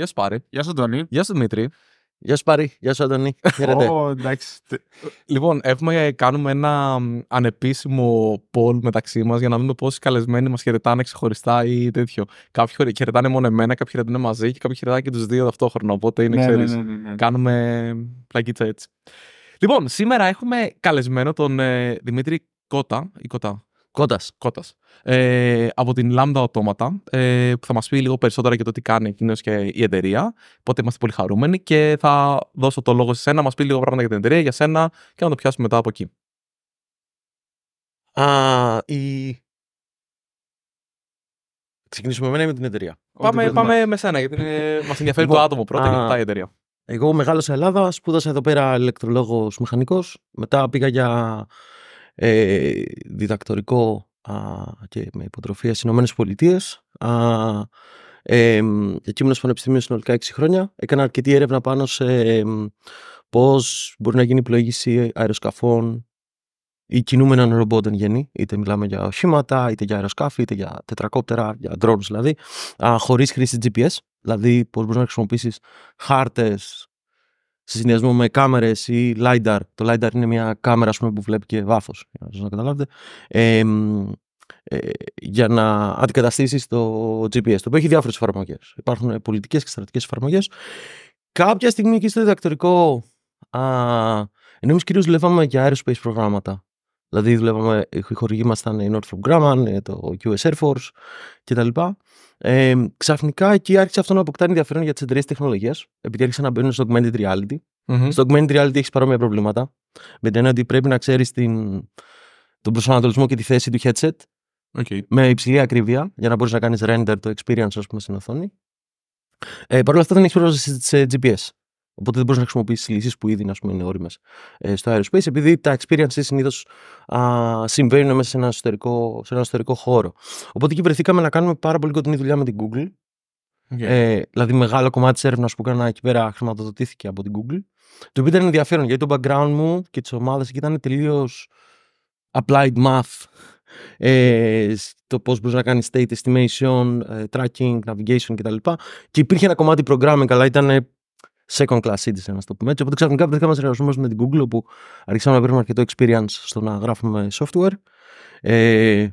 Γεια σου Πάρη. Γεια σου Αντώνη. Γεια σου Δημήτρη. Γεια σου Πάρη. Γεια σου Αντώνη. Χαίρετε. Oh, λοιπόν, έχουμε κάνουμε ένα ανεπίσημο poll μεταξύ μας για να δούμε πόσοι καλεσμένοι μας χαιρετάνε ξεχωριστά ή τέτοιο. Κάποιοι χαιρετάνε μόνο εμένα, κάποιοι χαιρετάνε μαζί και κάποιοι χαιρετάνε και τους δύο ταυτόχρονα. Οπότε είναι, ναι, ναι ξέρεις, ναι, ναι, ναι, κάνουμε πλακίτσα έτσι. Λοιπόν, σήμερα έχουμε καλεσμένο τον ε, Δημήτρη Κότα. Ή Κότα. Κότας. Κότας. Ε, από την Λάμδα Automata, ε, που θα μας πει λίγο περισσότερα για το τι κάνει εκείνος και η εταιρεία. Οπότε είμαστε πολύ χαρούμενοι και θα δώσω το λόγο σε σένα, μας πει λίγο πράγματα για την εταιρεία, για σένα και να το πιάσουμε μετά από εκεί. Α, η... Ξεκινήσουμε ή με την εταιρεία. Πάμε, πάμε με σένα, γιατί ε, μας ενδιαφέρει το άτομο πρώτα και μετά η εταιρεία. Εγώ μεγάλωσα Ελλάδα, σπούδασα εδώ πέρα ηλεκτρολόγος μηχανικός. Μετά πήγα για ε, διδακτορικό α, και με υποτροφία στις Ηνωμένες Πολιτείες. Ε, στο πανεπιστημίο συνολικά 6 χρόνια. Έκανα αρκετή έρευνα πάνω σε πώς μπορεί να γίνει η πλοήγηση αεροσκαφών ή κινούμενων ρομπότ εν γενή, είτε μιλάμε για οχήματα, είτε για αεροσκάφη, είτε για τετρακόπτερα, για drones δηλαδή, χωρίς χρήση GPS. Δηλαδή, πώς μπορείς να χρησιμοποιήσεις χάρτες, σε συνδυασμό με κάμερες ή LiDAR. Το LiDAR είναι μια κάμερα που βλέπει και βάθος, για να καταλάβετε. Ε, για να αντικαταστήσεις το GPS, το οποίο έχει διάφορες εφαρμογές. Υπάρχουν πολιτικές και στρατικέ εφαρμογές. Κάποια στιγμή εκεί στο διδακτορικό, ενώ εμείς κυρίως δουλεύαμε για aerospace προγράμματα, Δηλαδή, δουλεύαμε, οι χορηγοί μας ήταν η Northrop Grumman, το US Air Force κτλ. Ε, ξαφνικά εκεί άρχισε αυτό να αποκτά ενδιαφέρον για τις εταιρείες τεχνολογίας, επειδή άρχισαν να μπαίνουν στο augmented reality. Στο augmented reality έχεις παρόμοια προβλήματα. Με την ότι πρέπει να ξέρεις τον προσανατολισμό και τη θέση του headset okay. με υψηλή ακρίβεια για να μπορείς να κάνεις render το experience, πούμε, στην οθόνη. Ε, Παρ' όλα αυτά δεν έχεις πρόσβαση σε GPS. Οπότε δεν μπορείς να χρησιμοποιήσεις λύσεις που ήδη πούμε, είναι όριμες ε, στο aerospace, επειδή τα experiences συνήθως συμβαίνουν μέσα σε ένα, εσωτερικό, σε ένα εσωτερικό χώρο. Οπότε εκεί βρεθήκαμε να κάνουμε πάρα πολύ κοντινή δουλειά με την Google. Okay. Ε, δηλαδή, μεγάλο κομμάτι της έρευνας που έκανα εκεί πέρα χρηματοδοτήθηκε από την Google. Το οποίο ήταν ενδιαφέρον γιατί το background μου και τη ομάδα εκεί ήταν τελείως applied math. Ε, το πώς μπορείς να κάνεις state estimation, ε, tracking, navigation κτλ. Και υπήρχε ένα κομμάτι programming, αλλά ήταν second class citizen, να το πούμε έτσι. Οπότε ξαφνικά βρεθήκαμε να συνεργαζόμαστε με την Google, όπου αρχίσαμε να παίρνουμε αρκετό experience στο να γράφουμε software. Ε,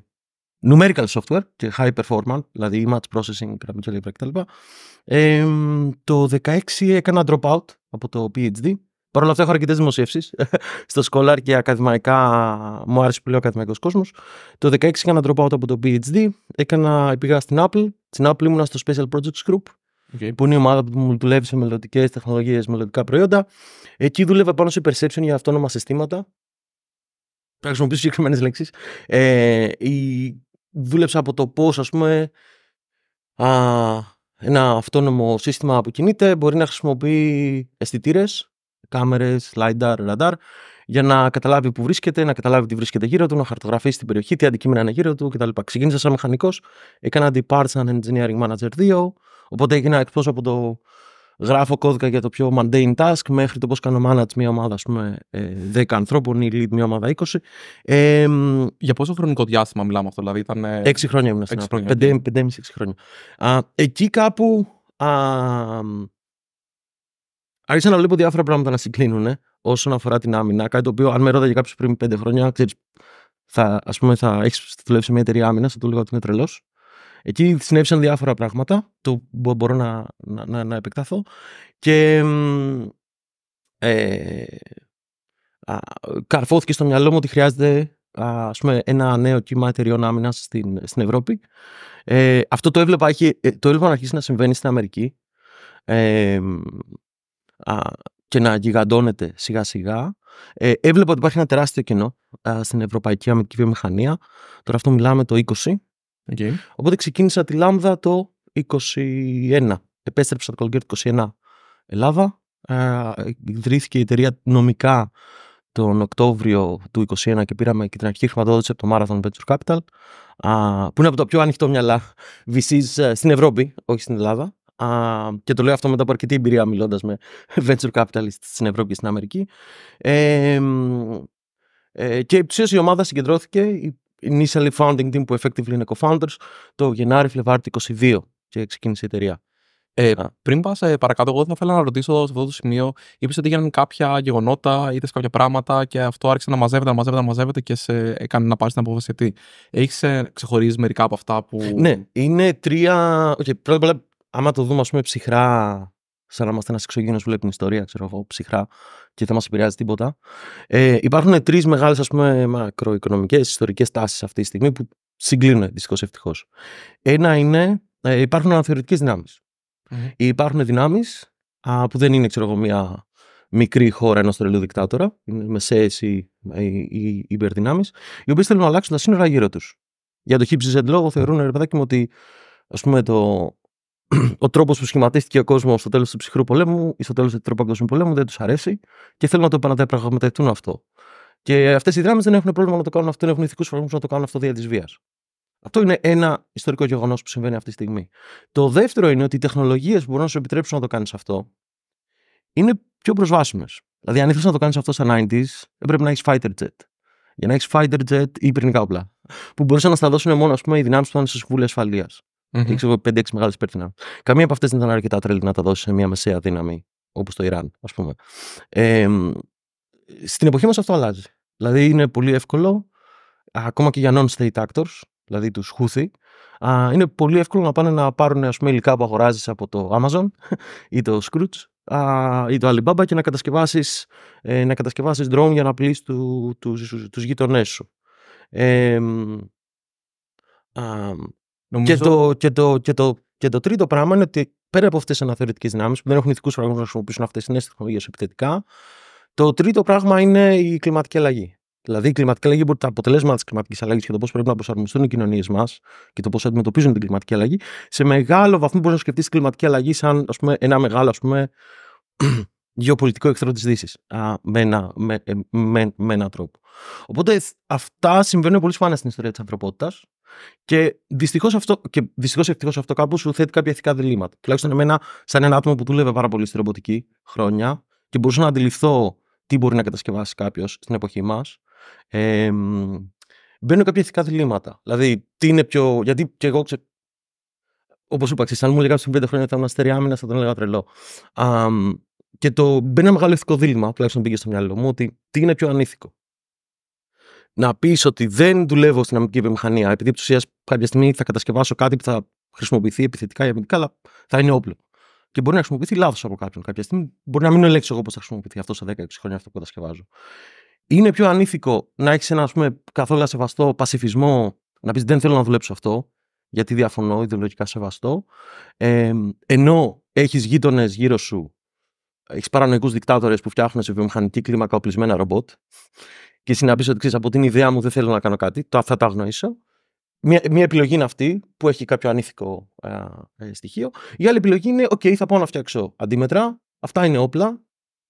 numerical software και high performance, δηλαδή image processing, γραμμή κτλ. Ε, το 2016 έκανα drop out από το PhD. Παρ' όλα αυτά έχω αρκετές δημοσίευσεις στο σχολείο και ακαδημαϊκά. Μου άρεσε που λέω ακαδημαϊκός κόσμος. Το 2016 έκανα drop out από το PhD. Έκανα, πήγα στην Apple. Στην Apple ήμουνα στο Special Projects Group okay. που είναι η ομάδα που μου δουλεύει σε μελλοντικές τεχνολογίες, μελλοντικά προϊόντα. Εκεί δούλευα πάνω σε perception για αυτόνομα συστήματα. Θα χρησιμοποιήσω συγκεκριμένες λέξεις. Ε, Δούλεψα από το πώς, ας πούμε, α, ένα αυτόνομο σύστημα που κινείται μπορεί να χρησιμοποιεί αισθητήρες, κάμερες, LiDAR, radar, για να καταλάβει που βρίσκεται, να καταλάβει τι βρίσκεται γύρω του, να χαρτογραφήσει την περιοχή, τι αντικείμενα είναι γύρω του κτλ. Ξεκίνησα σαν μηχανικός, έκανα parts and engineering manager 2, οπότε έγινα εκτός από το γράφω κώδικα για το πιο mundane task μέχρι το πώς κάνω manage μια ομάδα ας πούμε, 10 ε, ανθρώπων ή lead μια ομάδα 20. Ε, για πόσο χρονικό διάστημα μιλάμε αυτό, δηλαδή ήταν. 6 χρόνια ήμουν στην 55 5,5-6 χρόνια. Α, εκεί κάπου. Α, άρχισα να βλέπω διάφορα πράγματα να συγκλίνουν όσον αφορά την άμυνα. Κάτι το οποίο, αν με ρώταγε κάποιος πριν πέντε χρόνια, ξέρεις, θα, ας πούμε, θα έχεις δουλέψει σε μια εταιρεία άμυνας, θα του λέω ότι είναι τρελός. Εκεί συνέβησαν διάφορα πράγματα, το μπορώ να, να, να, να επεκταθώ. Και ε, α, καρφώθηκε στο μυαλό μου ότι χρειάζεται α, ας πούμε, ένα νέο κύμα εταιρεών άμυνας στην, στην Ευρώπη. Ε, αυτό το έβλεπα, έχει, ε, το έβλεπα να αρχίσει να συμβαίνει στην Αμερική. Ε, α, και να γιγαντώνεται σιγά σιγά. Ε, έβλεπα ότι υπάρχει ένα τεράστιο κενό στην ευρωπαϊκή αμυντική βιομηχανία. Τώρα αυτό μιλάμε το 20. Okay. Οπότε ξεκίνησα τη Λάμδα το 21. Επέστρεψα το καλοκαίρι του 21 Ελλάδα. Ε, η εταιρεία νομικά τον Οκτώβριο του 2021 και πήραμε και την αρχική χρηματοδότηση από το Marathon Venture Capital, που είναι από τα πιο ανοιχτό μυαλά VCs ε, στην Ευρώπη, όχι στην Ελλάδα α, και το λέω αυτό μετά από αρκετή εμπειρία μιλώντας με venture capitalists στην Ευρώπη και στην Αμερική. Ε, ε, και η η ομάδα συγκεντρώθηκε, η initially founding team που effectively είναι co-founders, το γεναρη Φλεβάρτη 22 και ξεκίνησε η εταιρεία. Ε, πριν πας ε, παρακάτω, εγώ θα ήθελα να ρωτήσω σε αυτό το σημείο. Είπες ότι έγιναν κάποια γεγονότα, είδες κάποια πράγματα και αυτό άρχισε να μαζεύεται, να μαζεύεται, να μαζεύεται και σε έκανε να πάρεις την απόφαση. έχεις ε, ξεχωρίσει μερικά από αυτά που. Ναι, είναι τρία. Okay, πρώτα απ' όλα άμα το δούμε, ας πούμε, ψυχρά, σαν να είμαστε ένας εξωγήινος που βλέπει την ιστορία, ξέρω εγώ, ψυχρά και δεν μας επηρεάζει τίποτα. Ε, υπάρχουν τρεις μεγάλες, ας πούμε, μακροοικονομικές, ιστορικές τάσεις αυτή τη στιγμή που συγκλίνουν δυστυχώς ευτυχώς. Ένα είναι, ε, υπάρχουν αναθεωρητικές δυνάμεις. Mm-hmm. Υπάρχουν δυνάμεις που δεν είναι, ξέρω εγώ, μια μικρή χώρα ενός τρελού δικτάτορα, είναι μεσαίες ή, ε, ή, υπερδυνάμεις, οι οποίες θέλουν να αλλάξουν τα σύνορα γύρω τους. Για το χύψης λόγο θεωρούν, ρε παιδάκι μου, ότι ας πούμε, το, ο τρόπος που σχηματίστηκε ο κόσμος στο τέλος του ψυχρού πολέμου ή στο τέλος του Τρίτου Παγκοσμίου Πολέμου δεν τους αρέσει και θέλουν να το επαναδιαπραγματευτούν αυτό. Και αυτές οι δράμε δεν έχουν πρόβλημα να το κάνουν αυτό, δεν έχουν ηθικούς φραγμούς να το κάνουν αυτό δια της βίας. Αυτό είναι ένα ιστορικό γεγονός που συμβαίνει αυτή τη στιγμή. Το δεύτερο είναι ότι οι τεχνολογίες που μπορούν να σου επιτρέψουν να το κάνεις αυτό είναι πιο προσβάσιμες. Δηλαδή, αν ήθελες να το κάνεις αυτό στα 90s, έπρεπε να έχεις fighter jet. Για να έχεις fighter jet ή πυρηνικά όπλα. Που μπορούσαν να στα δώσουν μόνο ας πούμε, οι δυνάμεις που ήταν στι Ασφαλεία. Mm-hmm. 5-6 μεγάλε υπερδυνάμει. Καμία από αυτές δεν ήταν αρκετά τρελή να τα δώσει σε μια μεσαία δύναμη όπως το Ιράν, ας πούμε. Ε, στην εποχή μας αυτό αλλάζει. Δηλαδή είναι πολύ εύκολο, ακόμα και για non-state actors, δηλαδή τους Χούθη, είναι πολύ εύκολο να πάνε να πάρουν ας πούμε, υλικά που αγοράζεις από το Amazon ή το Scrooge ή το Alibaba και να κατασκευάσεις ε, να κατασκευάσεις drone για να πλύσει του, τους, τους γείτονέ σου. Ε, α, και, το, και, το, το, το τρίτο πράγμα είναι ότι πέρα από αυτές τις αναθεωρητικές δυνάμεις που δεν έχουν ηθικούς πράγματος να χρησιμοποιήσουν αυτές τις νέες τεχνολογίες επιθετικά, το τρίτο πράγμα είναι η κλιματική αλλαγή. Δηλαδή, η κλιματική αλλαγή μπορεί τα αποτελέσματα της κλιματικής αλλαγής και το πώς πρέπει να προσαρμοστούν οι κοινωνίες μας και το πώς αντιμετωπίζουν την κλιματική αλλαγή, σε μεγάλο βαθμό μπορείς να σκεφτείς την κλιματική αλλαγή σαν ας πούμε, ένα μεγάλο ας πούμε, γεωπολιτικό εχθρό της Δύσης. Ε, με, με, με, με τρόπο. Οπότε αυτά συμβαίνουν πολύ σπάνια στην ιστορία της ανθρωπότητας. Και δυστυχώς αυτό, και δυστυχώς ευτυχώς αυτό κάπου σου θέτει κάποια ηθικά διλήμματα. Τουλάχιστον εμένα, σαν ένα άτομο που δούλευε πάρα πολύ στη ρομποτική χρόνια και μπορούσα να αντιληφθώ τι μπορεί να κατασκευάσει κάποιος στην εποχή μας, ε, μπαίνουν κάποια ηθικά διλήμματα. Δηλαδή, τι είναι πιο. Γιατί και εγώ ξε... Όπως είπα, αν μου έλεγα πριν πέντε χρόνια ότι θα ήμουν αστέρι άμυνα, θα τον έλεγα τρελό. και το μπαίνει ένα μεγάλο ηθικό δίλημα, τουλάχιστον πήγε στο μυαλό μου, ότι τι είναι πιο ανήθικο να πεις ότι δεν δουλεύω στην αμυντική βιομηχανία, επειδή επί κάποια στιγμή θα κατασκευάσω κάτι που θα χρησιμοποιηθεί επιθετικά ή αμυντικά, αλλά θα είναι όπλο. Και μπορεί να χρησιμοποιηθεί λάθος από κάποιον κάποια στιγμή. Μπορεί να μην ελέγξω εγώ πώς θα χρησιμοποιηθεί αυτό σε 10 χρόνια αυτό που κατασκευάζω. Είναι πιο ανήθικο να έχεις ένα ας πούμε, καθόλου σεβαστό πασιφισμό, να πεις δεν θέλω να δουλέψω αυτό, γιατί διαφωνώ ιδεολογικά σεβαστό. Ε, ενώ έχεις γείτονες γύρω σου έχεις παρανοϊκούς δικτάτορες που φτιάχνουν σε βιομηχανική κλίμακα οπλισμένα ρομπότ. Και εσύ να πει ότι ξέρεις από την ιδέα μου δεν θέλω να κάνω κάτι, θα τα αγνοήσω. Μία, μία επιλογή είναι αυτή που έχει κάποιο ανήθικο ε, ε, στοιχείο. Η άλλη επιλογή είναι: OK, θα πάω να φτιάξω αντίμετρα. Αυτά είναι όπλα.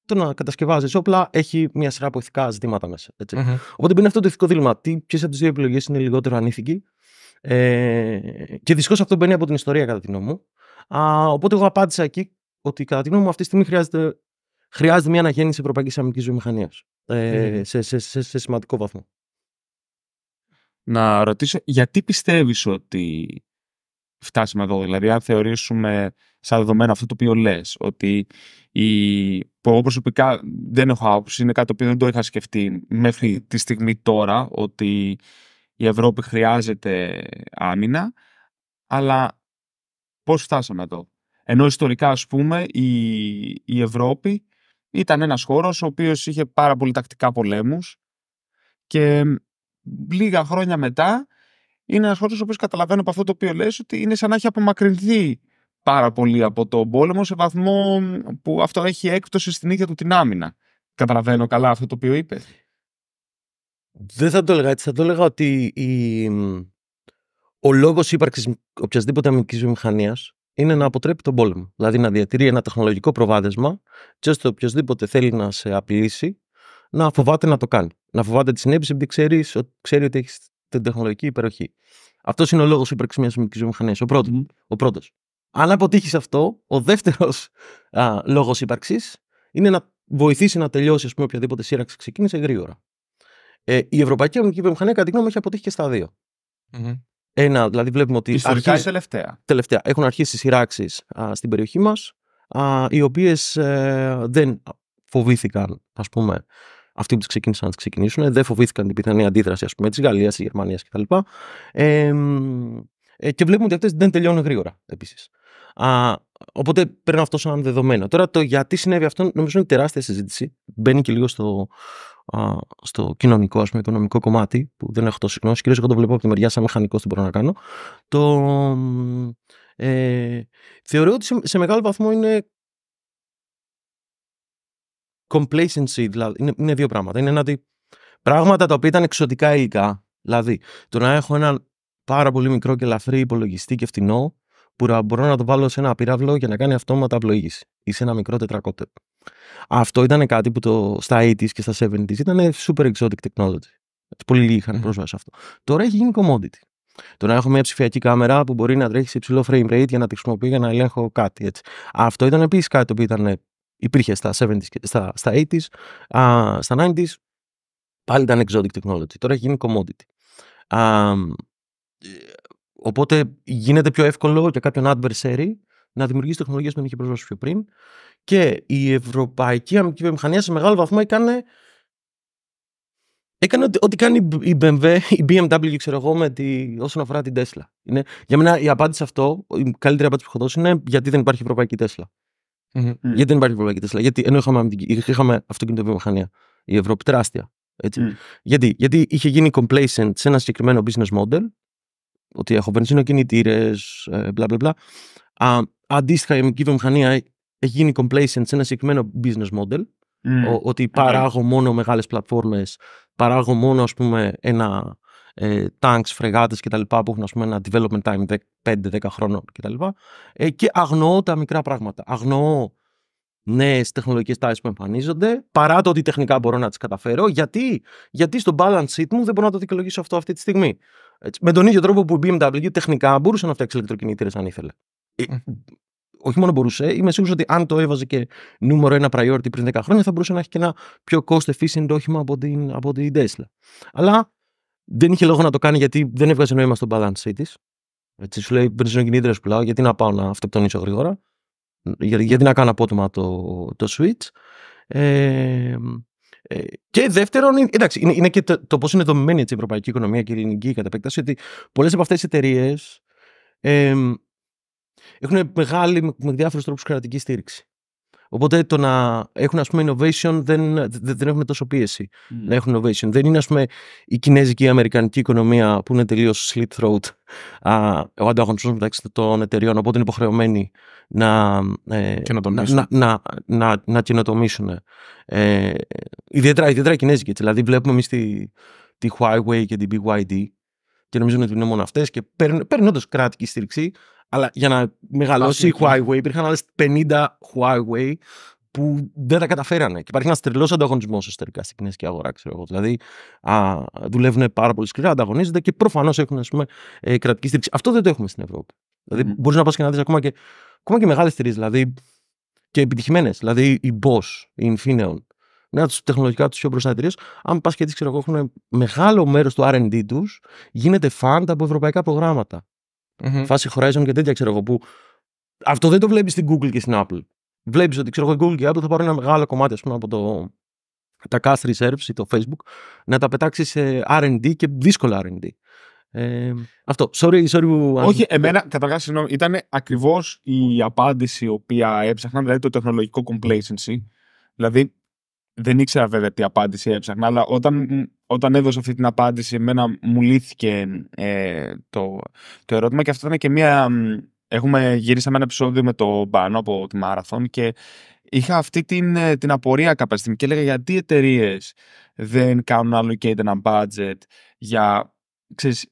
Το να κατασκευάζεις όπλα έχει μία σειρά από ηθικά ζητήματα μέσα. Έτσι. Mm-hmm. Οπότε μπαίνει αυτό το ηθικό δίλημα. Ποιες από τις δύο επιλογές είναι λιγότερο ανήθικοι. Ε, και δυστυχώς αυτό μπαίνει από την ιστορία, κατά τη γνώμη μου. οπότε εγώ απάντησα εκεί ότι κατά τη γνώμη μου αυτή τη στιγμή χρειάζεται, χρειάζεται μια αναγέννηση ευρωπαϊκής αμυντική βιομηχανίας. Ε, σε, σε, σε, σημαντικό βαθμό. Να ρωτήσω, γιατί πιστεύεις ότι φτάσαμε εδώ, δηλαδή αν θεωρήσουμε σαν δεδομένο αυτό το οποίο λες, ότι η... που εγώ προσωπικά δεν έχω άποψη, είναι κάτι το οποίο δεν το είχα σκεφτεί μέχρι τη στιγμή τώρα, ότι η Ευρώπη χρειάζεται άμυνα, αλλά πώς φτάσαμε εδώ. Ενώ ιστορικά, ας πούμε, η, η Ευρώπη ήταν ένας χώρος ο οποίος είχε πάρα πολύ τακτικά πολέμους και λίγα χρόνια μετά είναι ένας χώρος ο οποίος καταλαβαίνω από αυτό το οποίο λες ότι είναι σαν να έχει απομακρυνθεί πάρα πολύ από τον πόλεμο σε βαθμό που αυτό έχει έκπτωση στην ίδια του την άμυνα. Καταλαβαίνω καλά αυτό το οποίο είπες. Δεν θα το έλεγα έτσι. Θα το έλεγα ότι η... ο λόγος ύπαρξης οποιασδήποτε αμυντικής βιομηχανίας είναι να αποτρέπει τον πόλεμο. Δηλαδή να διατηρεί ένα τεχνολογικό προβάδισμα, και ώστε οποιοδήποτε θέλει να σε απειλήσει, να φοβάται να το κάνει. Να φοβάται τη συνέπειες, επειδή ξέρεις, ξέρει ότι έχεις την τεχνολογική υπεροχή. Αυτός είναι ο λόγος ύπαρξη μια μικρή βιομηχανία. Ο πρώτος. Αν αποτύχεις αυτό, ο δεύτερος λόγος ύπαρξης είναι να βοηθήσει να τελειώσει πούμε, οποιαδήποτε σύραξη ξεκίνησε γρήγορα. Ε, η Ευρωπαϊκή Ομική Βιομηχανία, κατά τη γνώμη μου, έχει αποτύχει και στα δυο ένα, ε, δηλαδή βλέπουμε ότι. Ιστορικά αρχίζει... τελευταία. Έχουν αρχίσει οι σειράξεις στην περιοχή μας, οι οποίες ε, δεν φοβήθηκαν, ας πούμε, αυτοί που τις ξεκίνησαν να τις ξεκινήσουν. Δεν φοβήθηκαν την πιθανή αντίδραση, ας πούμε, της Γαλλίας, της Γερμανίας κτλ. Ε, ε, και βλέπουμε ότι αυτές δεν τελειώνουν γρήγορα επίσης. Οπότε παίρνω αυτό σαν δεδομένο. Τώρα το γιατί συνέβη αυτό νομίζω είναι τεράστια συζήτηση. Μπαίνει και λίγο στο, στο κοινωνικό, ας πούμε, οικονομικό κομμάτι, που δεν έχω τόσο γνώση, κυρίως εγώ το βλέπω από τη μεριά σαν μηχανικός τι μπορώ να κάνω, το, ε, θεωρώ ότι σε, μεγάλο βαθμό είναι complacency, δηλαδή είναι, είναι δύο πράγματα. Είναι ότι πράγματα τα οποία ήταν εξωτικά υλικά, δηλαδή το να έχω ένα πάρα πολύ μικρό και ελαφρύ υπολογιστή και φτηνό, που μπορώ να το βάλω σε ένα πυράβλο για να κάνει αυτόματα απλοήγηση ή σε ένα μικρό τετρακόπτερο. Αυτό ήταν κάτι που το, στα 80s και στα 70s ήταν super exotic technology. Πολύ λίγοι είχαν πρόσβαση σε αυτό. Τώρα έχει γίνει commodity. Το να έχω μια ψηφιακή κάμερα που μπορεί να τρέχει σε υψηλό frame rate για να τη χρησιμοποιεί για να ελέγχω κάτι. Έτσι. Αυτό ήταν επίσης κάτι που ήταν, υπήρχε στα, 70s, στα, στα 80s, α, στα 90s. Πάλι ήταν exotic technology. Τώρα έχει γίνει commodity. Α, ε, οπότε γίνεται πιο εύκολο για κάποιον adversary να δημιουργήσει τεχνολογίε που δεν είχε πρόσβαση πιο πριν και η ευρωπαϊκή αμυντική βιομηχανία σε μεγάλο βαθμό έκανε Έκανε ό,τι, κάνει η BMW, η BMW, ξέρω εγώ, με τη, όσον αφορά την Tesla. Είναι, για μένα η απάντηση αυτό, η καλύτερη απάντηση που έχω δώσει είναι γιατί δεν υπάρχει ευρωπαϊκή Tesla. Mm-hmm. Γιατί δεν υπάρχει ευρωπαϊκή Tesla. Γιατί ενώ είχαμε, είχαμε αυτοκίνητο βιομηχανία, η Ευρώπη τεράστια. Έτσι. γιατι δεν υπαρχει ευρωπαικη tesla γιατί είχε mm γιατι ειχε γινει complacent σε ένα συγκεκριμένο business model, ότι έχω βενζίνο κινητήρες, ε, μπλα μπλα μπλα. αντίστοιχα η αμυντική βιομηχανία έχει γίνει complacent σε ένα συγκεκριμένο business model. Ο, ότι παράγω μόνο μεγάλες πλατφόρμες, παράγω μόνο ας πούμε ένα ε, tanks, φρεγάτες κτλ. που έχουν ας πούμε ένα development time 5-10 χρόνων κτλ. Ε, και αγνοώ τα μικρά πράγματα. Αγνοώ νέες τεχνολογικές τάσεις που εμφανίζονται, παρά το ότι τεχνικά μπορώ να τις καταφέρω. Γιατί? γιατί στο balance sheet μου δεν μπορώ να το δικαιολογήσω αυτό αυτή τη στιγμή. με τον ίδιο τρόπο που η BMW τεχνικά μπορούσε να φτιάξει ηλεκτροκινήτρε αν ήθελε. Ε, όχι μόνο μπορούσε, είμαι σίγουρος ότι αν το έβαζε και νούμερο ένα priority πριν 10 χρόνια, θα μπορούσε να έχει και ένα πιο cost efficient όχημα από την, από την Tesla. Αλλά δεν είχε λόγο να το κάνει γιατί δεν έβγαζε νόημα στον balance της. Έτσι σου λέει: πριν Μπενζινοκινήτρε πουλάω, γιατί να πάω να αυτοκτονήσω γρήγορα. γιατί να κάνω απότομα το, το switch. Ε, ε και δεύτερον, εντάξει, είναι, είναι και το, το πώς είναι δομημένη έτσι, η ευρωπαϊκή οικονομία και η ελληνική κατά επέκταση, ότι πολλές από αυτές τι εταιρείε ε, έχουν μεγάλη, με διάφορους τρόπους κρατική στήριξη. Οπότε το να έχουν ας πούμε innovation δεν, δεν έχουμε τόσο πίεση να έχουν innovation. Δεν είναι ας πούμε η κινέζικη ή η αμερικανική οικονομία που είναι τελείως slit throat α, ο ανταγωνισμός μεταξύ των εταιριών. Οπότε είναι υποχρεωμένοι να, ε, να, να, να, να, καινοτομήσουν. Ε, ιδιαίτερα, ιδιαίτερα οι κινέζικοι. Δηλαδή βλέπουμε εμείς τη, τη Huawei και την BYD και νομίζουν ότι είναι μόνο αυτές και παίρνοντας κρατική στήριξη αλλά για να μεγαλώσει η Huawei υπήρχαν άλλες 50 Huawei που δεν τα καταφέρανε. Και υπάρχει ένας τρελός ανταγωνισμός εσωτερικά στην κινέζικη αγορά, ξέρω Δηλαδή, δουλεύουν πάρα πολύ σκληρά, ανταγωνίζονται και προφανώς έχουν ε, κρατική στήριξη. Αυτό δεν το έχουμε στην Ευρώπη. Δηλαδή, μπορείς να πας και να δεις ακόμα και, ακόμα και μεγάλες εταιρείες, δηλαδή, και επιτυχημένες. Δηλαδή, η Bosch, η Infineon, μια από τις τεχνολογικά τους πιο μπροστά εταιρείες, αν πας και ξέρω εγώ, έχουν μεγάλο μέρος του RD τους γίνεται φαντ από ευρωπαϊκά προγράμματα mm Φάση Horizon και τέτοια, ξέρω εγώ. Που... Αυτό δεν το βλέπεις στην Google και στην Apple. Βλέπεις ότι ξέρω εγώ, η Google και η Apple θα πάρουν ένα μεγάλο κομμάτι ας πούμε, από το, τα cash reserves ή το Facebook να τα πετάξει σε RD και δύσκολα RD. Ε, αυτό. Sorry, sorry που... Όχι, εμένα, καταρχάς, συγγνώμη, ήταν ακριβώς η απάντηση η οποία έψαχνα, δηλαδή το τεχνολογικό complacency. Δηλαδή, δεν ήξερα βέβαια τι απάντηση έψαχνα, αλλά όταν όταν έδωσε αυτή την απάντηση, εμένα μου λύθηκε ε, το, το ερώτημα και αυτό ήταν και μία... Έχουμε γυρίσαμε ένα επεισόδιο με το Μπάνο από τη Μάραθον και είχα αυτή την, ε, την απορία κάποια στιγμή και έλεγα γιατί οι εταιρείες δεν κάνουν allocate ένα budget για ξέρεις,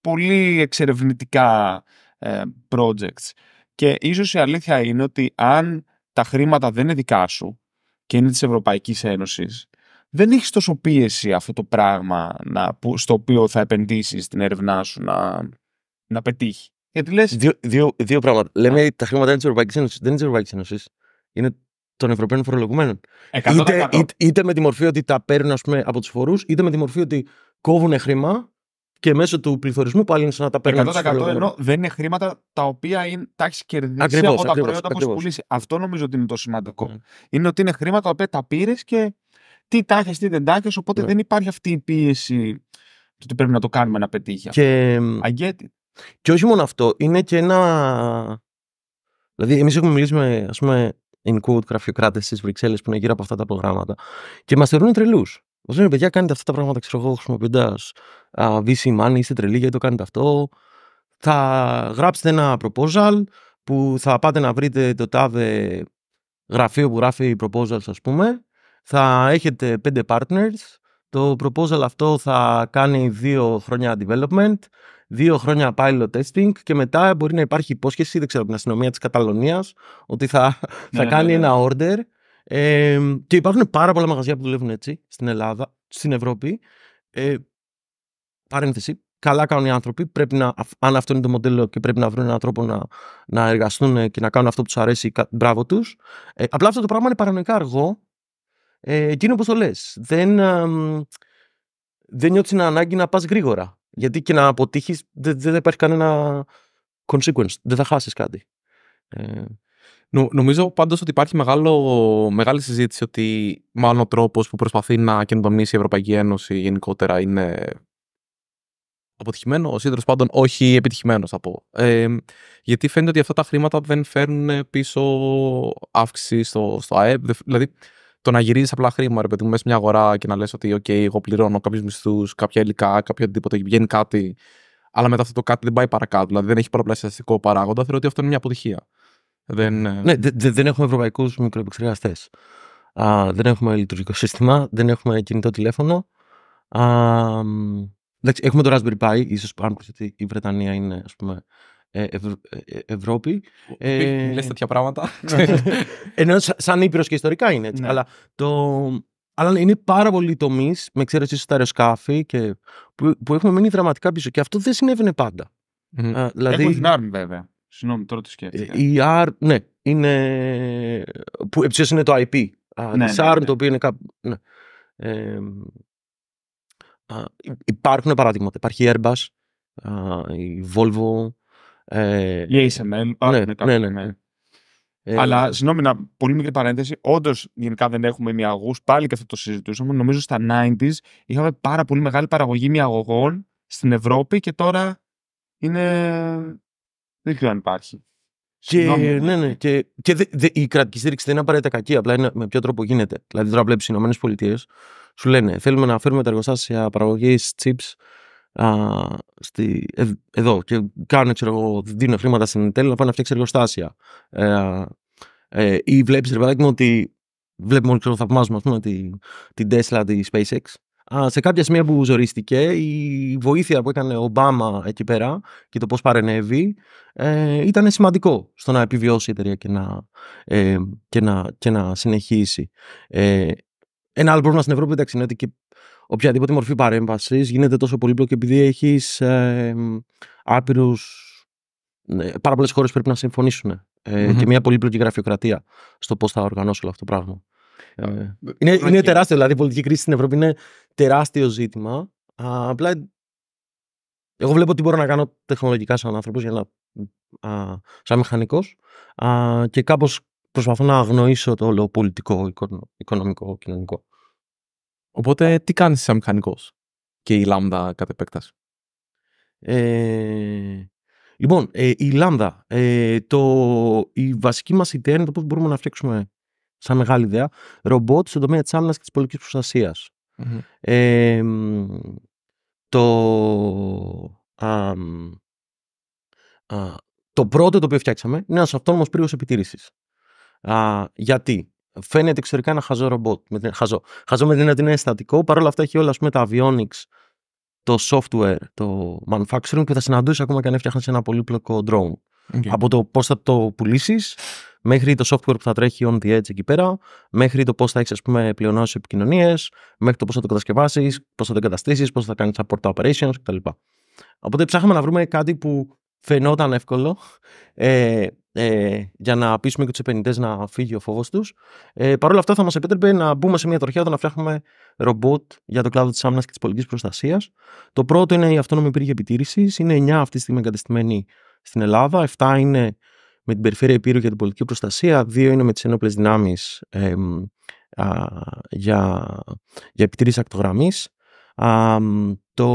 πολύ εξερευνητικά ε, projects. Και ίσως η αλήθεια είναι ότι αν τα χρήματα δεν είναι δικά σου και είναι της Ευρωπαϊκής Ένωσης, δεν έχεις τόσο πίεση αυτό το πράγμα να, που, στο οποίο θα επενδύσεις την έρευνά σου να, να πετύχει. Γιατί λες. Δύο, δύο, δύο πράγματα. Yeah. Λέμε τα χρήματα είναι της Ευρωπαϊκής Ένωσης. Δεν είναι της Ευρωπαϊκής Ένωσης. Είναι των Ευρωπαίων φορολογουμένων. Είτε, είτε, είτε, με τη μορφή ότι τα παίρνουν ας πούμε, από τους φορούς, είτε με τη μορφή ότι κόβουν χρήμα και μέσω του πληθωρισμού πάλι είναι σαν να τα παίρνουν. 100% ενώ δεν είναι χρήματα τα οποία είναι, τα έχεις κερδίσει ακριβώς, από τα ακριβώς, προϊόντα ακριβώς. που έχεις πουλήσει. Αυτό νομίζω ότι είναι το σημαντικό. Mm. Είναι ότι είναι χρήματα τα οποία τα πήρες και τι τάχες, τι δεν τάχες. Οπότε ναι. δεν υπάρχει αυτή η πίεση του ότι πρέπει να το κάνουμε να πετύχει. Και... Και όχι μόνο αυτό, είναι και ένα. Δηλαδή, εμείς έχουμε μιλήσει με, ας πούμε, in quote, γραφειοκράτες στις Βρυξέλλες που είναι γύρω από αυτά τα προγράμματα και μας θεωρούν τρελούς. Μας λένε, παιδιά, κάνετε αυτά τα πράγματα, ξέρω εγώ, χρησιμοποιώντας VC money, είστε τρελοί γιατί το κάνετε αυτό. Θα γράψετε ένα proposal που θα πάτε να βρείτε το τάδε γραφείο που γράφει proposal, ας πούμε, θα έχετε πέντε partners. Το proposal αυτό θα κάνει δύο χρόνια development, δύο χρόνια pilot testing και μετά μπορεί να υπάρχει υπόσχεση, δεν ξέρω, από την αστυνομία της Καταλωνίας ότι θα, ναι, θα ναι, κάνει ναι, ναι, ένα order. Ε, και υπάρχουν πάρα πολλά μαγαζιά που δουλεύουν έτσι στην Ελλάδα, στην Ευρώπη. Ε, παρένθεση, καλά κάνουν οι άνθρωποι. Πρέπει να, αν αυτό είναι το μοντέλο και πρέπει να βρουν έναν τρόπο να, να εργαστούν και να κάνουν αυτό που τους αρέσει, μπράβο τους. Ε, απλά αυτό το πράγμα είναι παρανοϊκά αργό ε, εκείνο που το λες. Δεν, δεν νιώθεις την ανάγκη να πας γρήγορα. Γιατί και να αποτύχεις δεν, υπάρχει κανένα consequence. Δεν θα χάσεις κάτι. Ε, νομίζω πάντως ότι υπάρχει μεγάλο, μεγάλη συζήτηση ότι μάλλον ο τρόπος που προσπαθεί να καινοτομήσει η Ευρωπαϊκή Ένωση γενικότερα είναι αποτυχημένο, Ο σύντρος πάντων όχι επιτυχημένος, θα πω. Ε, γιατί φαίνεται ότι αυτά τα χρήματα δεν φέρνουν πίσω αύξηση στο, στο ΑΕΠ. Δηλαδή, το να γυρίζει απλά χρήμα, ρε παιδί μου, μέσα μια αγορά και να λες ότι, OK, εγώ πληρώνω κάποιους μισθούς, κάποια υλικά, κάποιο οτιδήποτε, βγαίνει κάτι. Αλλά μετά αυτό το κάτι δεν πάει παρακάτω. Δηλαδή δεν έχει πολλαπλασιαστικό παράγοντα. Θεωρώ ότι αυτό είναι μια αποτυχία. Δεν... Ε, ναι, δεν έχουμε ευρωπαϊκούς μικροεπεξεργαστές. Δεν έχουμε λειτουργικό σύστημα, δεν έχουμε κινητό τηλέφωνο. Α, εντάξει, έχουμε το Raspberry Pi, ίσως πάνω ότι η Βρετανία είναι ας πούμε, ε, ε, Ευρώπη. Ε, ε, Λες τέτοια πράγματα. Ναι. Ενώ σαν Ήπειρος και ιστορικά είναι έτσι. Ναι. Αλλά, το... αλλά είναι πάρα πολλοί τομείς, με εξαίρεση στα αεροσκάφη, και... που, που έχουμε μείνει δραματικά πίσω. Και αυτό δεν συνέβαινε πάντα. Mm-hmm. Α, δηλαδή... Έχουμε την Άρμ βέβαια. Συγγνώμη, τώρα το σκέφτηκα. Η ARM, ναι, είναι... που επίση είναι το IP. Η ναι, ναι, ARM, ναι, το οποίο είναι κάπου... Ναι. Ε, υπάρχουν παραδείγματα. Υπάρχει η Airbus, η Volvo, ε, η ASMM. Ναι, ναι, ναι, ναι. Ε, Αλλά συγγνώμη να πολύ μικρή παρένθεση. Όντως, γενικά δεν έχουμε μυαγού. Πάλι και αυτό το συζητούσαμε. Νομίζω στα 90s είχαμε πάρα πολύ μεγάλη παραγωγή μυαγωγών στην Ευρώπη και τώρα είναι. Δεν ξέρω αν υπάρχει. Και, ναι, ναι, και, και η κρατική στήριξη δεν είναι απαραίτητα κακή, απλά είναι με ποιο τρόπο γίνεται. Δηλαδή, τώρα βλέπεις οι ΗΠΑ, σου λένε Θέλουμε να φέρουμε τα εργοστάσια παραγωγής chips α, στη, ε, εδώ και κάνουν, ξέρω εγώ, δίνουν χρήματα στην Intel να πάνε να φτιάξει εργοστάσια. Ε, ε, ή βλέπεις, ρε παιδάκι μου, ότι βλέπουμε όλοι ξέρω, θαυμάζουμε, ας πούμε, την, την Tesla, τη SpaceX. Α, σε κάποια σημεία που ζορίστηκε, η βοήθεια που έκανε ο Ομπάμα εκεί πέρα και το πώς παρενεύει ε, ήταν σημαντικό στο να επιβιώσει η εταιρεία και να, ε, και να, και να συνεχίσει. Ε, ένα άλλο πρόβλημα στην Ευρώπη εντάξει, είναι ότι και οποιαδήποτε μορφή παρέμβασης γίνεται τόσο πολύπλοκη επειδή έχεις ε, άπειρους. Ναι, πάρα πολλές χώρες πρέπει να συμφωνήσουν. Ε, mm Και μια πολύπλοκη γραφειοκρατία στο πώς θα οργανώσει όλο αυτό το πράγμα. Ε, είναι, okay. είναι τεράστιο. Δηλαδή, η πολιτική κρίση στην Ευρώπη είναι τεράστιο ζήτημα. Α, απλά εγώ βλέπω τι μπορώ να κάνω τεχνολογικά σαν άνθρωπος, σαν μηχανικός. Και κάπως προσπαθώ να αγνοήσω το όλο πολιτικό, οικονομικό, κοινωνικό. Οπότε τι κάνεις σαν μηχανικός και η λάμδα κατ' επέκταση. Ε, λοιπόν, ε, η λάμδα, ε, το, η βασική μας ιδέα είναι το πώς μπορούμε να φτιάξουμε σαν μεγάλη ιδέα, ρομπότ στον τομέα της άμυνας και της πολιτικης προστασίας. Ε, το, α, το πρώτο το οποίο φτιάξαμε είναι ένας αυτόνομος πύργος επιτήρησης. γιατί φαίνεται εξωτερικά ένα χαζό ρομπότ. Με την, χαζό. χαζό με την ότι είναι στατικό. Παρ' όλα αυτά έχει όλα πούμε, τα avionics, το software, το manufacturing και θα συναντούσε ακόμα και αν έφτιαχνες ένα πολύπλοκο drone. Okay. Από το πώς θα το πουλήσεις, μέχρι το software που θα τρέχει on the edge εκεί πέρα, μέχρι το πώς θα έχεις πλεονάσει επικοινωνίες, μέχρι το πώς θα το κατασκευάσεις, πώς θα το εγκαταστήσεις, πώς θα κάνεις support operations κτλ. Οπότε ψάχναμε να βρούμε κάτι που φαινόταν εύκολο, ε, ε, για να πείσουμε και τους επενδυτές να φύγει ο φόβος τους. Ε, Παρ' όλα αυτά, θα μας επέτρεπε να μπούμε σε μια τροχιά όταν να φτιάχνουμε ρομπότ για το κλάδο της άμυνας και της πολιτικής προστασίας. Το πρώτο είναι η αυτόνομη πύργη επιτήρηση. Είναι 9 αυτή τη στιγμή εγκατεστημένοι στην Ελλάδα. 7 είναι με την περιφέρεια Επίρου για την πολιτική προστασία. 2 είναι με τις ενόπλες δυνάμεις ε, για, για επιτήρηση ακτογραμμής το...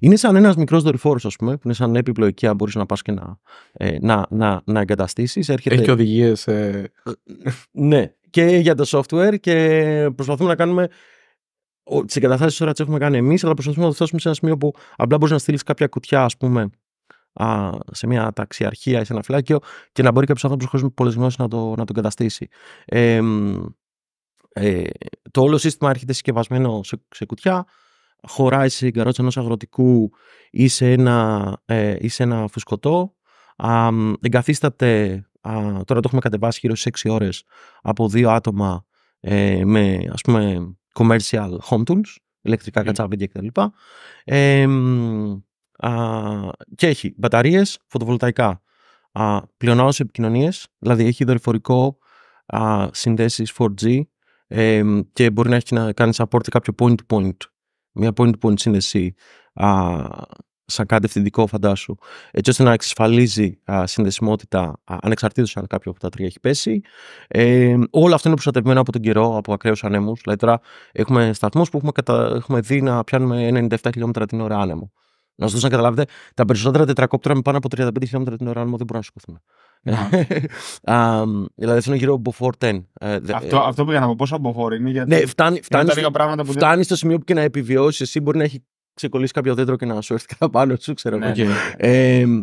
Είναι σαν ένας μικρός δορυφόρος, ας πούμε, που είναι σαν έπιπλο εκεί, αν μπορείς να πας και να, ε, να, να, εγκαταστήσεις. Έρχεται... Έχει οδηγίες. Ε... ναι, και για το software και προσπαθούμε να κάνουμε. Τις εγκαταστάσεις τώρα τις έχουμε κάνει εμείς, αλλά προσπαθούμε να το φτάσουμε σε ένα σημείο που απλά μπορείς να στείλεις κάποια κουτιά, ας πούμε, α, σε μια ταξιαρχία ή σε ένα φυλάκιο και να μπορεί κάποιος άνθρωπος χωρίς πολλές γνώσεις να το, να το εγκαταστήσει. Ε, ε, το όλο σύστημα έρχεται συσκευασμένο σε, σε κουτιά χωράει σε καρότσα ενός αγροτικού ή σε ένα, ε, ένα φουσκωτό. Α, εγκαθίσταται, τώρα το έχουμε κατεβάσει γύρω στις 6 ώρες, από δύο άτομα ε, με ας πούμε commercial home tools, ηλεκτρικά mm. Ναι. κατσαβίδια κτλ. Ε, και έχει μπαταρίες, φωτοβολταϊκά, α, πλειονάως επικοινωνίες, δηλαδή έχει δορυφορικό συνδέσεις 4G ε, και μπορεί να έχει να κάνει support κάποιο point-to-point μια πόνη του σύνδεση α, σαν κάτι ευθυντικό φαντάσου, έτσι ώστε να εξασφαλίζει α, συνδεσιμότητα α, ανεξαρτήτως αν κάποιο από τα τρία έχει πέσει. Ε, όλα αυτά είναι προστατευμένα από τον καιρό, από ακραίους ανέμους. Δηλαδή τώρα έχουμε σταθμούς που έχουμε, κατα... έχουμε δει να πιάνουμε 97 χιλιόμετρα την ώρα άνεμο. Να σας δώσω να καταλάβετε, τα περισσότερα τετρακόπτερα με πάνω από 35 χιλιόμετρα την ώρα άνεμο δεν μπορούν να σηκωθούν. δηλαδή θέλω γύρω από 4-10. Ε, αυτό, αυτό που για να πω πόσο από 4 είναι. Γιατί ναι, φτάνει, φτάνει, στο, που φτάνει στο σημείο που και να επιβιώσεις. Εσύ μπορεί να έχει ξεκολλήσει κάποιο δέντρο και να σου έρθει κατά πάνω σου, ξέρω εγώ. Ναι.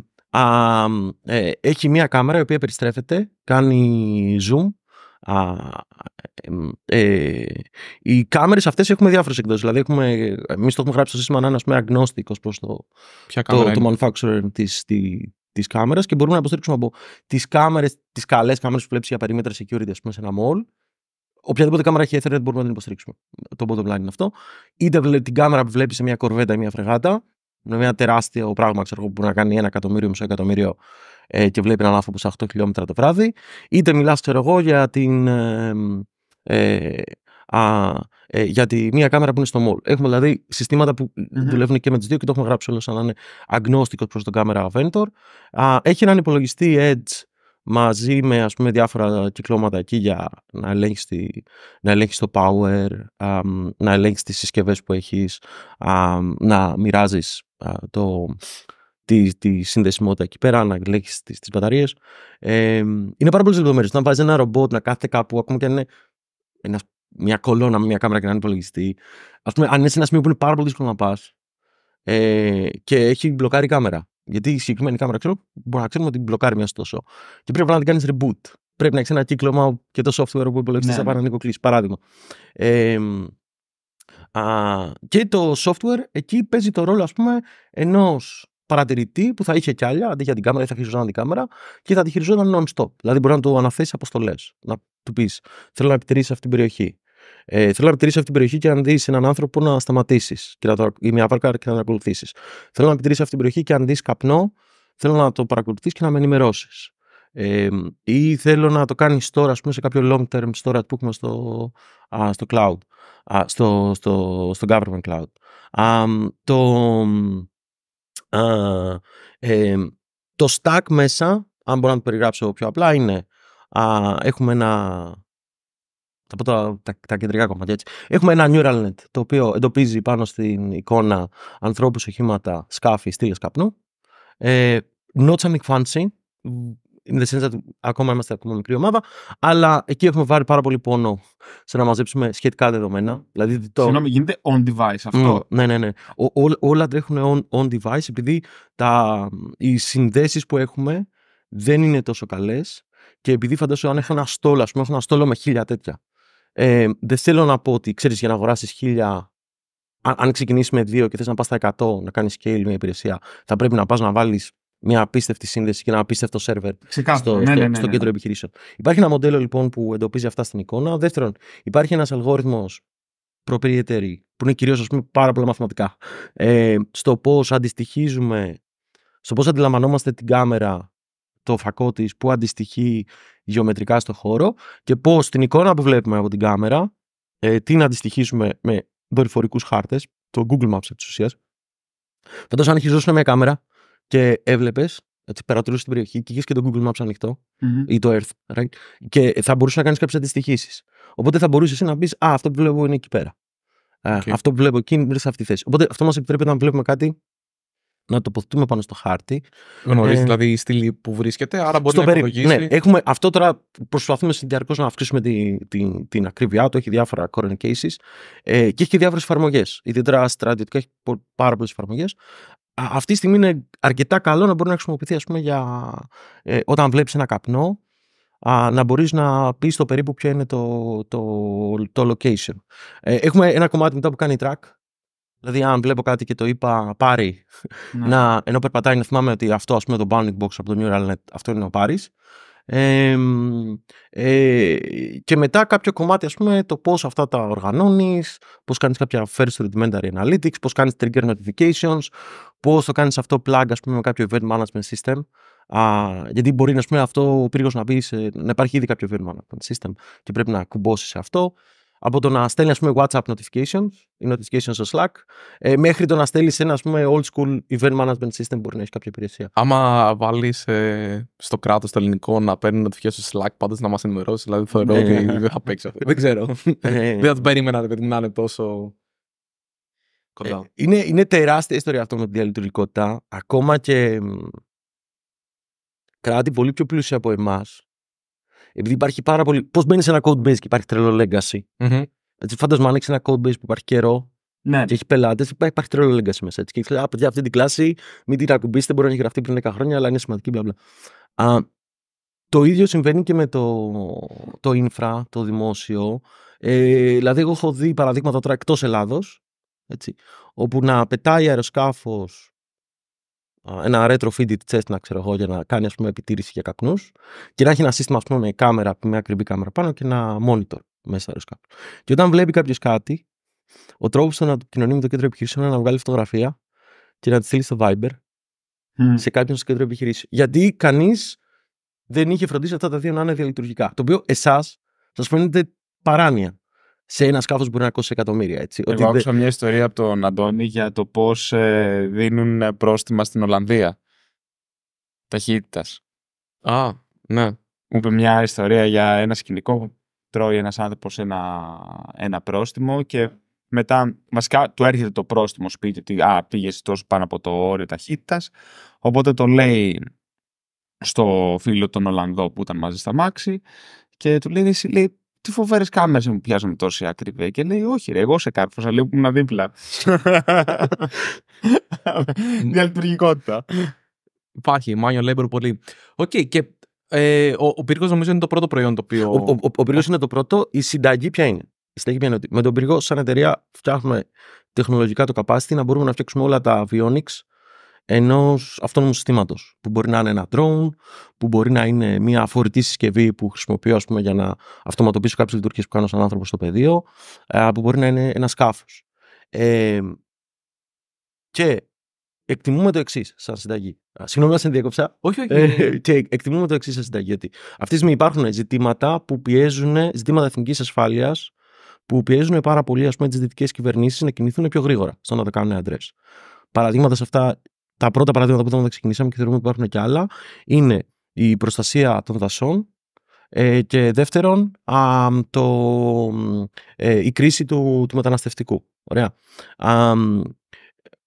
Ε, έχει μία κάμερα η οποία περιστρέφεται, κάνει zoom. Α, ε, οι κάμερες αυτές έχουμε διάφορες εκδόσεις. δηλαδή Εμείς το έχουμε γράψει στο σύστημα να είναι αγνώστικο προς το, το, το manufacturer της, τη κάμερα και μπορούμε να υποστηρίξουμε από τις κάμερες, τις καλές κάμερες που βλέπεις για περίμετρα security, ας πούμε, σε ένα mall. Οποιαδήποτε κάμερα έχει Ethernet μπορούμε να την υποστηρίξουμε. Το bottom line είναι αυτό. Είτε την κάμερα που βλέπεις σε μια κορβέτα ή μια φρεγάτα, με ένα τεράστιο πράγμα ξέρω, που μπορεί να κάνει ένα εκατομμύριο, μισό εκατομμύριο ε, και βλέπει έναν άνθρωπο σε 8 χιλιόμετρα το βράδυ. Είτε μιλάς, ξέρω εγώ, για την. ε, ε α, ε, για τη μία κάμερα που είναι στο mall. Έχουμε δηλαδή συστήματα που δουλεύουν και με τις δύο και το έχουμε γράψει όλο σαν να είναι αγνώστικο προς τον κάμερα Ventor. Α, έχει έναν υπολογιστή Edge μαζί με ας πούμε, διάφορα κυκλώματα εκεί για να ελέγχεις, τη, να ελέγχεις το power, α, να ελέγχεις τις συσκευές που έχεις, α, να μοιράζεις το, τη, τη συνδεσιμότητα εκεί πέρα, να ελέγχεις τις, τις μπαταρίες. Ε, είναι πάρα πολλές λεπτομέρειες. Να βάζεις ένα ρομπότ να κάθεται κάπου, ακόμα και αν είναι ένας μια κολόνα με μια κάμερα και έναν υπολογιστή. Ας πούμε, αν είναι σε ένα σημείο που είναι πάρα πολύ δύσκολο να πας ε, και έχει μπλοκάρει η κάμερα. Γιατί η συγκεκριμένη κάμερα ξέρω, μπορεί να ξέρουμε ότι μπλοκάρει μιας τόσο. Και πρέπει να την κάνεις reboot. Πρέπει να έχεις ένα κύκλωμα και το software που υπολογιστή ναι. θα πάρει να κλείσει, παράδειγμα. Ε, α, και το software εκεί παίζει το ρόλο, ας πούμε, ενός παρατηρητή που θα είχε κι άλλα, αντί για την κάμερα, ή θα χειριζόταν την κάμερα και θα τη χειριζόταν non-stop. Δηλαδή, μπορεί να του αναθέσεις αποστολές. Να του πεις: Θέλω να επιτηρήσει αυτή την περιοχή. Ε, θέλω να επιτηρήσει αυτή την περιοχή και αν δεις έναν άνθρωπο να σταματήσεις ή μια βάρκα και να την ακολουθήσεις. Θέλω να επιτηρήσει αυτή την περιοχή και αν δεις καπνό, θέλω να το παρακολουθήσει και να με ενημερώσεις. Ε, ή θέλω να το κάνεις τώρα, ας πούμε, σε κάποιο long term storage που έχουμε στο, α, cloud, α, στο, στο, στο government cloud. Α, το, ε, το stack μέσα, αν μπορώ να το περιγράψω πιο απλά, είναι έχουμε ένα θα τα, τα, τα κεντρικά κομμάτια έτσι. Έχουμε ένα neural net το οποίο εντοπίζει πάνω στην εικόνα ανθρώπους, οχήματα, σκάφη, στήλες καπνού. Ε, not something fancy, in the sense that ακόμα είμαστε ακόμα μικρή ομάδα, αλλά εκεί έχουμε βάλει πάρα πολύ πόνο σε να μαζέψουμε σχετικά δεδομένα. Δηλαδή το... Συγγνώμη, γίνεται on-device αυτό. Mm, ναι, ναι, ναι. όλα τρέχουν on, device επειδή τα, οι συνδέσεις που έχουμε δεν είναι τόσο καλές. και επειδή φαντάζομαι αν έχω ένα στόλο, ας πούμε, έχω ένα στόλο με χίλια τέτοια ε, δεν θέλω να πω ότι ξέρεις για να αγοράσεις χίλια, Αν, αν ξεκινήσεις με δύο και θες να πας στα 100, να κάνεις scale μια υπηρεσία, θα πρέπει να πας να βάλεις μια απίστευτη σύνδεση και ένα απίστευτο σερβερ στο, ναι, στο ναι, ναι, κέντρο επιχειρήσεων. Υπάρχει ένα μοντέλο λοιπόν που εντοπίζει αυτά στην εικόνα. Δεύτερον, υπάρχει ένας αλγόριθμος proprietary, που είναι κυρίως πάρα πολλά μαθηματικά, ε, στο πώς αντιστοιχίζουμε, στο πώς αντιλαμβανόμαστε την κάμερα το φακό της που αντιστοιχεί γεωμετρικά στο χώρο και πώς την εικόνα που βλέπουμε από την κάμερα ε, την αντιστοιχίσουμε με δορυφορικούς χάρτες, το Google Maps της ουσίας. Φέτο, αν χειριζόσουν μια κάμερα και έβλεπες, έτσι την περιοχή και είχες και το Google Maps ανοιχτό ή το Earth, right? και θα μπορούσες να κάνεις κάποιες αντιστοιχίσεις. Οπότε θα μπορούσες να πεις Α, αυτό που βλέπω είναι εκεί πέρα. αυτό που βλέπω εκεί είναι σε αυτή τη θέση. Οπότε αυτό μας επιτρέπεται να βλέπουμε κάτι να τοποθετούμε πάνω στο χάρτη. Γνωρίζει ε, δηλαδή η στήλη που βρίσκεται, άρα μπορεί να περί... Ναι, έχουμε, αυτό τώρα προσπαθούμε συνδυαρκώ να αυξήσουμε τη, τη, την ακρίβειά του. Έχει διάφορα corner cases ε, και έχει και διάφορες εφαρμογές. Ιδιαίτερα στρατιωτικά έχει πάρα πολλές εφαρμογές. Αυτή τη στιγμή είναι αρκετά καλό να μπορεί να χρησιμοποιηθεί, για, ε, όταν βλέπεις ένα καπνό, να μπορείς να πεις το περίπου ποιο είναι το, το, το location. Ε, έχουμε ένα κομμάτι μετά που κάνει track, Δηλαδή, αν βλέπω κάτι και το είπα πάρει, ναι. να, ενώ περπατάει να θυμάμαι ότι αυτό, ας πούμε, το bounding box από το neural net, αυτό είναι ο πάρει. Ε, ε, και μετά κάποιο κομμάτι, ας πούμε, το πώς αυτά τα οργανώνεις, πώς κάνεις κάποια first rudimentary analytics, πώς κάνεις trigger notifications, πώς το κάνεις αυτό plug, ας πούμε, με κάποιο event management system. Α, γιατί μπορεί, να πούμε, αυτό ο πύργος να να υπάρχει ήδη κάποιο event management system και πρέπει να κουμπώσεις σε αυτό από το να στέλνει ας πούμε, WhatsApp notifications ή notifications στο Slack ε, μέχρι το να στέλνεις ένα ας πούμε, old school event management system που μπορεί να έχεις κάποια υπηρεσία. Άμα βάλεις ε, στο κράτος το ελληνικό να παίρνει notifications στο Slack, πάντα να μας ενημερώσεις. Δηλαδή θεωρώ ναι. ότι δεν θα δεν ξέρω. Ναι. δεν θα το περίμενα παιδί, να είναι τόσο. Κοντά. Ε, είναι, είναι τεράστια ιστορία αυτό με τη διαλειτουργικότητα. Ακόμα και κράτη πολύ πιο πλούσια από εμάς επειδή υπάρχει πάρα πολύ. Πώς μπαίνεις σε ένα code base και υπάρχει τρελό legacy. Mm-hmm. Έτσι, φαντάζομαι, αν έχει ένα code base που υπάρχει καιρό ναι. και έχει πελάτες, υπάρχει, υπάρχει τρελό legacy μέσα. Έτσι. Και λέει, Α, παιδιά, αυτή την κλάση, μην την ακουμπήσετε, μπορεί να έχει γραφτεί πριν 10 χρόνια, αλλά είναι σημαντική, μπλα Α, το ίδιο συμβαίνει και με το, το infra, το δημόσιο. Ε, δηλαδή, εγώ έχω δει παραδείγματα τώρα εκτός Ελλάδος, όπου να πετάει αεροσκάφος ένα retrofitted chest να ξέρω εγώ για να κάνει ας πούμε, επιτήρηση για καπνούς και να έχει ένα σύστημα ας πούμε, με κάμερα, με ακριβή κάμερα πάνω και ένα monitor μέσα στους Και όταν βλέπει κάποιος κάτι, ο τρόπος του να κοινωνεί με το κέντρο επιχειρήσεων είναι να βγάλει φωτογραφία και να τη στείλει στο Viber σε κάποιον στο κέντρο επιχειρήσεων. Γιατί κανείς δεν είχε φροντίσει αυτά τα δύο να είναι διαλειτουργικά. Το οποίο εσάς σας φαίνεται παράνοια σε ένα σκάφος μπορεί να κόσει εκατομμύρια. Έτσι. Εγώ άκουσα μια ιστορία από τον Αντώνη για το πώς ε, δίνουν ε, πρόστιμα στην Ολλανδία. Ταχύτητας. Α, ναι. Μου είπε μια ιστορία για ένα σκηνικό που τρώει ένας άνθρωπος ένα, ένα πρόστιμο και μετά βασικά του έρχεται το πρόστιμο σπίτι ότι α, πήγες τόσο πάνω από το όριο ταχύτητας οπότε το λέει στο φίλο τον Ολλανδό που ήταν μαζί στα μάξι και του λέει, λέει τι φοβερές κάμερες μου πιάζουν τόση ακριβέ. Και λέει, Όχι, ρε, εγώ σε κάρφωσα. Λέω που ήμουν δίπλα. Διαλειτουργικότητα. Υπάρχει, Μάνιο Λέμπερ πολύ. Οκ, και ε, ο, ο πύργος νομίζω είναι το πρώτο προϊόν το οποίο. Ο, ο, πύργος είναι το πρώτο. Η συνταγή ποια είναι. Η συνταγή ποια είναι ότι με τον πύργο, σαν εταιρεία, φτιάχνουμε τεχνολογικά το capacity να μπορούμε να φτιάξουμε όλα τα avionics ενός αυτόνομου συστήματος. Που μπορεί να είναι ένα drone, που μπορεί να είναι μια φορητή συσκευή που χρησιμοποιώ ας πούμε, για να αυτοματοποιήσω κάποιες λειτουργίες που κάνω σαν άνθρωπο στο πεδίο, ε, που μπορεί να είναι ένα σκάφος. Ε, και εκτιμούμε το εξής σαν συνταγή. Συγγνώμη, σα διέκοψα. Όχι, όχι. Ε, και εκτιμούμε το εξής σαν συνταγή. γιατί αυτή τη στιγμή υπάρχουν ζητήματα που πιέζουν, ζητήματα εθνικής ασφάλειας, που πιέζουν πάρα πολύ τις δυτικές κυβερνήσεις να κινηθούν πιο γρήγορα στο να τα κάνουν αντρέ. Παραδείγματα σε αυτά τα πρώτα παραδείγματα που θα ξεκινήσαμε και θεωρούμε ότι υπάρχουν και άλλα είναι η προστασία των δασών ε, και δεύτερον α, το, ε, η κρίση του, του μεταναστευτικού. Ωραία. Α,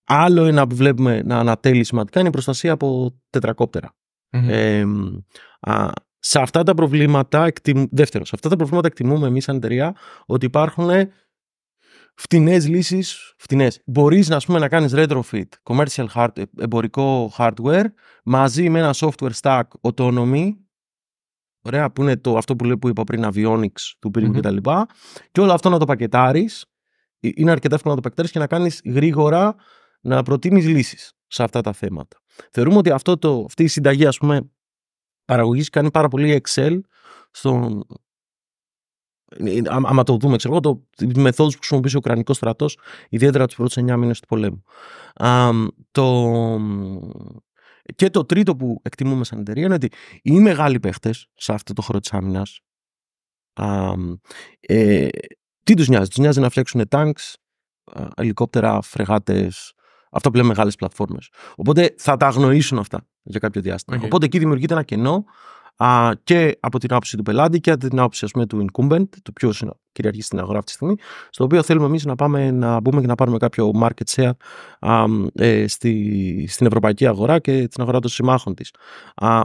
άλλο ένα που βλέπουμε να ανατέλει σημαντικά είναι η προστασία από Ε, α, σε αυτά τα προβλήματα, δεύτερον, σε αυτά τα προβλήματα εκτιμούμε εμείς σαν εταιρεία ότι υπάρχουν φτηνές λύσεις. Φτηνές. Μπορείς να, πούμε, να κάνεις retrofit, commercial hard, ε, εμπορικό hardware, μαζί με ένα software stack autonomy. Ωραία, που είναι το, αυτό που, λέει, που είπα πριν, avionics του πυργου mm κτλ. Και, και όλο αυτό να το πακετάρεις. Ε, είναι αρκετά εύκολο να το πακετάρεις και να κάνεις γρήγορα να προτείνεις λύσεις σε αυτά τα θέματα. Θεωρούμε ότι αυτό το, αυτή η συνταγή, ας πούμε, παραγωγής κάνει πάρα πολύ Excel στον ε, ε, άμα το δούμε, ξέρω εγώ, το μεθόδους που χρησιμοποιεί ο Ουκρανικός στρατός, ιδιαίτερα τους πρώτους 9 μήνες του πολέμου. Α, το... Και το τρίτο που εκτιμούμε σαν εταιρεία είναι ότι οι μεγάλοι παίχτες σε αυτό το χώρο της άμυνας. Ε, τι τους νοιάζει, τους νοιάζει να φτιάξουν τάγκ, ελικόπτερα, φρεγάτες, αυτά που λέμε μεγάλες πλατφόρμες. Οπότε θα τα αγνοήσουν αυτά για κάποιο διάστημα. Okay. Οπότε εκεί δημιουργείται ένα κενό α, και από την άποψη του πελάτη και από την άποψη ας πούμε, του incumbent, του ποιο κυριαρχεί στην αγορά αυτή τη στιγμή, στο οποίο θέλουμε εμείς να πάμε να μπούμε και να πάρουμε κάποιο market share ε, στη, στην ευρωπαϊκή αγορά και την αγορά των συμμάχων της.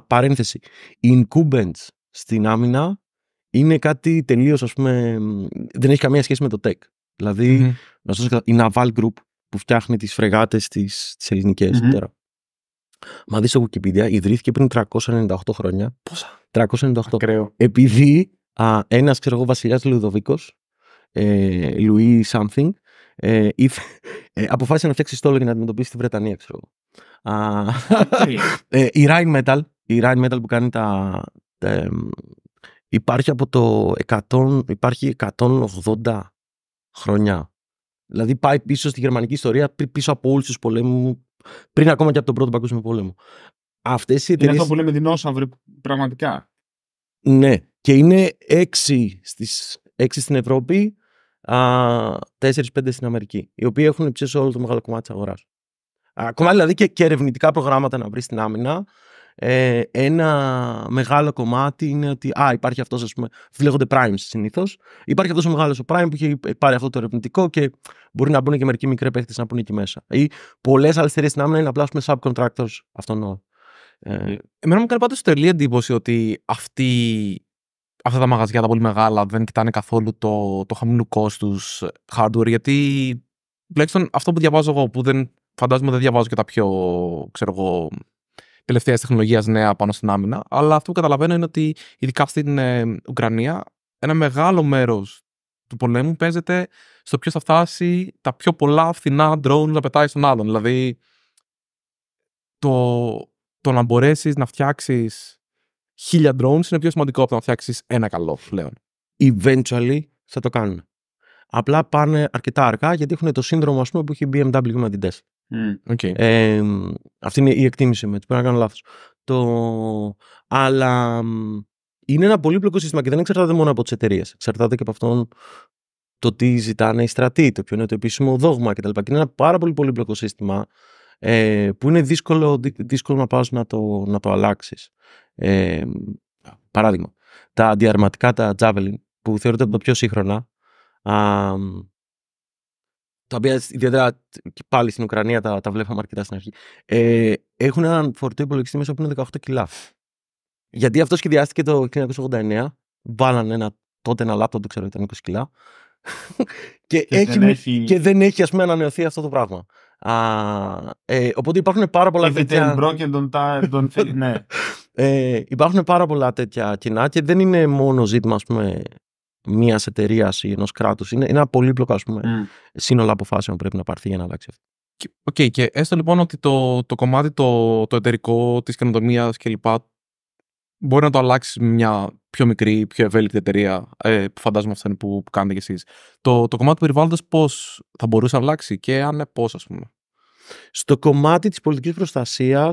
Παρένθεση. Οι incumbents στην άμυνα είναι κάτι τελείως, ας πούμε, δεν έχει καμία σχέση με το tech. δηλαδη mm-hmm. η Naval Group που φτιάχνει τις φρεγάτες τις ελληνικές Μα δεις το Wikipedia ιδρύθηκε πριν 398 χρόνια. Πόσα? 398. Ακραίο. Επειδή α, ένας, ξέρω εγώ, βασιλιάς Λουδοβίκος, ε, Louis something, ε, ε αποφάσισε να φτιάξει στόλο για να αντιμετωπίσει τη Βρετανία, ξέρω εγώ. ε, η Rhine Metal, η Metal που κάνει τα, ε, υπάρχει από το 100, υπάρχει 180 χρόνια. Δηλαδή πάει πίσω στη γερμανική ιστορία, πίσω από όλους τους πολέμους πριν ακόμα και από τον Πρώτο Παγκόσμιο Πόλεμο. Αυτές οι εταιρείε. Είναι αυτό που λέμε δεινόσαυροι πραγματικά. Ναι, και είναι έξι, στις, έξι στην ευρωπη τεσσερι πέντε στην Αμερική, οι οποίοι έχουν ψήσει όλο το μεγάλο κομμάτι της αγοράς. Ακόμα δηλαδή και, και ερευνητικά προγράμματα να βρεις στην άμυνα, ε, ένα μεγάλο κομμάτι είναι ότι α, υπάρχει αυτός, ας πούμε, φυλέγονται primes συνήθως, υπάρχει αυτός ο μεγάλος ο prime που έχει πάρει αυτό το ερευνητικό και μπορεί να μπουν και μερικοί μικροί παίχτε να μπουν εκεί μέσα. Ή πολλές άλλε εταιρείε στην άμυνα είναι απλά πούμε, subcontractors αυτών. Ε, ε, ε, εμένα μου κάνει πάντως τρελή εντύπωση ότι αυτή αυτά τα μαγαζιά τα πολύ μεγάλα δεν κοιτάνε καθόλου το, το χαμηλού κόστους hardware, γιατί τουλάχιστον αυτό που διαβάζω εγώ, που δεν, φαντάζομαι δεν διαβάζω και τα πιο ξέρω εγώ, τελευταίας τεχνολογίας νέα πάνω στην άμυνα. Αλλά αυτό που καταλαβαίνω είναι ότι ειδικά στην ε, Ουκρανία ένα μεγάλο μέρος του πολέμου παίζεται στο ποιος θα φτάσει τα πιο πολλά φθηνά drones να πετάει στον άλλον. Δηλαδή, το, το να μπορέσεις να φτιάξεις χίλια drones είναι πιο σημαντικό από το να φτιάξεις ένα καλό πλέον. Eventually θα το κάνουν. Απλά πάνε αρκετά αρκά γιατί έχουν το σύνδρομο που έχει BMW με την Tesla αυτή είναι η εκτίμηση μου. Πρέπει να κάνω λάθος. Το... Αλλά είναι ένα πολύπλοκο σύστημα και δεν εξαρτάται μόνο από τις εταιρείες. Εξαρτάται και από αυτόν το τι ζητάνε οι στρατοί, το ποιο είναι το επίσημο δόγμα κτλ. Και είναι ένα πάρα πολύ πολύπλοκο σύστημα ε, που είναι δύσκολο, δύσκολο να πας να το, να το αλλάξεις. παράδειγμα, τα αντιαρματικά, τα Javelin, που θεωρούνται από τα πιο σύγχρονα, α, τα οποία ιδιαίτερα και πάλι στην Ουκρανία τα, τα βλέπαμε αρκετά στην αρχή, ε, έχουν έναν φορτίο υπολογιστή μέσα που είναι 18 κιλά. Γιατί αυτό σχεδιάστηκε το 1989, βάλανε ένα, τότε ένα λάπτο, το ξέρω, ήταν 20 κιλά. και, και, δεν έχει... και δεν έχει ας πούμε, ανανεωθεί αυτό το πράγμα. Α, ε, οπότε υπάρχουν πάρα πολλά τέτοια. Broken, ναι. ε, υπάρχουν πάρα πολλά τέτοια κοινά και δεν είναι μόνο ζήτημα ας πούμε, μιας εταιρείας ή ενός κράτους. Είναι ένα πολύπλοκο ας πούμε, mm. σύνολο αποφάσεων που πρέπει να πάρθει για να αλλάξει αυτό. Οκ, okay, και έστω λοιπόν ότι το, το κομμάτι το, το εταιρικό της καινοτομίας κλπ. μπορεί να το αλλάξεις μια πιο μικρή, πιο ευέλικτη εταιρεία, ε, που φαντάζομαι αυτό είναι που, που κάνετε κι εσείς. Το, το κομμάτι του περιβάλλοντος πώς θα μπορούσε να αλλάξει και αν ναι, πώς, ας πούμε. Στο κομμάτι της πολιτικής προστασίας,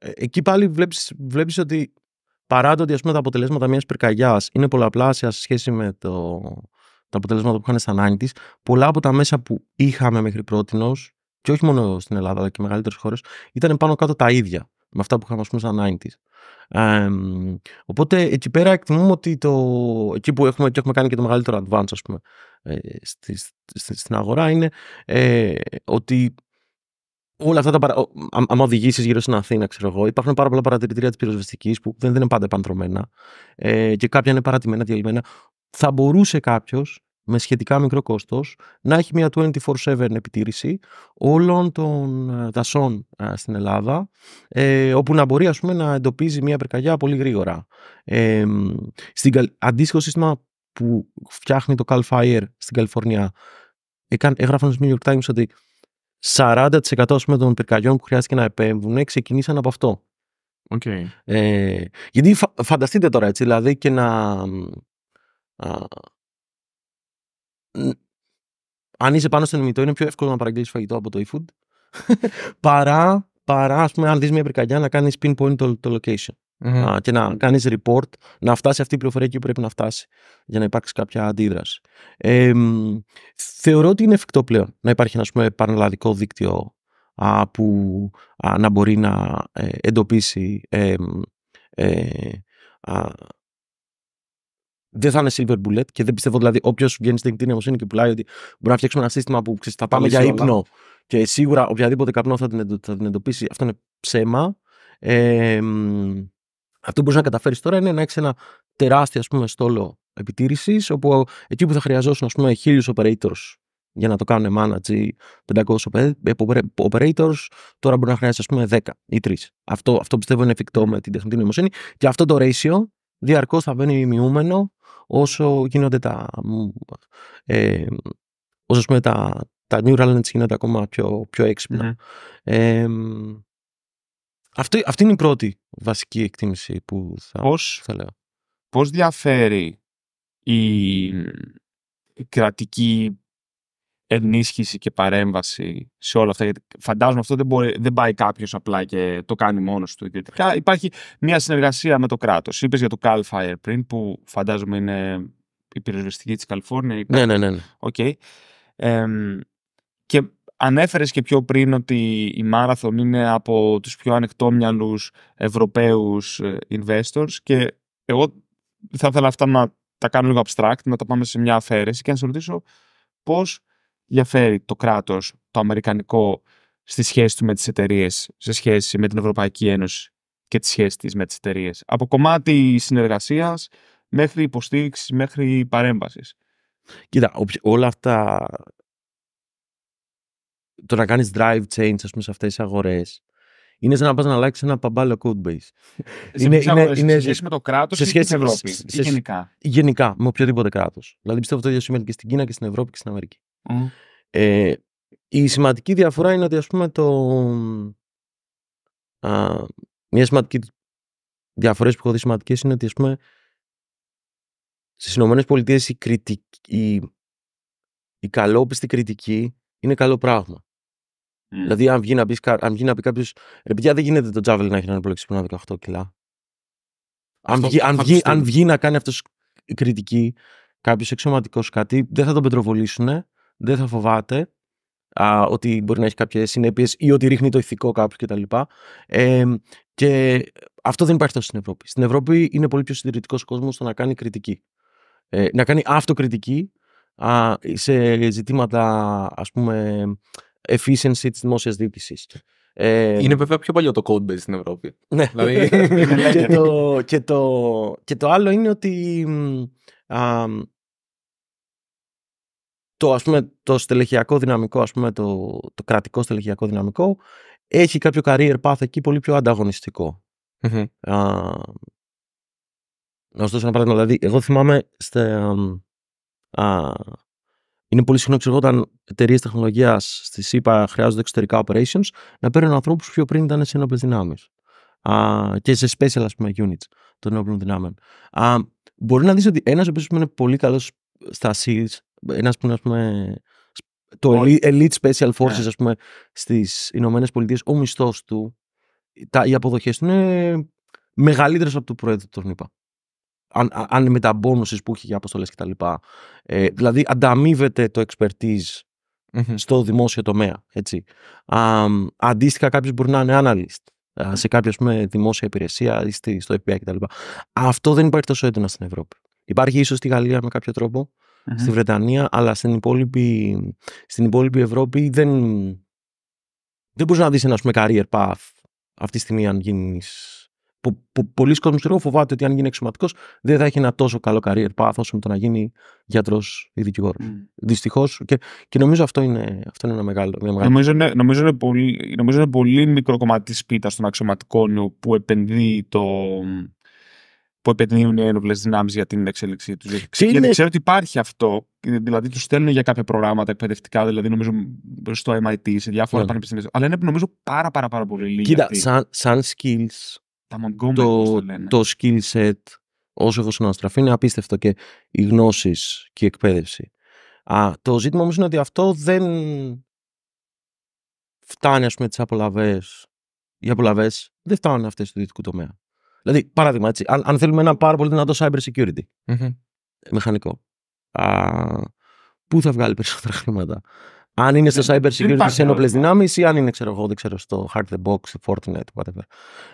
ε, εκεί πάλι βλέπεις, βλέπεις ότι παρά πούμε, τα αποτελέσματα μιας πυρκαγιάς είναι πολλαπλάσια σε σχέση με το, τα αποτελέσματα που είχαν στα ανάγκη της, πολλά από τα μέσα που είχαμε μέχρι πρώτη, και όχι μόνο στην Ελλάδα, αλλά και μεγαλύτερες χώρες, ήταν πάνω κάτω τα ίδια με αυτά που είχαμε ας πούμε, στα ανάγκη οπότε εκεί πέρα εκτιμούμε ότι το, εκεί που έχουμε, έχουμε κάνει και το μεγαλύτερο advance ας πούμε, ε, στη, στην αγορά είναι ε, ότι όλα αυτά τα παρα... Αν οδηγήσεις γύρω στην Αθήνα, ξέρω εγώ, υπάρχουν πάρα πολλά παρατηρητήρια της πυροσβεστικής που δεν, δεν είναι πάντα επανδρομένα ε, και κάποια είναι παρατημένα, διαλυμένα. Θα μπορούσε κάποιος με σχετικά μικρό κόστος να έχει μια 24-7 επιτήρηση όλων των δασών ε, ε, στην Ελλάδα, ε, όπου να μπορεί ας πούμε, να εντοπίζει μια περκαγιά πολύ γρήγορα. Ε, στην, αντίστοιχο σύστημα που φτιάχνει το Cal Fire στην Καλιφορνία. Έγραφαν στο New York Times ότι 40% των πυρκαγιών που χρειάστηκε να επέμβουν ξεκινήσαν από αυτό. Okay. Ε, γιατί φα, φανταστείτε τώρα έτσι, δηλαδή και να... αν είσαι πάνω στο νημητό, είναι πιο εύκολο να παραγγείλεις φαγητό από το ι-food, παρά, παρά ας πούμε, αν δεις μια πυρκαγιά να κάνεις pinpoint το, το location mm-hmm. και να κάνεις report, να φτάσει αυτή η πληροφορία εκεί που πρέπει να φτάσει για να υπάρξει κάποια αντίδραση. Ε, θεωρώ ότι είναι εφικτό πλέον να υπάρχει ένας δίκτυο α, που να μπορεί να ε, εντοπίσει. Ε, α, δεν θα είναι silver bullet και δεν πιστεύω δηλαδή όποιος βγαίνει στην κτίνη και πουλάει ότι μπορεί να φτιάξουμε ένα σύστημα που ξέρεις, θα πάμε για ύπνο και σίγουρα οποιαδήποτε καπνό θα την, εντοπίσει. Αυτό είναι ψέμα. Ε, αυτό που μπορείς να καταφέρεις τώρα είναι να έχεις ένα τεράστιο ας πούμε, στόλο επιτήρησης, όπου εκεί που θα χρειαζόσουν ας πούμε, χίλιους operators για να το κάνουν manage 500 ε, operators, τώρα μπορεί να χρειάζεται ας πούμε 10 ή 3. Αυτό, αυτό πιστεύω είναι εφικτό με την τεχνητή νοημοσύνη και αυτό το ratio διαρκώς θα βαίνει μειούμενο όσο γίνονται τα. Ε, όσο πούμε, τα, τα neural nets γίνονται ακόμα πιο, πιο έξυπνα. Mm. Αυτή, αυτή είναι η πρώτη βασική εκτίμηση που θα, πώς, λέω. Πώς διαφέρει η κρατική ενίσχυση και παρέμβαση σε όλα αυτά. Γιατί φαντάζομαι αυτό δεν, μπορεί, δεν πάει κάποιος απλά και το κάνει μόνος του. Ιδιαίτερα. Υπάρχει μια συνεργασία με το κράτος. Είπες για το Fire πριν, που φαντάζομαι είναι η πυροσβεστική της Καλιφόρνια. Ναι, ναι, ναι, ναι. Okay. και Ανέφερες και πιο πριν ότι η Marathon είναι από τους πιο ανεκτόμυαλους Ευρωπαίους ε, investors και εγώ θα ήθελα αυτά να τα κάνω λίγο abstract, να τα πάμε σε μια αφαίρεση και να σε ρωτήσω πώς διαφέρει το κράτος, το αμερικανικό, στη σχέση του με τις εταιρείες, σε σχέση με την Ευρωπαϊκή Ένωση και τη σχέση της με τις εταιρείες. Από κομμάτι συνεργασίας μέχρι υποστήριξης, μέχρι παρέμβασης. Κοίτα, όλα αυτά το να κάνεις drive change σε αυτές τις αγορές, είναι σαν να πας να αλλάξεις ένα παμπάλαιο code base. είναι, σε, είναι, είναι, σε σχέση με το κράτος ή την Ευρώπη. ή γενικά. Γενικά, με οποιοδήποτε κράτος. Δηλαδή πιστεύω το ίδιο σημαίνει και στην Κίνα και στην Ευρώπη και στην Αμερική. Ε, η σημαντική διαφορά είναι ότι ας πούμε το. Α, μια σημαντική. διαφορά που έχω δει σημαντικές είναι ότι ας πούμε στις ΗΠΑ η, κριτική, η, η καλόπιστη κριτική είναι καλό πράγμα. Mm. Δηλαδή, αν βγει να, αν βγει να πει κάποιος. Επειδή παιδιά, δεν γίνεται το τζάβελ να έχει έναν υπολογιστή που είναι 18 κιλά. Αν βγει, αν, βγει, αν βγει, να κάνει αυτός κριτική, κάποιος εξωματικός κάτι, δεν θα τον πετροβολήσουν, δεν θα φοβάται α, ότι μπορεί να έχει κάποιες συνέπειες ή ότι ρίχνει το ηθικό κάποιο κτλ. Ε, και αυτό δεν υπάρχει τόσο στην Ευρώπη. Στην Ευρώπη είναι πολύ πιο συντηρητικός κόσμος στο να κάνει κριτική. Ε, να κάνει αυτοκριτική σε ζητήματα ας πούμε efficiency της δημόσιας διοίκησης. Ε, είναι βέβαια πιο παλιό το base στην Ευρώπη. Ναι. Δηλαδή και, το, και, το, και το άλλο είναι ότι το, ας πούμε, το στελεχειακό δυναμικό, ας πούμε, το, το κρατικό στελεχειακό δυναμικό έχει κάποιο career path εκεί πολύ πιο ανταγωνιστικο mm-hmm. να σου δώσω ένα παράδειγμα. Δηλαδή, εγώ θυμάμαι είναι πολύ συχνό ξέρω, όταν εταιρείες τεχνολογίας στη ΣΥΠΑ χρειάζονται εξωτερικά operations να παίρνουν ανθρώπους που πιο πριν ήταν σε ενόπλες δυνάμεις και σε special πούμε, units των ενόπλων δυνάμεων. μπορεί να δεις ότι ένας ο οποίος είναι πολύ καλός στα SEALs, ένας που είναι πούμε, το elite special ναι. forces, yeah. ας στις Ηνωμένες Πολιτείες, ο μισθός του, τα, οι αποδοχές του είναι μεγαλύτερες από του πρόεδρου του τον είπα αν, αν με τα μπόνουσες που έχει για αποστολές κτλ. Ε, δηλαδή, ανταμείβεται το expertise mm-hmm. στο δημόσιο τομέα. Έτσι. Α, αντίστοιχα, κάποιο μπορεί να είναι analyst σε κάποια πούμε, δημόσια υπηρεσία ή στο FBI κτλ. Αυτό δεν υπάρχει τόσο έντονα στην Ευρώπη. Υπάρχει ίσως στη Γαλλία με κάποιο τρόπο, mm-hmm. στη Βρετανία, αλλά στην υπόλοιπη, στην υπόλοιπη Ευρώπη δεν, δεν μπορείς να δεις ένα career path αυτή τη στιγμή αν γίνεις που, που πολλοί κόσμοι φοβάται ότι αν γίνει εξωματικό δεν θα έχει ένα τόσο καλό career όσο με το να γίνει γιατρός ή δικηγόρος. Mm. Δυστυχώς. Και, και νομίζω αυτό είναι, αυτό είναι ένα μεγάλο. μεγάλο... Νομίζω, είναι, νομίζω, είναι πολύ, νομίζω είναι πολύ μικρό κομμάτι της πίτα των αξιωματικών που επενδύει το, που επενδύουν οι ένοπλε δυνάμεις για την εξέλιξή τους. Γιατί είναι... ξέρω ότι υπάρχει αυτό. Δηλαδή, τους στέλνουν για κάποια προγράμματα εκπαιδευτικά, δηλαδή νομίζω στο MIT, σε διάφορα yeah. Ναι. πανεπιστήμια. Αλλά είναι νομίζω πάρα, πάρα, πάρα πολύ λίγοι. Κοίτα, σαν, σαν skills το, το, skill set όσο έχω συναστραφεί είναι απίστευτο και οι γνώσεις και η εκπαίδευση. Α, το ζήτημα όμως είναι ότι αυτό δεν φτάνει ας πούμε τις απολαβές. Οι απολαβές δεν φτάνουν αυτές του ιδιωτικού τομέα. Δηλαδή, παράδειγμα, έτσι, αν, αν θέλουμε ένα πάρα πολύ δυνατό cyber security, mm μηχανικό, α, πού θα βγάλει περισσότερα χρήματα. Αν είναι στο cyber security σε ένοπλε δυνάμεις ή αν είναι, ξέρω εγώ, δεν ξέρω, στο hard the box, Fortnite, whatever.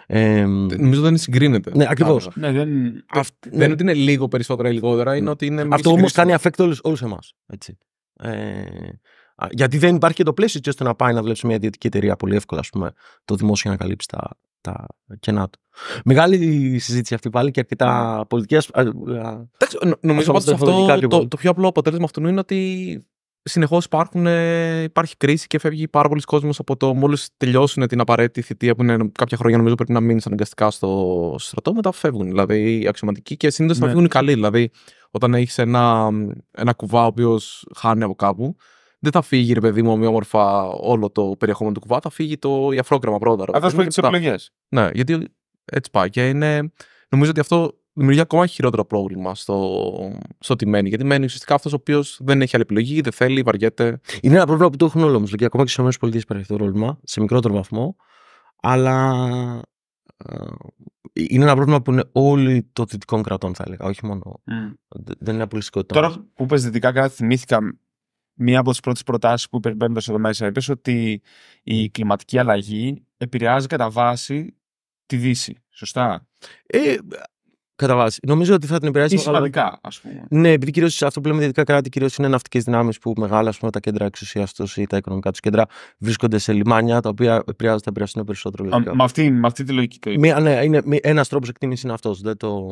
Ε, νομίζω δεν συγκρίνεται. Ναι, ακριβώς. Ναι, δεν είναι ότι είναι λίγο περισσότερα ή λιγότερα, είναι ότι είναι. Αυτό όμως κάνει affect όλους εμά. Ε, γιατί δεν υπάρχει και το πλαίσιο έτσι ώστε να πάει να δουλέψει μια ιδιωτική εταιρεία πολύ εύκολα, ας πούμε, το δημόσιο να καλύψει τα, τα κενά του. Μεγάλη συζήτηση αυτή πάλι και αρκετά ναι. πολιτική. Εντάξει, νομίζω πάντω το, το, πιο απλό αποτέλεσμα αυτού είναι ότι συνεχώς ε, υπάρχει κρίση και φεύγει πάρα πολλοί κόσμος από το μόλις τελειώσουν την απαραίτητη θητεία που είναι κάποια χρόνια νομίζω πρέπει να μείνεις αναγκαστικά στο στρατό. Μετά φεύγουν δηλαδή οι αξιωματικοί και συνήθως ναι. θα φύγουν οι καλοί. Δηλαδή, όταν έχεις ένα, κουβά ο οποίος χάνει από κάπου, δεν θα φύγει ρε παιδί μου ομοιόμορφα όλο το περιεχόμενο του κουβά, θα φύγει το η πρώτα. Αυτό που τι εκλογές. Ναι, γιατί έτσι πάει. Και είναι, νομίζω ότι αυτό δημιουργεί ακόμα χειρότερο πρόβλημα στο, στο τι μένει. Γιατί μένει ουσιαστικά αυτός ο οποίος δεν έχει άλλη επιλογή, δεν θέλει, βαριέται. Είναι ένα πρόβλημα που το έχουν όλοι όμως. Και ακόμα και στις ΗΠΑ υπάρχει αυτό το πρόβλημα, σε μικρότερο βαθμό. Αλλά ε, είναι ένα πρόβλημα που είναι όλοι των δυτικών κρατών, θα έλεγα. Όχι μόνο. Mm. Δεν είναι αποκλειστικότητα. Τώρα που είπες δυτικά κράτη, θυμήθηκα μία από τις πρώτες προτάσεις που υπερπέμπτω εδώ μέσα. Είπε ότι η mm. κλιματική αλλαγή επηρεάζει κατά βάση τη Δύση. Σωστά. Ε, Κατά Νομίζω ότι θα την επηρεάσει. Ή σημαντικά, ας πούμε. Ναι, επειδή κυρίως αυτό που λέμε δυτικά κράτη κυρίως είναι ναυτικές δυνάμεις που μεγάλα πούμε, τα κέντρα εξουσίας του ή τα οικονομικά τους κέντρα βρίσκονται σε λιμάνια τα οποία επηρεάζονται, θα περισσότερο. Α, με, αυτή, αυτή τη λογική το είπα. Ναι, είναι, ένας τρόπος εκτίμησης είναι αυτός. Δεν το,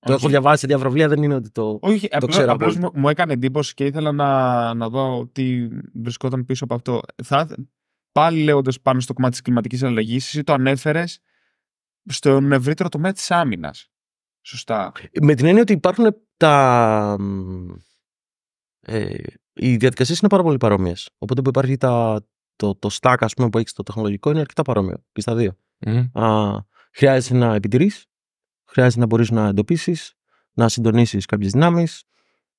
το έχω διαβάσει σε διαβροβλία, δεν είναι ότι το, Όχι, το απλώς, ξέρω. Απλώς μου, μου έκανε εντύπωση και ήθελα να, να δω τι βρισκόταν πίσω από αυτό. Θα, πάλι λέγοντας πάνω στο κομμάτι της κλιματικής αλλαγής, εσύ το ανέφερες στον ευρύτερο τομέα της άμυνας. Σωστά. Με την έννοια ότι υπάρχουν τα. Ε, οι διαδικασίες είναι πάρα πολύ παρόμοιες. Οπότε που υπάρχει τα, το, το stack ας πούμε, που έχεις το τεχνολογικό είναι αρκετά παρόμοιο και στα δύο. Mm. Α, χρειάζεσαι να επιτηρείς, χρειάζεται να μπορείς να εντοπίσεις, να συντονίσεις κάποιες δυνάμεις,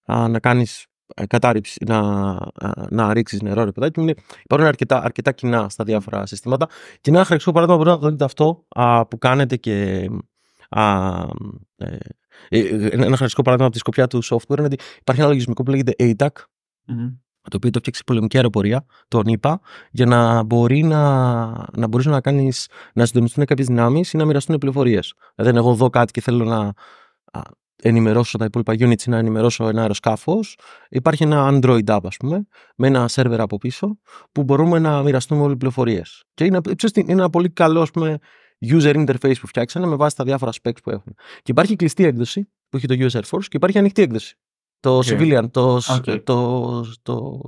να κάνεις ε, κατάρριψη, να, ε, να ρίξεις νερό, ρε παιδάκι Υπάρχουν αρκετά, αρκετά κοινά στα διάφορα συστήματα. Και ένα χρυσό παράδειγμα να δείτε αυτό α, που κάνετε και α, ναι. ε, ένα χαρακτηριστικό παράδειγμα από τη σκοπιά του software είναι ότι υπάρχει ένα λογισμικό που λέγεται ATAC, mm-hmm. το οποίο το φτιάξει η πολεμική αεροπορία, τον είπα, για να μπορεί να, να μπορείς να κάνεις, να συντονιστούν κάποιες δυνάμεις ή να μοιραστούν πληροφορίες. Δηλαδή, εγώ δω κάτι και θέλω να ενημερώσω τα υπόλοιπα units ή να ενημερώσω ένα αεροσκάφος. Υπάρχει ένα Android app, ας πούμε, με ένα σερβερ από πίσω, που μπορούμε να μοιραστούμε όλοι πληροφορίες. Και είναι, ε, είναι ένα πολύ καλό, ας πούμε, user interface που φτιάξανε με βάση τα διάφορα specs που έχουν. Και υπάρχει κλειστή έκδοση που έχει το user force και υπάρχει ανοιχτή έκδοση. Το civilian, το, okay. το, το,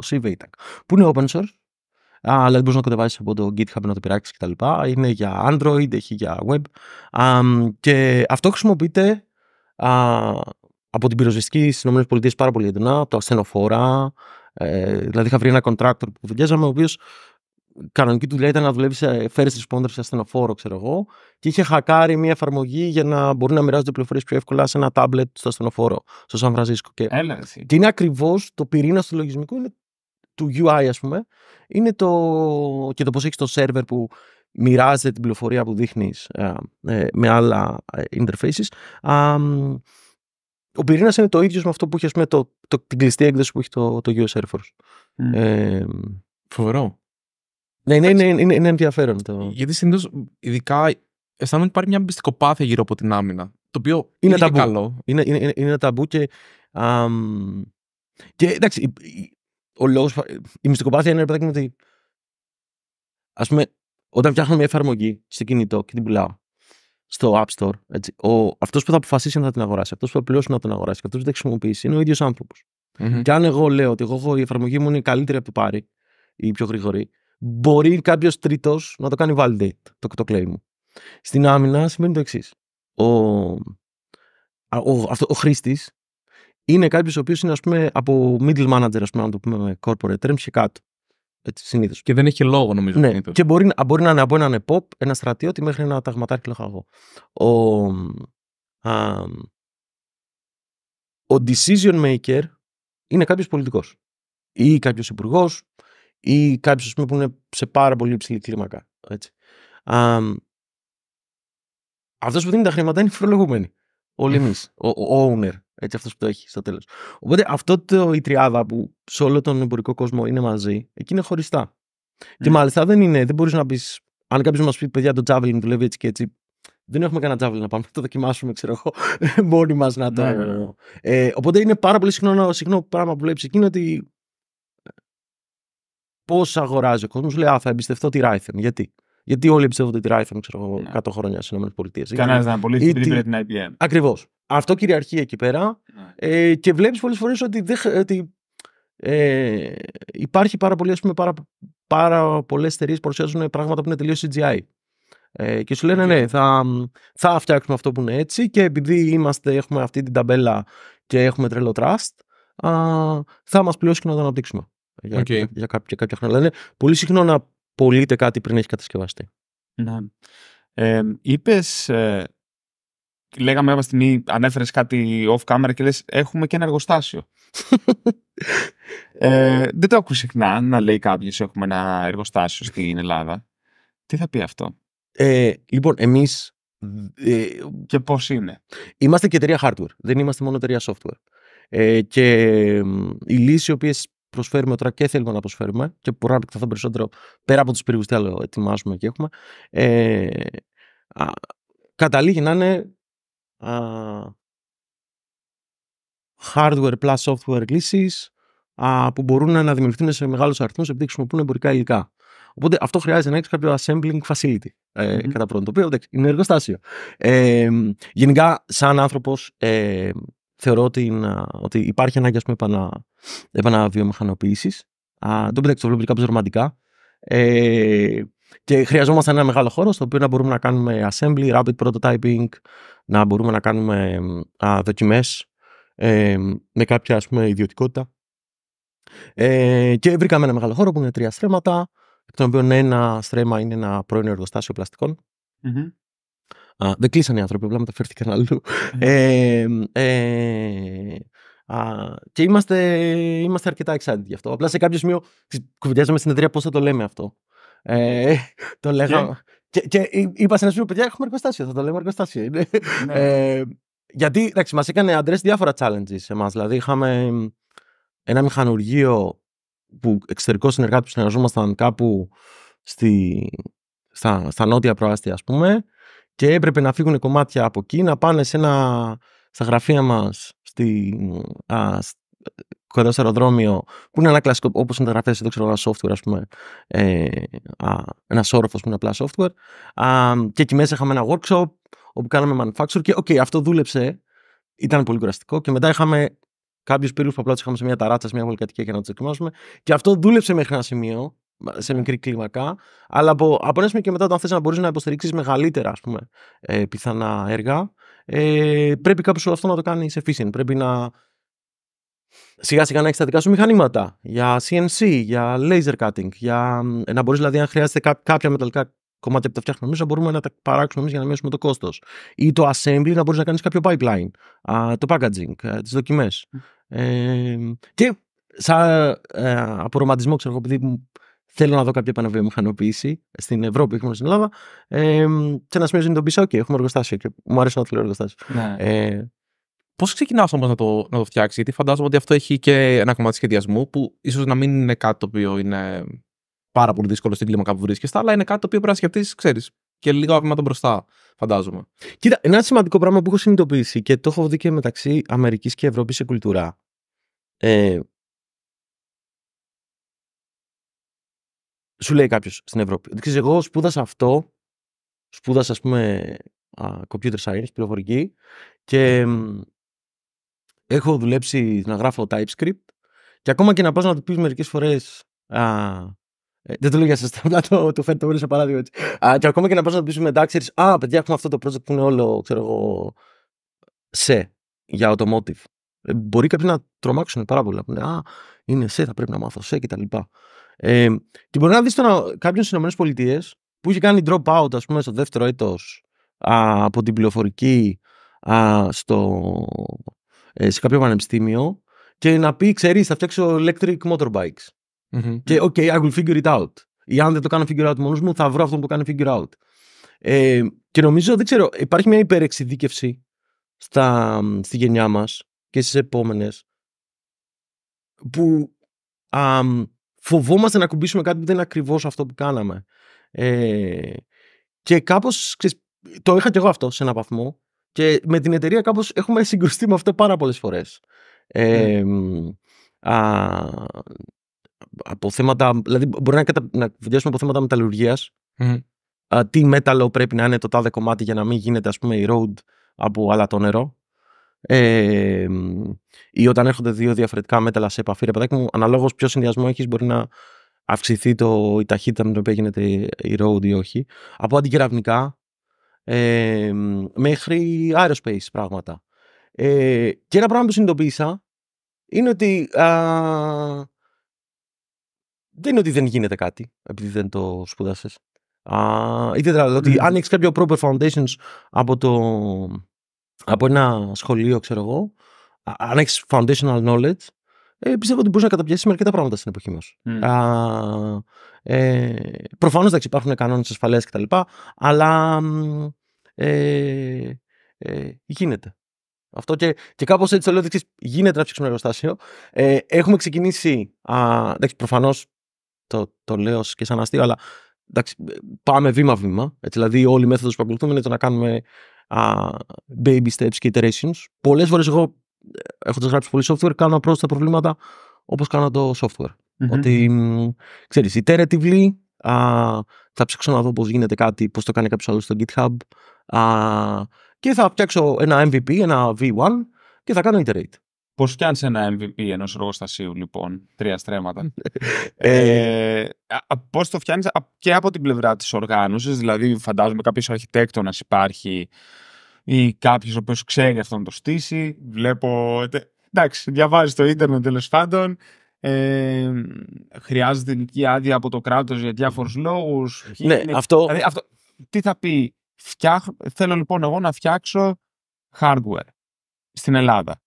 που είναι open source, αλλά δεν μπορείς να κατεβάσεις από το GitHub να το πειράξεις κτλ. Είναι για Android, έχει για web. και αυτό χρησιμοποιείται από την πυροσβεστική στις ΗΠΑ πάρα πολύ έντονα, από το ασθενοφόρα. Ε, δηλαδή, είχα βρει ένα contractor που δουλειάζαμε, ο οποίος κανονική δουλειά ήταν να δουλεύεις σε first responder σε ασθενοφόρο, ξέρω εγώ, και είχε χακάρει μια εφαρμογή για να μπορεί να μοιράζονται πληροφορίες πιο εύκολα σε ένα τάμπλετ στο ασθενοφόρο, στο Σαν Φρανσίσκο. Και, και είναι ακριβώς το πυρήνα του λογισμικού είναι του UI, ας πούμε, είναι το. και το πώς έχεις το server που μοιράζεται την πληροφορία που δείχνεις ε, ε, με άλλα ε, interfaces. ο πυρήνας είναι το ίδιος με αυτό που έχει, ας πούμε, το, το, την κλειστή έκδοση που έχει το, το US Air Force. Mm. Ε, Φοβερό. Ναι, είναι, είναι ενδιαφέρον το. Γιατί συνήθως, ειδικά, αισθάνομαι ότι υπάρχει μια μυστικοπάθεια γύρω από την άμυνα. Το οποίο είναι, είναι καλό. Είναι, είναι, είναι, είναι ταμπού και. Α, και εντάξει, ο λόγος, η μυστικοπάθεια είναι παιδάκι μου ότι. Ας πούμε, όταν φτιάχνω μια εφαρμογή στο κινητό και την πουλάω στο App Store, έτσι, αυτός που θα αποφασίσει να την αγοράσει, αυτός που θα πληρώσει να την αγοράσει και αυτός που θα χρησιμοποιήσει είναι ο ίδιος άνθρωπος. Και αν εγώ λέω ότι εγώ η εφαρμογή μου είναι η καλύτερη από το πάρει, η πιο γρήγορη, μπορεί κάποιος τρίτος να το κάνει validate το, το claim μου. Στην άμυνα σημαίνει το εξής. Ο, ο, ο χρήστης είναι κάποιος ο οποίος είναι ας πούμε, από middle manager, ας πούμε, να το πούμε corporate terms και κάτω. Έτσι, συνήθως. Και δεν έχει λόγο νομίζω. Ναι. Και μπορεί, μπορεί, να είναι από έναν pop, ένα στρατιώτη μέχρι ένα ταγματάρχη λοχαγό. Ο, α, ο decision maker είναι κάποιος πολιτικός. Ή κάποιος υπουργός, ή κάποιος πούμε, που είναι σε πάρα πολύ υψηλή κλίμακα. Έτσι. αυτός που δίνει τα χρήματα είναι φορολογούμενοι. Όλοι εμείς. Ο, ο, owner. Έτσι, αυτός που το έχει στο τέλος. Οπότε αυτό το, η τριάδα που σε όλο τον εμπορικό κόσμο είναι μαζί, εκεί είναι χωριστά. Και ναι. μάλιστα δεν είναι, δεν μπορείς να πεις, αν κάποιος μας πει, παιδιά, το Javelin δουλεύει έτσι και έτσι, δεν έχουμε κανένα τζάβλι να πάμε να το δοκιμάσουμε, ξέρω εγώ, μόνοι μας να το. Ναι, ναι, ε, οπότε είναι πάρα πολύ συχνό, συχνό πράγμα που βλέπεις εκεί ότι πώς αγοράζει ο κόσμος. Λέει, Α, θα εμπιστευτώ τη Ράιθεν. Γιατί. Γιατί όλοι εμπιστεύονται τη Ράιθεν, ξέρω εγώ, ναι. 100 χρόνια στις ΗΠΑ. Κανένα δεν απολύσει την την IBM. Ακριβώς. Αυτό κυριαρχεί εκεί πέρα. Ναι. Ε, και βλέπεις πολλές φορές ότι, δε, ότι ε, υπάρχει πάρα πολύ, ας πάρα, πάρα πολλές εταιρείες που παρουσιάζουν πράγματα που είναι τελείως CGI. Ε, και σου λένε ναι, θα, θα φτιάξουμε αυτό που είναι έτσι και επειδή είμαστε, έχουμε αυτή την ταμπέλα και έχουμε τρελό trust, α, θα μας πληρώσει και να το αναπτύξουμε για, okay. κάποια, κάποια χρόνια. Αλλά δηλαδή, πολύ συχνό να πωλείται κάτι πριν έχεις κατασκευαστεί. Ναι. Ε, Είπε. λέγαμε κάποια στιγμή, ανέφερες κάτι off camera και λες: Έχουμε και ένα εργοστάσιο. ε, δεν το ακούω συχνά να λέει κάποιος: Έχουμε ένα εργοστάσιο στην Ελλάδα. Τι θα πει αυτό. Ε, λοιπόν, εμείς. Ε, και πώς είναι. Είμαστε και εταιρεία hardware. Δεν είμαστε μόνο εταιρεία software. Ε, και οι λύσει οι οποίε προσφέρουμε τώρα και θέλουμε να προσφέρουμε και που να επεκταθώ περισσότερο πέρα από τους πύργους τι ετοιμάζουμε και έχουμε. Ε, α, καταλήγει να είναι α, hardware plus software λύσεις που μπορούν να δημιουργηθούν σε μεγάλους αριθμούς επειδή χρησιμοποιούν εμπορικά υλικά. Οπότε αυτό χρειάζεται να έχεις κάποιο assembling facility ε, mm-hmm. κατά πρώτον, το οποίο είναι εργοστάσιο. Ε, γενικά, σαν άνθρωπος, ε, θεωρώ ότι, ότι υπάρχει ανάγκη ας πούμε, επανα, επαναβιομηχανοποίησης. Α, το πέταξε το βλέπω κάπως ρομαντικά. Ε, και χρειαζόμαστε ένα μεγάλο χώρο στο οποίο να μπορούμε να κάνουμε assembly, rapid prototyping, να μπορούμε να κάνουμε α, δοκιμές ε, με κάποια ας πούμε, ιδιωτικότητα. Ε, και βρήκαμε ένα μεγάλο χώρο που είναι τρία στρέμματα, εκ των οποίων ένα στρέμμα είναι ένα πρώην εργοστάσιο Α, δεν κλείσαν οι άνθρωποι, απλά μεταφέρθηκαν αλλού. Ναι. ε, ε, α, και είμαστε, είμαστε αρκετά excited γι' αυτό. Απλά σε κάποιο σημείο κουβεντιάζαμε στην εταιρεία πώς θα το λέμε αυτό. Ε, το λέγαμε. Και, και, και είπα σε ένα σημείο, παιδιά, έχουμε εργοστάσιο. Θα το λέμε εργοστάσιο. στάσιο. Ναι. ε, γιατί μας έκανε αντρέ διάφορα challenges εμάς. Δηλαδή, είχαμε ένα μηχανουργείο που εξωτερικός συνεργάτης που συνεργαζόμασταν κάπου στη, στα, στα νότια προάστια, ας πούμε και έπρεπε να φύγουν κομμάτια από εκεί, να πάνε σε ένα, στα γραφεία μας στο α, κοντά αεροδρόμιο, που είναι ένα κλασικό, όπως είναι τα γραφεία ξέρω, ένα software, ας πούμε, ε, α, ένα όροφος που είναι απλά software. Α, και εκεί μέσα είχαμε ένα workshop, όπου κάναμε manufacturer και, okay, αυτό δούλεψε, ήταν πολύ κουραστικό και μετά είχαμε κάποιους πύργους που απλά τους είχαμε σε μια ταράτσα, σε μια βολκατική για να τους δοκιμάσουμε. Και αυτό δούλεψε μέχρι ένα σημείο σε μικρή κλίμακα. Αλλά από, από ένα σημείο και μετά, όταν θες να μπορείς να υποστηρίξεις μεγαλύτερα ας πούμε, ε, πιθανά έργα, ε, πρέπει κάποιος αυτό να το κάνει σε efficient. Πρέπει να σιγά σιγά να έχεις τα δικά σου μηχανήματα για CNC, για laser cutting, για ε, να μπορείς δηλαδή, αν χρειάζεται κάποια μεταλλικά κομμάτια που τα φτιάχνουμε εμείς, να μπορούμε να τα παράξουμε εμείς για να μειώσουμε το κόστος. Ή το assembly, να μπορείς να κάνεις κάποιο pipeline, το packaging, ε, τις δοκιμές. Ε, και σαν απορροματισμό, ξέρω εγώ, επειδή Θέλω να δω κάποια επαναβιομηχανοποίηση στην Ευρώπη, όχι μόνο στην Ελλάδα. Ε, σε ένα σημείο να τον OK, έχουμε εργοστάσιο και μου αρέσει να το λέω εργοστάσιο. Ναι. Ε, Πώς ξεκινά όμως να το, το φτιάξει, Γιατί φαντάζομαι ότι αυτό έχει και ένα κομμάτι σχεδιασμού που ίσως να μην είναι κάτι το οποίο είναι πάρα πολύ δύσκολο στην κλίμακα που βρίσκεσαι, αλλά είναι κάτι το οποίο πρέπει να σκεφτείς, ξέρεις, και λίγα βήματα μπροστά, φαντάζομαι. Κοίτα, ένα σημαντικό πράγμα που έχω συνειδητοποιήσει και το έχω δει και μεταξύ Αμερικής και Ευρώπης σε κουλτουρά. Ε, σου λέει κάποιος στην Ευρώπη. εγώ σπούδασα αυτό. Σπούδασα, ας πούμε, computer science, πληροφορική. Και ναι. έχω δουλέψει να γράφω TypeScript. Και ακόμα και να πας να του πεις μερικές φορές. Ε, δεν το λέω για εσά, απλά το, το φέρνω σε παράδειγμα έτσι. Α, και ακόμα και να πας να του πεις μετά, Α, παιδιά, έχουμε αυτό το project που είναι όλο, ξέρω εγώ, σε για automotive. Ε, μπορεί κάποιοι να τρομάξουν πάρα πολύ. Να πούνε Α, είναι σε, θα πρέπει να μάθω σε κτλ. Ε, και μπορεί να δεις κάποιον στις ΗΠΑ που είχε κάνει drop out, ας πούμε, στο δεύτερο έτος από την πληροφορική α, στο, ε, σε κάποιο πανεπιστήμιο και να πει, ξέρεις θα φτιάξω electric motorbikes. Και ok I will figure it out. Ή αν δεν το κάνω figure out μόνος μου, θα βρω αυτό που το κάνει figure out. Ε, και νομίζω, δεν ξέρω, υπάρχει μια υπερεξειδίκευση στα, στη γενιά μας και στις επόμενες που φοβόμαστε να κουμπίσουμε κάτι που δεν είναι ακριβώς αυτό που κάναμε. Ε, και κάπως. Το είχα και εγώ αυτό σε έναν βαθμό. Και με την εταιρεία κάπως έχουμε συγκρουστεί με αυτό πάρα πολλές φορές. Ναι. από θέματα. Δηλαδή, μπορεί να, κατα, να από θέματα μεταλλουργίας. τι μέταλλο πρέπει να είναι το τάδε κομμάτι για να μην γίνεται, ας πούμε, η road από αλατό νερό. Ε, ή όταν έρχονται δύο διαφορετικά μέταλλα σε επαφή, ρε παιδάκι μου, αναλόγως ποιο συνδυασμό έχεις, μπορεί να αυξηθεί το, η ταχύτητα με την οποία γίνεται η road ή όχι. Από αντικεραυνικά μέχρι aerospace πράγματα. Ε, και ένα πράγμα που συνειδητοποίησα είναι ότι δεν είναι ότι δεν γίνεται κάτι επειδή δεν το σπούδασες. Ιδιαίτερα δηλαδή, mm. ότι ναι. αν έχεις κάποιο proper foundations από το από ένα σχολείο, ξέρω εγώ, αν έχεις foundational knowledge, ε, πιστεύω ότι μπορείς να καταπιάσει με αρκετά πράγματα στην εποχή μας. Mm. ε, Προφανώς δεν υπάρχουν κανόνες ασφαλείας κτλ. Αλλά ε, ε, γίνεται. Αυτό και, και κάπως έτσι το λέω ότι γίνεται να φτιάξουμε ένα εργοστάσιο. Ε, έχουμε ξεκινήσει. εντάξει, προφανώς το, το λέω και σαν αστείο, αλλά εντάξει, ε, πάμε βήμα-βήμα. Έτσι, δηλαδή, όλη η μέθοδος που ακολουθούμε είναι το να κάνουμε uh, baby steps και iterations. Πολλές φορές εγώ έχοντας γράψει πολύ software κάνω πρώτα τα προβλήματα όπως κάνω το software. Ότι, ξέρεις, iteratively uh, θα ψάξω να δω πώς γίνεται κάτι, πώς το κάνει κάποιος άλλος στο GitHub και θα φτιάξω ένα MVP, ένα V1 και θα κάνω iterate. Πώ φτιάχνει ένα MVP ενός εργοστασίου, λοιπόν, τρία στρέμματα. ε, ε Πώς το φτιάνει και από την πλευρά της οργάνωσης, δηλαδή, φαντάζομαι κάποιος αρχιτέκτονας υπάρχει ή κάποιος ο οποίος ξέρει αυτό να το στήσει. Βλέπω. Εντάξει, διαβάζεις το ίντερνετ τέλος πάντων. Ε, χρειάζεται ηλική άδεια από το κράτος για διάφορους λόγους. Ναι, δηλαδή, αυτό... Τι θα πει, θέλω λοιπόν εγώ να φτιάξω hardware στην Ελλάδα.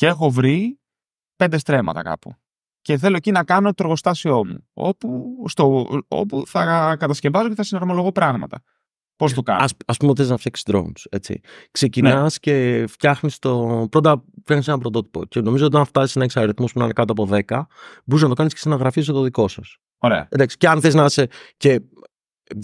Και έχω βρει πέντε στρέμματα κάπου. Και θέλω εκεί να κάνω το εργοστάσιό μου, όπου, στο, όπου θα κατασκευάζω και θα συναρμολογώ πράγματα. Πώς ε, το κάνω. Ας πούμε, θες να φτιάξεις drones. Έτσι. Ξεκινάς ναι. και φτιάχνεις το. Πρώτα φτιάχνει ένα πρωτότυπο. Και νομίζω ότι όταν φτάσεις να έχει αριθμού που να είναι κάτω από 10, μπορείς να το κάνεις και σε ένα το δικό σας. Ωραία. Εντάξει, και αν θες να είσαι και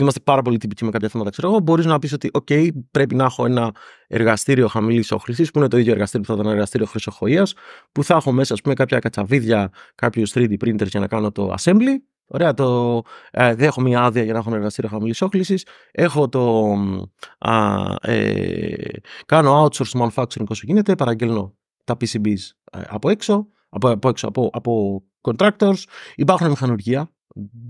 είμαστε πάρα πολύ τυπικοί με κάποια θέματα, ξέρω εγώ, μπορείς να πεις ότι, OK, πρέπει να έχω ένα εργαστήριο χαμηλής όχλησης, που είναι το ίδιο εργαστήριο που θα ήταν εργαστήριο χρυσοχοεία, που θα έχω μέσα, ας πούμε, κάποια κατσαβίδια, κάποιου 3D printers για να κάνω το assembly. Ωραία, το, ε, δεν έχω μία άδεια για να έχω ένα εργαστήριο χαμηλής όχλησης. Έχω το. ε, κάνω outsource manufacturing όσο γίνεται, παραγγέλνω τα PCBs ε, από έξω, από, από, έξω, από, από contractors. Υπάρχουν μηχανουργία,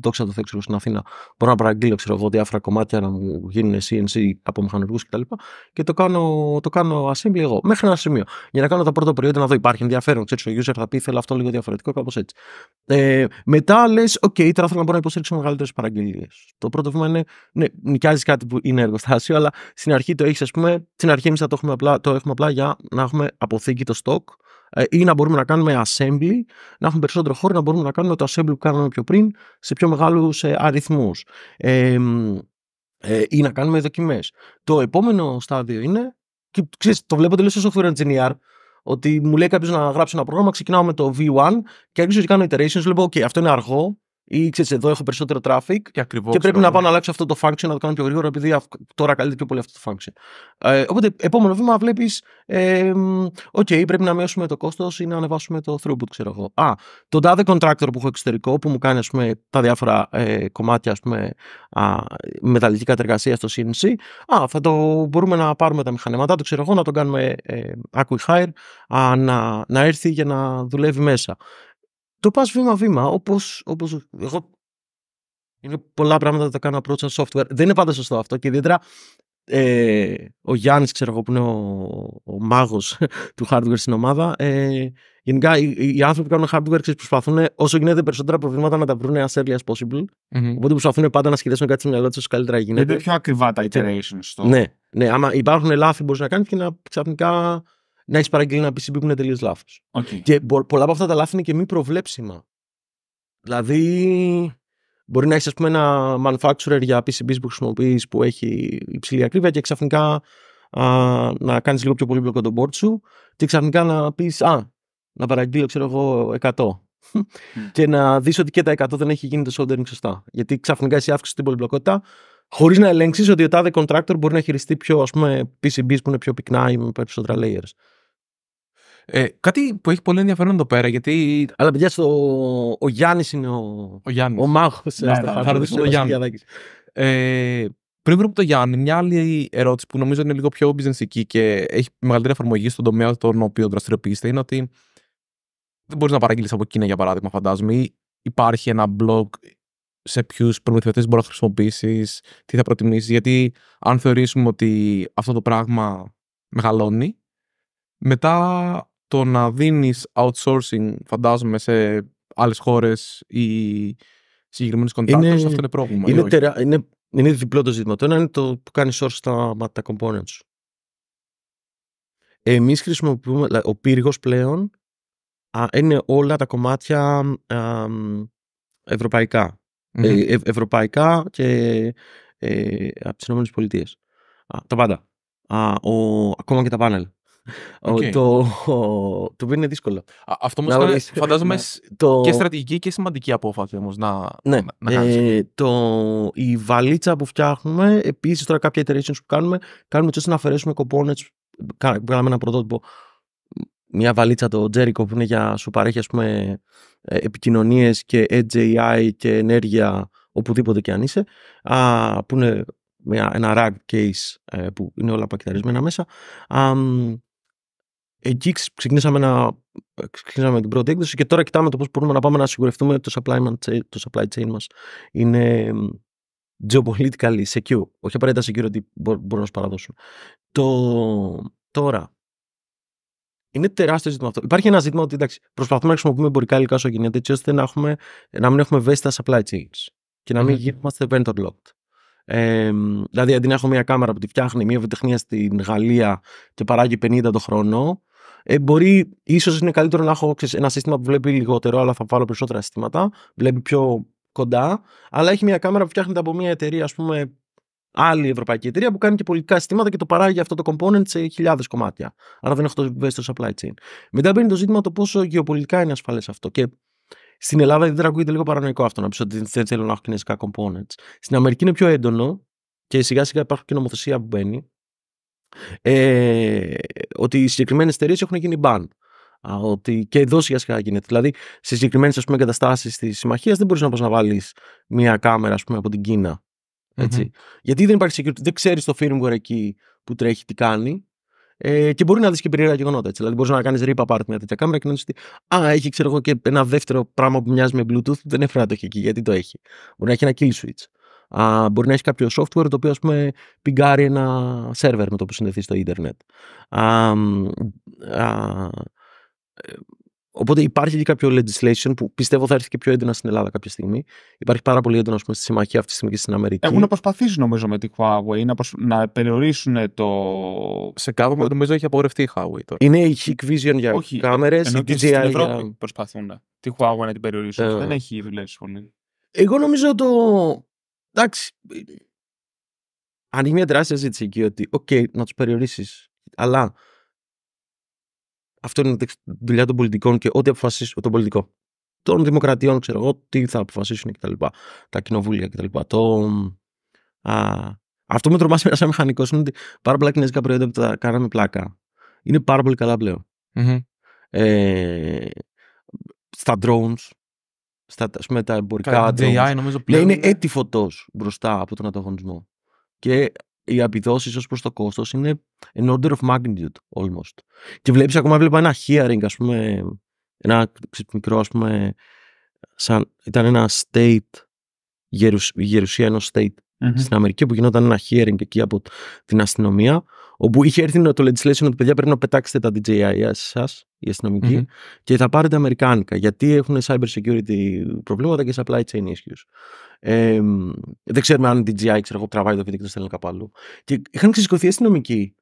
δόξα τω Θεώ, εγώ στην Αθήνα, μπορώ να παραγγείλω ξέρω, εγώ, διάφορα κομμάτια να μου γίνουν CNC από μηχανοργούς κτλ. Και, και το κάνω, το κάνω assembly εγώ, μέχρι ένα σημείο. Για να κάνω τα πρώτα προϊόντα, να δω υπάρχει ενδιαφέρον. Ξέρεις, ο user θα πει: Θέλω αυτό λίγο διαφορετικό, κάπως έτσι. Ε, μετά λες: Οκ, τώρα θέλω να μπορώ να υποστηρίξω μεγαλύτερες παραγγελίες. Το πρώτο βήμα είναι: Ναι, νοικιάζεις κάτι που είναι εργοστάσιο, αλλά στην αρχή το έχεις, ας πούμε, στην αρχή εμείς το, το έχουμε απλά για να έχουμε αποθήκη το stock ε, ή να μπορούμε να κάνουμε assembly, να έχουμε περισσότερο χώρο, να μπορούμε να κάνουμε το assembly που κάναμε πιο πριν σε πιο μεγάλους ε, αριθμούς. Ε, ή να κάνουμε δοκιμές. Το επόμενο στάδιο είναι, και το βλέπω τελείως στο software engineer, ότι μου λέει κάποιος να γράψει ένα πρόγραμμα, ξεκινάω με το V1 και αρχίζω να κάνω iterations. Λέω: OK, αυτό είναι αργό, ή ξέρεις, εδώ έχω περισσότερο traffic και, πρέπει να πάω να αλλάξω αυτό το function, να το κάνω πιο γρήγορα, επειδή τώρα καλύπτει πιο πολύ αυτό το function. Ε, οπότε, επόμενο βήμα βλέπεις, ε, OK, πρέπει να μειώσουμε το κόστος ή να ανεβάσουμε το throughput, ξέρω εγώ. Α, τον τάδε contractor που έχω εξωτερικό, που μου κάνει ας πούμε, τα διάφορα ε, κομμάτια ας πούμε, α, εργασία στο CNC, α, θα το μπορούμε να πάρουμε τα μηχανήματά του, ξέρω εγώ, να τον κάνουμε ε, acquire, α, να, να έρθει για να δουλεύει μέσα το πας βήμα-βήμα, όπως, εγώ είναι πολλά πράγματα που τα κάνω approach software. Δεν είναι πάντα σωστό αυτό και ιδιαίτερα ε, ο Γιάννης, ξέρω εγώ που είναι ο, ο μάγος του hardware στην ομάδα, ε, γενικά οι, οι άνθρωποι που κάνουν hardware ξέρεις, προσπαθούν όσο γίνεται περισσότερα προβλήματα να τα βρουν as early as possible. Mm-hmm. Οπότε προσπαθούν πάντα να σχεδιάσουν κάτι στο μυαλό τους όσο καλύτερα γίνεται. Είναι πιο ακριβά τα iterations. Ναι, ναι, άμα υπάρχουν λάθη μπορείς να κάνεις και να ξαφνικά να έχεις παραγγείλει ένα PCB που είναι τελείως λάθος. Okay. Και πολλά από αυτά τα λάθη είναι και μη προβλέψιμα. Δηλαδή, μπορεί να έχεις ένα manufacturer για PCB που χρησιμοποιείς που έχει υψηλή ακρίβεια και ξαφνικά α, να κάνεις λίγο πιο πολύπλοκο τον board σου και ξαφνικά να πεις Α, να παραγγείλω, ξέρω εγώ, 100. Ναι. και να δεις ότι και τα 100 δεν έχει γίνει το soldering σωστά. Γιατί ξαφνικά εσύ αύξησες την πολυπλοκότητα χωρίς να ελέγξεις ότι ο τάδε contractor μπορεί να χειριστεί πιο ας πούμε, PCBs που είναι πιο πυκνά ή με περισσότερα layers. Ε, κάτι που έχει πολύ ενδιαφέρον εδώ πέρα, γιατί. Αλλά παιδιά, στο... ο Γιάννης είναι ο, ο, ο μάγο. Ναι, ναι, θα, ρωτήσω τον Γιάννη. Ε, πριν βρούμε τον Γιάννη, μια άλλη ερώτηση που νομίζω είναι λίγο πιο businessική και έχει μεγαλύτερη εφαρμογή στον τομέα τον οποίο δραστηριοποιείστε είναι ότι δεν μπορείς να παραγγείλεις από Κίνα για παράδειγμα, φαντάζομαι. Υπάρχει ένα blog σε ποιους προμηθευτές μπορείς να χρησιμοποιήσεις, τι θα προτιμήσεις. Γιατί αν θεωρήσουμε ότι αυτό το πράγμα μεγαλώνει, μετά το να δίνεις outsourcing φαντάζομαι σε άλλες χώρες ή συγκεκριμένους κοντάκτους, αυτό είναι πρόβλημα. Είναι, τερα... είναι, είναι διπλό το ζήτημα. Το ένα είναι το που κάνεις source τα components. Εμείς χρησιμοποιούμε, ο πύργος πλέον είναι όλα τα κομμάτια α, ευρωπαικα ε, ευρωπαϊκά και ε, από τις ΗΠΑ. Τα πάντα. Α, ο, ακόμα και τα πάνελ. Okay. Το, το οποίο είναι δύσκολο. αυτό όμως ήταν, φαντάζομαι, το... και στρατηγική και σημαντική απόφαση όμως να, ναι. να, να ε, το, η βαλίτσα που φτιάχνουμε, επίσης τώρα κάποια iterations που κάνουμε, κάνουμε έτσι ώστε να αφαιρέσουμε components. Κάναμε ένα πρωτότυπο μια βαλίτσα το Jericho που είναι για σου παρέχει ας πούμε ε, επικοινωνίες και edge και ενέργεια οπουδήποτε και αν είσαι α, που είναι μια, ένα rag case ε, που είναι όλα πακεταρισμένα μέσα α, εκεί ξεκινήσαμε, να, ξεκινήσαμε την πρώτη έκδοση και τώρα κοιτάμε το πώς μπορούμε να πάμε να σιγουρευτούμε ότι το supply, chain, το supply chain μας είναι geopolitically secure. Όχι απαραίτητα secure ότι μπορούν να σου παραδώσουν. Το, τώρα, είναι τεράστιο ζήτημα αυτό. Υπάρχει ένα ζήτημα ότι εντάξει, προσπαθούμε να χρησιμοποιούμε εμπορικά υλικά όσο γίνεται, έτσι ώστε να, έχουμε, να μην έχουμε βέστα supply chains και να μην mm-hmm. γινόμαστε vendor locked. Ε, δηλαδή, αντί να έχω μια κάμερα που τη φτιάχνει μια βιοτεχνία στην Γαλλία και παράγει 50 το χρόνο, ε, μπορεί, ίσως είναι καλύτερο να έχω ξέρεις, ένα σύστημα που βλέπει λιγότερο, αλλά θα βάλω περισσότερα συστήματα. Βλέπει πιο κοντά. Αλλά έχει μια κάμερα που φτιάχνεται από μια εταιρεία, ας πούμε, άλλη ευρωπαϊκή εταιρεία που κάνει και πολιτικά συστήματα και το παράγει αυτό το component σε χιλιάδες κομμάτια. Άρα δεν έχω το βέστο supply chain. Μετά μπαίνει το ζήτημα το πόσο γεωπολιτικά είναι ασφαλές αυτό. Και στην Ελλάδα δεν ακούγεται λίγο παρανοϊκό αυτό να πεις ότι δεν θέλω να έχω κινέζικα components. Στην Αμερική είναι πιο έντονο και σιγά σιγά υπάρχει και νομοθεσία που μπαίνει ε, ότι οι συγκεκριμένες εταιρείες έχουν γίνει μπαν. Ότι και εδώ σιγά σιγά γίνεται. Δηλαδή, σε συγκεκριμένες εγκαταστάσεις της συμμαχίας δεν μπορείς να πας να βάλεις μια κάμερα ας πούμε, από την Κίνα. Γιατί δεν υπάρχει security, δεν ξέρεις το firmware εκεί που τρέχει τι κάνει. Ε, και μπορεί να δεις και περίεργα γεγονότα. Έτσι. Δηλαδή, μπορείς να κάνεις ρήπα πάρτι μια τέτοια κάμερα και να δεις ότι Α, έχει ξέρω εγώ και ένα δεύτερο πράγμα που μοιάζει με Bluetooth. Δεν έφερα να το έχει εκεί, γιατί το έχει. Μπορεί να έχει ένα kill switch. Α, μπορεί να έχεις κάποιο software το οποίο ας πούμε, πιγκάρει ένα σερβερ με το που συνδεθείς στο ίντερνετ. Α, α, ε, Οπότε υπάρχει και κάποιο legislation που πιστεύω θα έρθει και πιο έντονα στην Ελλάδα κάποια στιγμή. Υπάρχει πάρα πολύ έντονα στη συμμαχία αυτή τη στιγμή και στην Αμερική. Έχουν προσπαθήσει νομίζω με τη Huawei να, να περιορίσουν το. Σε κάποιο μέρος νομίζω έχει απορρευτεί η Huawei τώρα. Είναι η Hikvision Vision για κάμερε. Ενώ και στην Ευρώπη για... προσπαθούν τη Huawei να την περιορίσουν. Ε... Δεν έχει δουλέψει Εγώ νομίζω το εντάξει. Ανοίγει μια τεράστια ζήτηση εκεί ότι, οκ, okay, να τους περιορίσεις. Αλλά αυτό είναι δουλειά των πολιτικών και ό,τι αποφασίσει το πολιτικό. Των δημοκρατιών, ξέρω εγώ, τι θα αποφασίσουν και Τα, τα κοινοβούλια κτλ. Το. Α, αυτό με τρομάζει ένα σαν μηχανικός είναι ότι πάρα πολλά κινέζικα προϊόντα που τα κάναμε πλάκα είναι πάρα πολύ καλά πλέον. Ε, στα drones, στα ας πούμε, τα εμπορικά δρόμια, ναι, είναι έτη φωτός μπροστά από τον ανταγωνισμό. Και οι επιδόσεις ως προς το κόστος είναι an order of magnitude almost. Και βλέπεις ακόμα, βλέπω ένα hearing, ας πούμε, ένα μικρό, ας πούμε, σαν, ήταν ένα state, η γερουσία ενός state mm-hmm. στην Αμερική, που γινόταν ένα hearing εκεί από την αστυνομία, όπου είχε έρθει το legislation ότι παιδιά πρέπει να πετάξετε τα DJI σας οι αστυνομικοι mm και θα πάρετε αμερικάνικα γιατί έχουν cyber security προβλήματα και supply chain issues. Ε, δεν ξέρουμε αν είναι DJI ξέρω εγώ τραβάει το βίντεο και το στέλνει κάπου αλλού. Και είχαν ξεσηκωθεί αστυνομικοί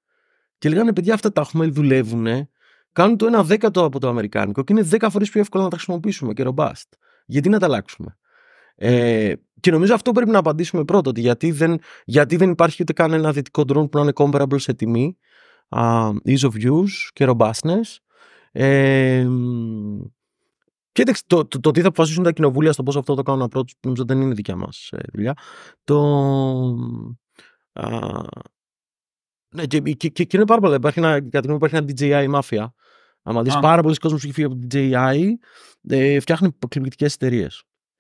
και λέγανε παιδιά αυτά τα έχουμε, δουλεύουν, κάνουν το ένα δέκατο από το αμερικάνικο και είναι δέκα φορές πιο εύκολο να τα χρησιμοποιήσουμε και robust. Γιατί να τα αλλάξουμε. Ε, και νομίζω αυτό πρέπει να απαντήσουμε πρώτο, ότι γιατί δεν, γιατί δεν υπάρχει ούτε καν ένα δυτικό drone που να είναι comparable σε τιμή, uh, ease of use και robustness ε, και εντάξει, το, το, το, τι θα αποφασίσουν τα κοινοβούλια στο πώς αυτό το κάνουν πρώτο, που νομίζω δεν είναι δικιά μας ε, δουλειά. Το. Α, ναι, και, και, και, είναι πάρα πολλά. Υπάρχει ένα, κατά μου υπάρχει ένα DJI μάφια. Αν δει πάρα πολλοί κόσμοι που έχει φύγει από το DJI, ε, φτιάχνει κλιματικέ εταιρείε.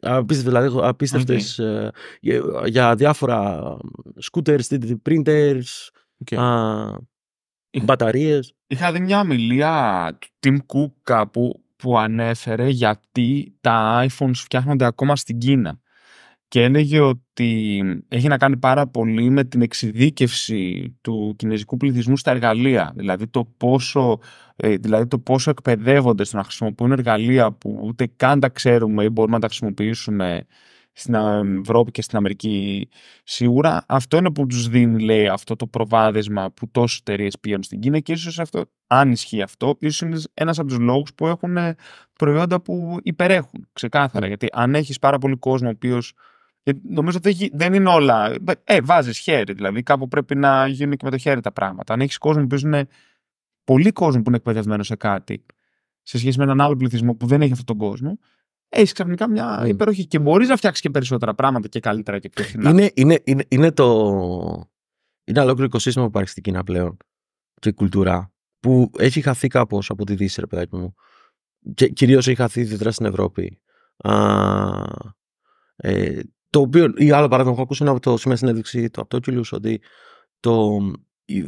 Απίστευτε, δηλαδή, απίστευτε okay. ε, για, για, διάφορα ε, scooters, printers. Okay. Μπαταρίες. Είχα δει μια ομιλία του Tim Cook κάπου που ανέφερε γιατί τα iPhones φτιάχνονται ακόμα στην Κίνα. Και έλεγε ότι έχει να κάνει πάρα πολύ με την εξειδίκευση του κινέζικου πληθυσμού στα εργαλεία. Δηλαδή το πόσο, ε, δηλαδή το πόσο εκπαιδεύονται στο να χρησιμοποιούν εργαλεία που ούτε καν τα ξέρουμε ή μπορούμε να τα χρησιμοποιήσουμε στην ε, Ευρώπη και στην Αμερική σίγουρα. Αυτό είναι που τους δίνει, λέει, αυτό το προβάδισμα που τόσες εταιρείες πήγαν στην Κίνα και ίσως αυτό, αν ισχύει αυτό, ίσως είναι ένας από τους λόγους που έχουν ε, προϊόντα που υπερέχουν ξεκάθαρα. Ναι. Γιατί αν έχεις πάρα πολύ κόσμο ο οποίος. Ε, νομίζω ότι δεν είναι όλα. Ε, βάζεις χέρι, δηλαδή κάπου πρέπει να γίνουν και με το χέρι τα πράγματα. Αν έχεις κόσμο που είναι. Πολύ κόσμο που είναι εκπαιδευμένος σε κάτι σε σχέση με έναν άλλο πληθυσμό που δεν έχει αυτόν τον κόσμο, έχεις ξαφνικά μια ναι. υπέροχη και μπορείς να φτιάξεις και περισσότερα πράγματα και καλύτερα και πιο φθηνά. Είναι, είναι, είναι, είναι το. Είναι ένα ολόκληρο οικοσύστημα που υπάρχει στην Κίνα πλέον και κουλτούρα που έχει χαθεί κάπως από τη Δύση, ρε παιδάκι μου. Και κυρίως έχει χαθεί ιδιαίτερα στην Ευρώπη. Α, ε, το οποίο, ή άλλο παράδειγμα, έχω ακούσει ένα από το σήμερα συνέντευξη του από το Oculus ότι το,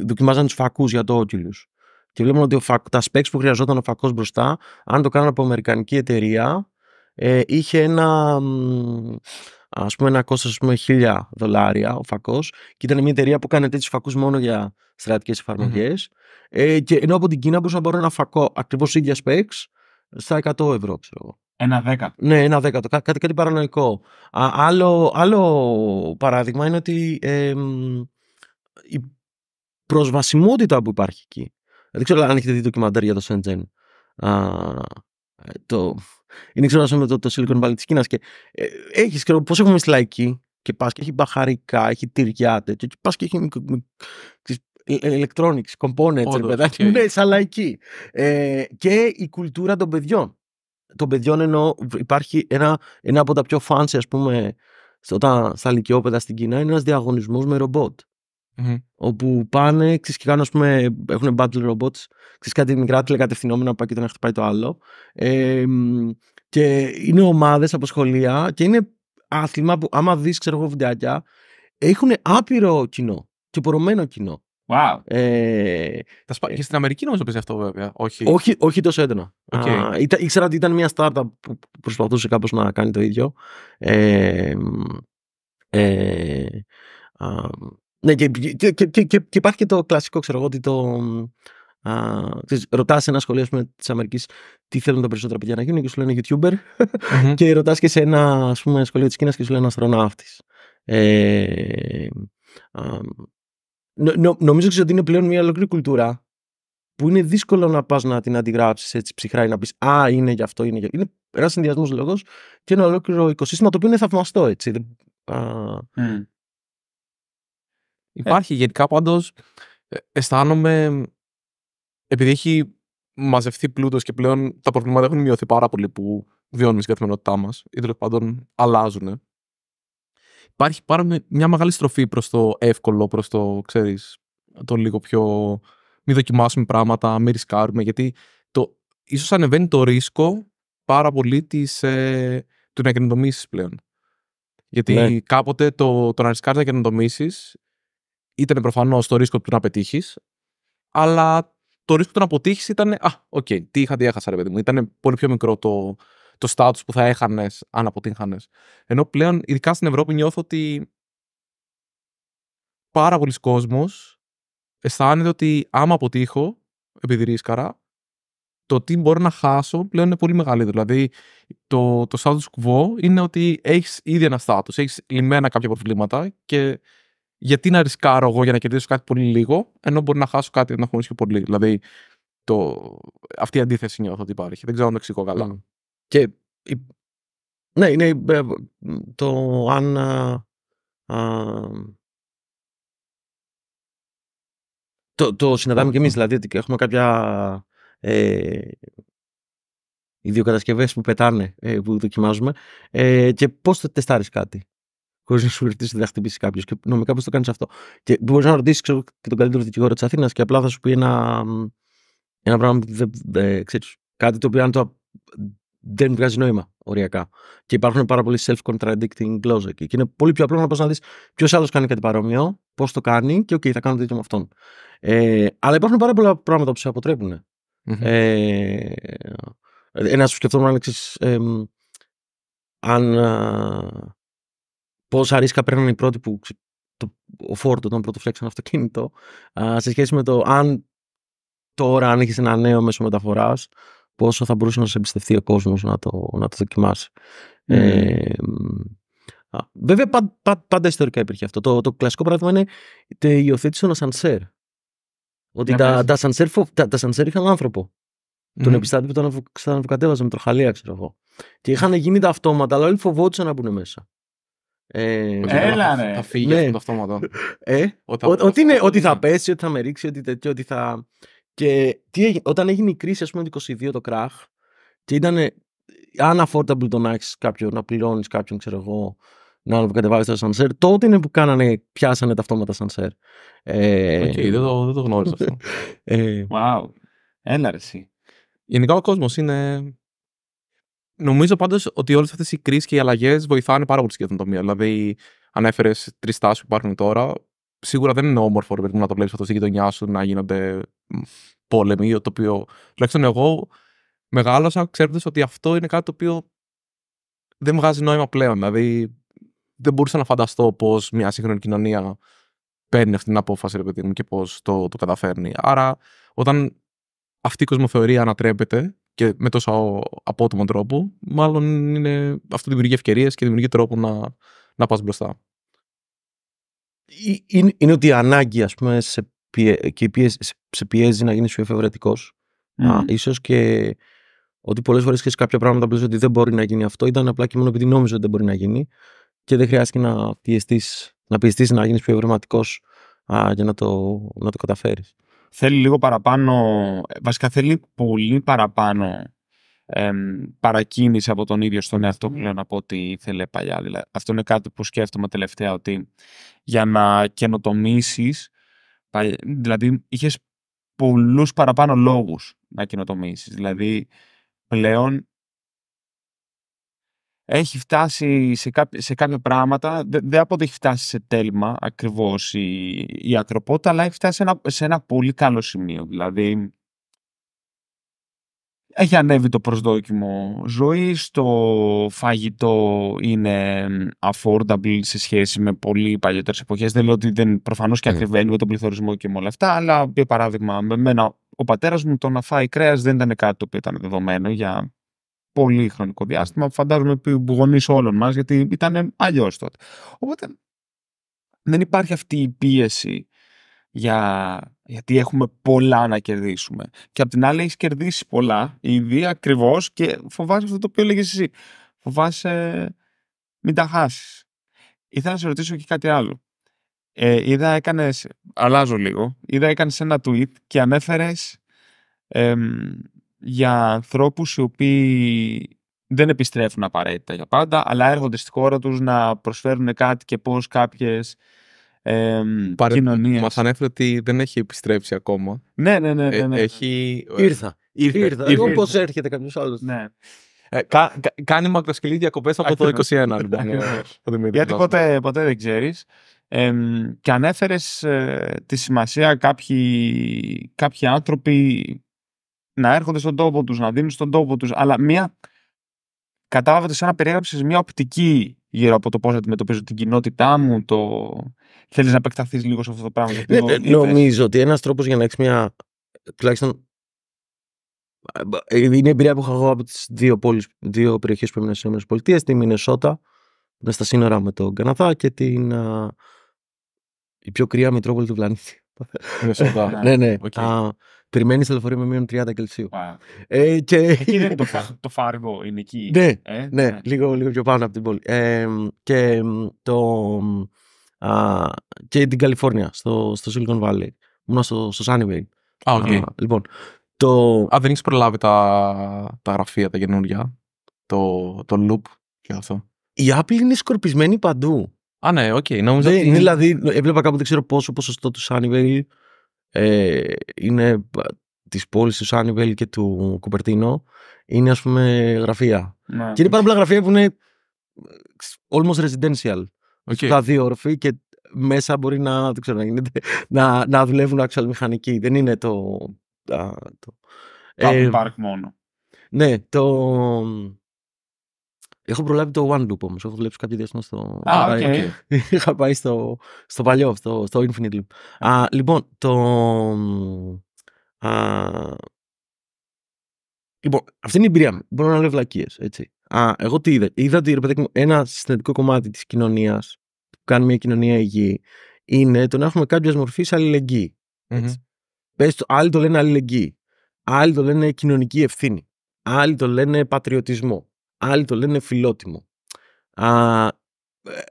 δοκιμάζαν τους φακούς για το Oculus. Και βλέπουμε ότι ο, τα specs που χρειαζόταν ο φακός μπροστά, αν το κάνανε από Αμερικανική εταιρεία, ε, είχε ένα, ας πούμε, ένα κόστος ας πούμε, χίλια δολάρια ο φακός και ήταν μια εταιρεία που κάνει τέτοιους φακούς μόνο για στρατιωτικές Ε, και ενώ από την Κίνα μπορούσα να πάρω ένα φακό ακριβώς ίδια specs στα 100 ευρώ, ξέρω εγώ. Ένα δέκατο. Ναι, ένα δέκατο. κάτι, κάτι παρανοϊκό. Α, άλλο, παράδειγμα είναι ότι ε, η προσβασιμότητα που υπάρχει εκεί. Δεν ξέρω αν έχετε δει ντοκιμαντέρ για το Σεντζέν το, είναι ξέρω με το, το Silicon Valley της Κίνας και ε, έχεις ξέρω πώς έχουμε στη λαϊκή και πας και έχει μπαχαρικά, έχει τυριά τέτοιο και πας και έχει ε, ε, electronics, components, ρε παιδάκι, okay. ναι, λαϊκή. Ε, και η κουλτούρα των παιδιών. Των παιδιών ενώ υπάρχει ένα, ένα από τα πιο fancy, ας πούμε, στα λυκειόπεδα στην Κίνα, είναι ένας διαγωνισμός με ρομπότ mm Όπου πάνε, ξέρεις και κάνουν, πούμε, έχουν battle robots. Ξέρεις κάτι μικρά τηλεκατευθυνόμενα που πάει και το ένα χτυπάει το άλλο. Ε, και είναι ομάδες από σχολεία και είναι άθλημα που, άμα δεις, ξέρω εγώ, βιντεάκια, έχουν άπειρο κοινό και πορωμένο κοινό. Wow. Ε, και στην Αμερική νομίζω παίζει αυτό βέβαια. Όχι, όχι, όχι τόσο έντονα. Okay. Α, ήξερα ότι ήταν μια startup που προσπαθούσε κάπως να κάνει το ίδιο. Ε, α, ναι, και, και, και, και, υπάρχει και το κλασικό, ξέρω εγώ, ότι το. Ρωτάς ένα σχολείο της Αμερικής τι θέλουν τα περισσότερα παιδιά να γίνουν και σου λένε YouTuber. Mm-hmm. και ρωτάς και σε ένα ας πούμε, σχολείο της Κίνας και σου λένε Αστροναύτης. Ε, νο, νο, νομίζω ότι είναι πλέον μια ολόκληρη κουλτούρα που είναι δύσκολο να πας να την αντιγράψεις έτσι ψυχρά ή να πεις Α, είναι γι' αυτό, είναι γι' αυτό. Είναι ένας συνδυασμός λόγος και ένα ολόκληρο οικοσύστημα το οποίο είναι θαυμαστό, έτσι. Mm. Ε. Υπάρχει. Ε. Γενικά πάντως αισθάνομαι. Επειδή έχει μαζευτεί πλούτος και πλέον τα προβλήματα έχουν μειωθεί πάρα πολύ που βιώνουμε στην καθημερινότητά μας ή τέλος πάντων αλλάζουν. Υπάρχει πάρα μια μεγάλη στροφή προς το εύκολο, προς το, ξέρεις το λίγο πιο. Μην δοκιμάσουμε πράγματα, μην ρισκάρουμε. Γιατί το, ίσως ανεβαίνει το ρίσκο πάρα πολύ της, ε, του να καινοτομήσεις πλέον. Γιατί ναι. κάποτε το, το να ρισκάρεις να καινοτομήσεις ήταν προφανώς το ρίσκο του να πετύχεις, αλλά το ρίσκο του να αποτύχεις ήταν. Α, οκ, τι είχα, τι έχασα, ρε παιδί μου. Ήταν πολύ πιο μικρό το, το status που θα έχανες αν αποτύχανες. Ενώ πλέον, ειδικά στην Ευρώπη, νιώθω ότι πάρα πολλοί κόσμος αισθάνεται ότι άμα αποτύχω, επειδή ρίσκαρα, το τι μπορώ να χάσω πλέον είναι πολύ μεγάλο. Δηλαδή, το, το status quo είναι ότι έχεις ήδη ένα status, έχεις λυμμένα κάποια προβλήματα και γιατί να ρισκάρω εγώ για να κερδίσω κάτι πολύ λίγο, ενώ μπορεί να χάσω κάτι να και πολύ. Δηλαδή, το... αυτή η αντίθεση νιώθω ότι υπάρχει. Δεν ξέρω αν το εξηγώ καλά. Ναι. Και... Ναι, είναι ε, το αν. Α, το, το συναντάμε κι εμείς, δηλαδή, ότι έχουμε κάποια. Ε, που πετάνε, ε, που δοκιμάζουμε. Ε, και πώς θα τεστάρεις κάτι χωρίς να σου ρωτήσει τι θα χτυπήσει κάποιος. Και νομικά πώς το κάνεις αυτό. Και μπορείς να ρωτήσεις και τον καλύτερο δικηγόρο της Αθήνας και απλά θα σου πει ένα, ένα πράγμα που δεν. Δε, κάτι το οποίο το. Δεν βγάζει νόημα οριακά. Και υπάρχουν πάρα πολλοί self-contradicting clauses εκεί. Και είναι πολύ πιο απλό να πας να δεις ποιος άλλος κάνει κάτι παρόμοιο, πώς το κάνει και, οκ, θα κάνω το ίδιο με αυτόν. Ε, αλλά υπάρχουν πάρα πολλά πράγματα που σε αποτρέπουν. Mm-hmm. Ε, ένα σου σκεφτόμουν, ε, αν ε, πόσα ρίσκα παίρνουν οι πρώτοι που το, ο Ford όταν πρώτο φτιάξαν αυτοκίνητο α, σε σχέση με το αν τώρα αν έχεις ένα νέο μέσο μεταφοράς πόσο θα μπορούσε να σε εμπιστευτεί ο κόσμος να το, να το δοκιμάσει. Ε, βέβαια πάντα ιστορικά υπήρχε αυτό. Το, το κλασικό παράδειγμα είναι η υιοθέτηση των ασανσέρ. Ότι ναι, τα, τα, τα, τα είχαν άνθρωπο. Τον ναι. επιστάτη που τον με με τροχαλία, ξέρω εγώ. Και είχαν γίνει τα αυτόματα, αλλά όλοι φοβόντουσαν να μπουν μέσα. Ε, Έλα, ναι. Θα φύγει ναι. αυτό το αυτόματο. Ε, ότι, είναι, ότι θα πέσει, ότι θα με ρίξει, ότι τέτοιο, ότι θα. Και τι, όταν έγινε η κρίση, ας πούμε, το 22 το κράχ, και ήταν unaffordable το να έχεις κάποιον, να πληρώνεις κάποιον, ξέρω εγώ, να κατεβάζει το σανσέρ. Τότε είναι που κάνανε, πιάσανε τα αυτόματα σανσέρ. Ε, okay, δεν το, δεν το γνώριζα αυτό. ε, wow. Έλα, Γενικά ο κόσμος είναι Νομίζω πάντως ότι όλες αυτές οι κρίσεις και οι αλλαγές βοηθάνε πάρα πολύ στην καινοτομία. Δηλαδή, ανέφερες τρεις τάσεις που υπάρχουν τώρα. Σίγουρα δεν είναι όμορφο ρε, να το βλέπεις αυτό στη γειτονιά σου να γίνονται πόλεμοι, το οποίο τουλάχιστον εγώ μεγάλωσα ξέροντας ότι αυτό είναι κάτι το οποίο δεν βγάζει νόημα πλέον. Δηλαδή, δεν μπορούσα να φανταστώ πώς μια σύγχρονη κοινωνία παίρνει αυτή την απόφαση, ρε παιδί μου, και πώς το, το καταφέρνει. Άρα, όταν αυτή η κοσμοθεωρία ανατρέπεται και με τόσο απότομο τρόπο, μάλλον είναι, αυτό δημιουργεί ευκαιρίες και δημιουργεί τρόπο να, να πας μπροστά. Είναι, είναι, ότι η ανάγκη, ας πούμε, σε, πιε, και πιέζει, σε πιέζει να γίνεις πιο εφευρετικός. Mm. σω και ότι πολλές φορές χρειάζεται κάποια πράγματα που ότι δεν μπορεί να γίνει αυτό, ήταν απλά και μόνο επειδή νόμιζες ότι δεν μπορεί να γίνει και δεν χρειάστηκε να πιεστείς να, πιεστείς, να γίνεις πιο ευρηματικό για να το, να το καταφέρεις. Θέλει λίγο παραπάνω, βασικά θέλει πολύ παραπάνω παρακίνηση από τον ίδιο στον εαυτό πλέον από ό,τι ήθελε παλιά. Δηλαδή, αυτό είναι κάτι που σκέφτομαι τελευταία ότι για να καινοτομήσεις, δηλαδή είχες πολλούς παραπάνω λόγους να καινοτομήσεις. Δηλαδή πλέον έχει φτάσει σε, κάποια, σε κάποια πράγματα. Δεν αποδείχθηκε έχει φτάσει σε τέλμα ακριβώς η, η ακροπότητα, αλλά έχει φτάσει σε ένα, σε ένα πολύ καλό σημείο. Δηλαδή, έχει ανέβει το προσδόκιμο ζωή, το φαγητό είναι affordable σε σχέση με πολύ παλιότερες εποχές. Δεν λέω ότι δεν προφανώς και ναι. ακριβένει με τον πληθωρισμό και με όλα αυτά, αλλά για παράδειγμα, με μένα, ο πατέρας μου το να φάει κρέας δεν ήταν κάτι το οποίο ήταν δεδομένο για πολύ χρονικό διάστημα. Φαντάζομαι που γονείς όλων μας, γιατί ήταν αλλιώς τότε. Οπότε δεν υπάρχει αυτή η πίεση για... γιατί έχουμε πολλά να κερδίσουμε. Και απ' την άλλη έχεις κερδίσει πολλά, ήδη ακριβώς και φοβάσαι αυτό το οποίο λέγες εσύ. Φοβάσαι μην τα χάσεις. Ήθελα να σε ρωτήσω και κάτι άλλο. Ε, είδα έκανες. Αλλάζω λίγο. Είδα έκανες ένα tweet και ανέφερες για ανθρώπους οι οποίοι δεν επιστρέφουν απαραίτητα για πάντα, αλλά έρχονται στη χώρα τους να προσφέρουν κάτι και πώς κάποιες ε, Παρε... κοινωνίες. Μας ανέφερε ότι δεν έχει επιστρέψει ακόμα. Ναι, ναι, ναι. Ε, ναι, ναι, Έχει... Ε, Ήρθα. Ήρθα. Ήρθα. πώς έρχεται κάποιος άλλος. Ναι. Ε, κα, κάνει μακροσκελή διακοπές από το 2021, λοιπόν. Γιατί ποτέ, ποτέ δεν ξέρεις. και ανέφερες ε, τη σημασία κάποιοι άνθρωποι να έρχονται στον τόπο τους, να δίνουν στον τόπο τους, αλλά μια. Κατάλαβε ότι σαν να περιέγραψες μια οπτική γύρω από το πώς αντιμετωπίζω την κοινότητά μου, το. Θέλεις να επεκταθείς λίγο σε αυτό το πράγμα. Ναι, ε, νομίζω ότι ένας τρόπος για να έχεις μια. τουλάχιστον. Ε, είναι η εμπειρία που έχω εγώ από τις δύο, πόλεις, δύο περιοχές που έμεινα στις ΗΠΑ, τη Μινεσότα, μες στα σύνορα με τον Καναδά και την. η πιο κρύα Μητρόπολη του πλανήτη. ναι, ναι. Okay. Τριμμένη στα λεωφορείο με μείον 30 Κελσίου. Ε, και... Εκεί δεν είναι το, το φάρμο, είναι εκεί. Ναι, ε, ναι, ναι. Λίγο, λίγο πιο πάνω από την πόλη. Ε, και, το, α, και την Καλιφόρνια, στο, στο Silicon Valley. Ήμουν στο, στο Sunnyvale. Α, okay. α, λοιπόν, το... Α, δεν έχεις προλάβει τα, τα γραφεία, τα καινούργια. Το, το loop και αυτό. Η Apple είναι σκορπισμένη παντού. Α, ναι, οκ. Okay. Ναι, δηλαδή, έβλεπα κάπου δεν ξέρω πόσο ποσοστό του Sunnyvale ε, είναι της πόλης του Σάνιβελ και του Κουπερτίνο είναι ας πούμε γραφεία. Ναι. Και είναι πάρα πολλά γραφεία που είναι almost residential. Okay. Στα δύο όρφη και μέσα μπορεί να, δεν να, να, δουλεύουν actual μηχανικοί. Δεν είναι το... Α, το ε, μόνο. Ναι, το... Έχω προλάβει το One Loop όμως. Έχω δουλέψει κάτι διάστημα στο. Ah, okay. Είχα πάει στο, στο παλιό, στο, στο Infinite Loop. Α, λοιπόν, το. Α, λοιπόν, αυτή είναι η εμπειρία μου. Μπορώ να λέω βλακίες, έτσι. εγώ τι είδα. Είδα ότι ένα συστατικό κομμάτι της κοινωνίας που κάνει μια κοινωνία υγιή είναι το να έχουμε κάποια μορφή αλληλεγγύη. Mm-hmm. το, άλλοι το λένε αλληλεγγύη. Άλλοι το λένε κοινωνική ευθύνη. Άλλοι το λένε πατριωτισμό άλλοι το λένε φιλότιμο. Α,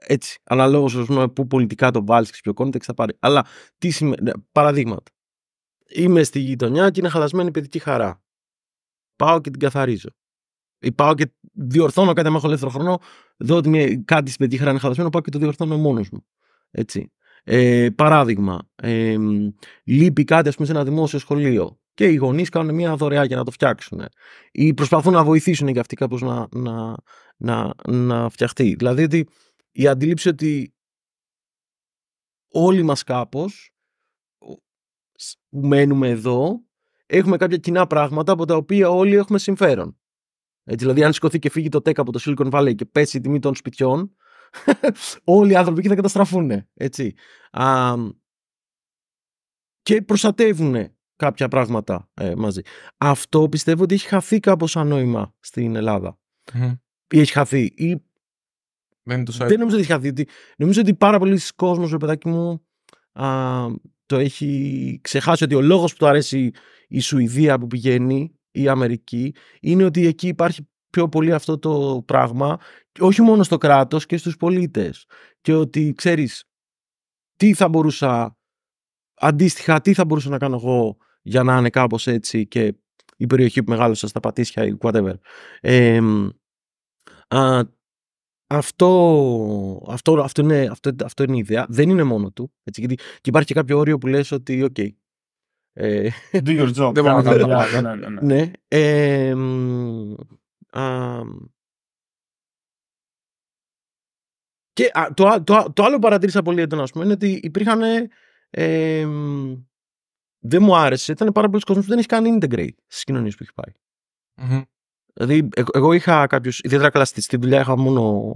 έτσι, αναλόγως πούμε, που πολιτικά το βάλεις και ποιο κόντεξ θα πάρει. Αλλά τι σημαίνει, παραδείγματα. Είμαι στη γειτονιά και είναι χαλασμένη παιδική χαρά. Πάω και την καθαρίζω. Ή ε, πάω και διορθώνω κάτι, αν έχω ελεύθερο χρόνο, δω ότι κάτι στην παιδική χαρά είναι χαλασμένο, πάω και το διορθώνω μόνος μου. Έτσι. Ε, παράδειγμα, ε, λείπει κάτι ας πούμε, σε ένα δημόσιο σχολείο και οι γονείς κάνουν μια δωρεά για να το φτιάξουν. Ή προσπαθούν να βοηθήσουν και αυτοί κάπως να, να, να, να φτιαχτεί. Δηλαδή ότι η αντίληψη ότι όλοι μας κάπως που μένουμε εδώ έχουμε κάποια κοινά πράγματα από τα οποία όλοι έχουμε συμφέρον. Έτσι, δηλαδή αν σηκωθεί και φύγει το τέκα από το Silicon Valley και πέσει η τιμή των σπιτιών όλοι οι άνθρωποι εκεί θα καταστραφούν. Έτσι. και προστατεύουν κάποια πράγματα ε, μαζί. Αυτό πιστεύω ότι έχει χαθεί κάπως ανόημα στην Ελλάδα. Ή έχει χαθεί. Ή... Δεν, το δεν νομίζω ότι έχει χαθεί. Νομίζω ότι πάρα πολλοί κόσμος, ρε παιδάκι μου, α, το έχει ξεχάσει ότι ο λόγος που του αρέσει η Σουηδία που πηγαίνει, η Αμερική, είναι ότι εκεί υπάρχει πιο πολύ αυτό το πράγμα, όχι μόνο στο κράτος και στους πολίτες. Και ότι, ξέρεις, τι θα μπορούσα αντίστοιχα τι θα μπορούσα να κάνω εγώ για να είναι κάπως έτσι και η περιοχή που μεγάλωσα στα Πατήσια ή whatever. Ε, α, αυτό, αυτό, αυτό, είναι, αυτό, είναι η ιδέα. Δεν είναι μόνο του. Έτσι, γιατί, και υπάρχει και κάποιο όριο που λες ότι οκ. Okay, ε, Do your job. Δεν Ναι. Ε, α, και το, το, άλλο που παρατήρησα πολύ έντονα, πούμε, είναι ότι υπήρχαν ε, δεν μου άρεσε ήταν πάρα πολλοί κόσμοι που δεν έχει κάνει integrate στις κοινωνίες που έχει πάει. Mm-hmm. Δηλαδή, ε, εγώ είχα κάποιους. Ιδιαίτερα καλά στη, δουλειά είχα μόνο.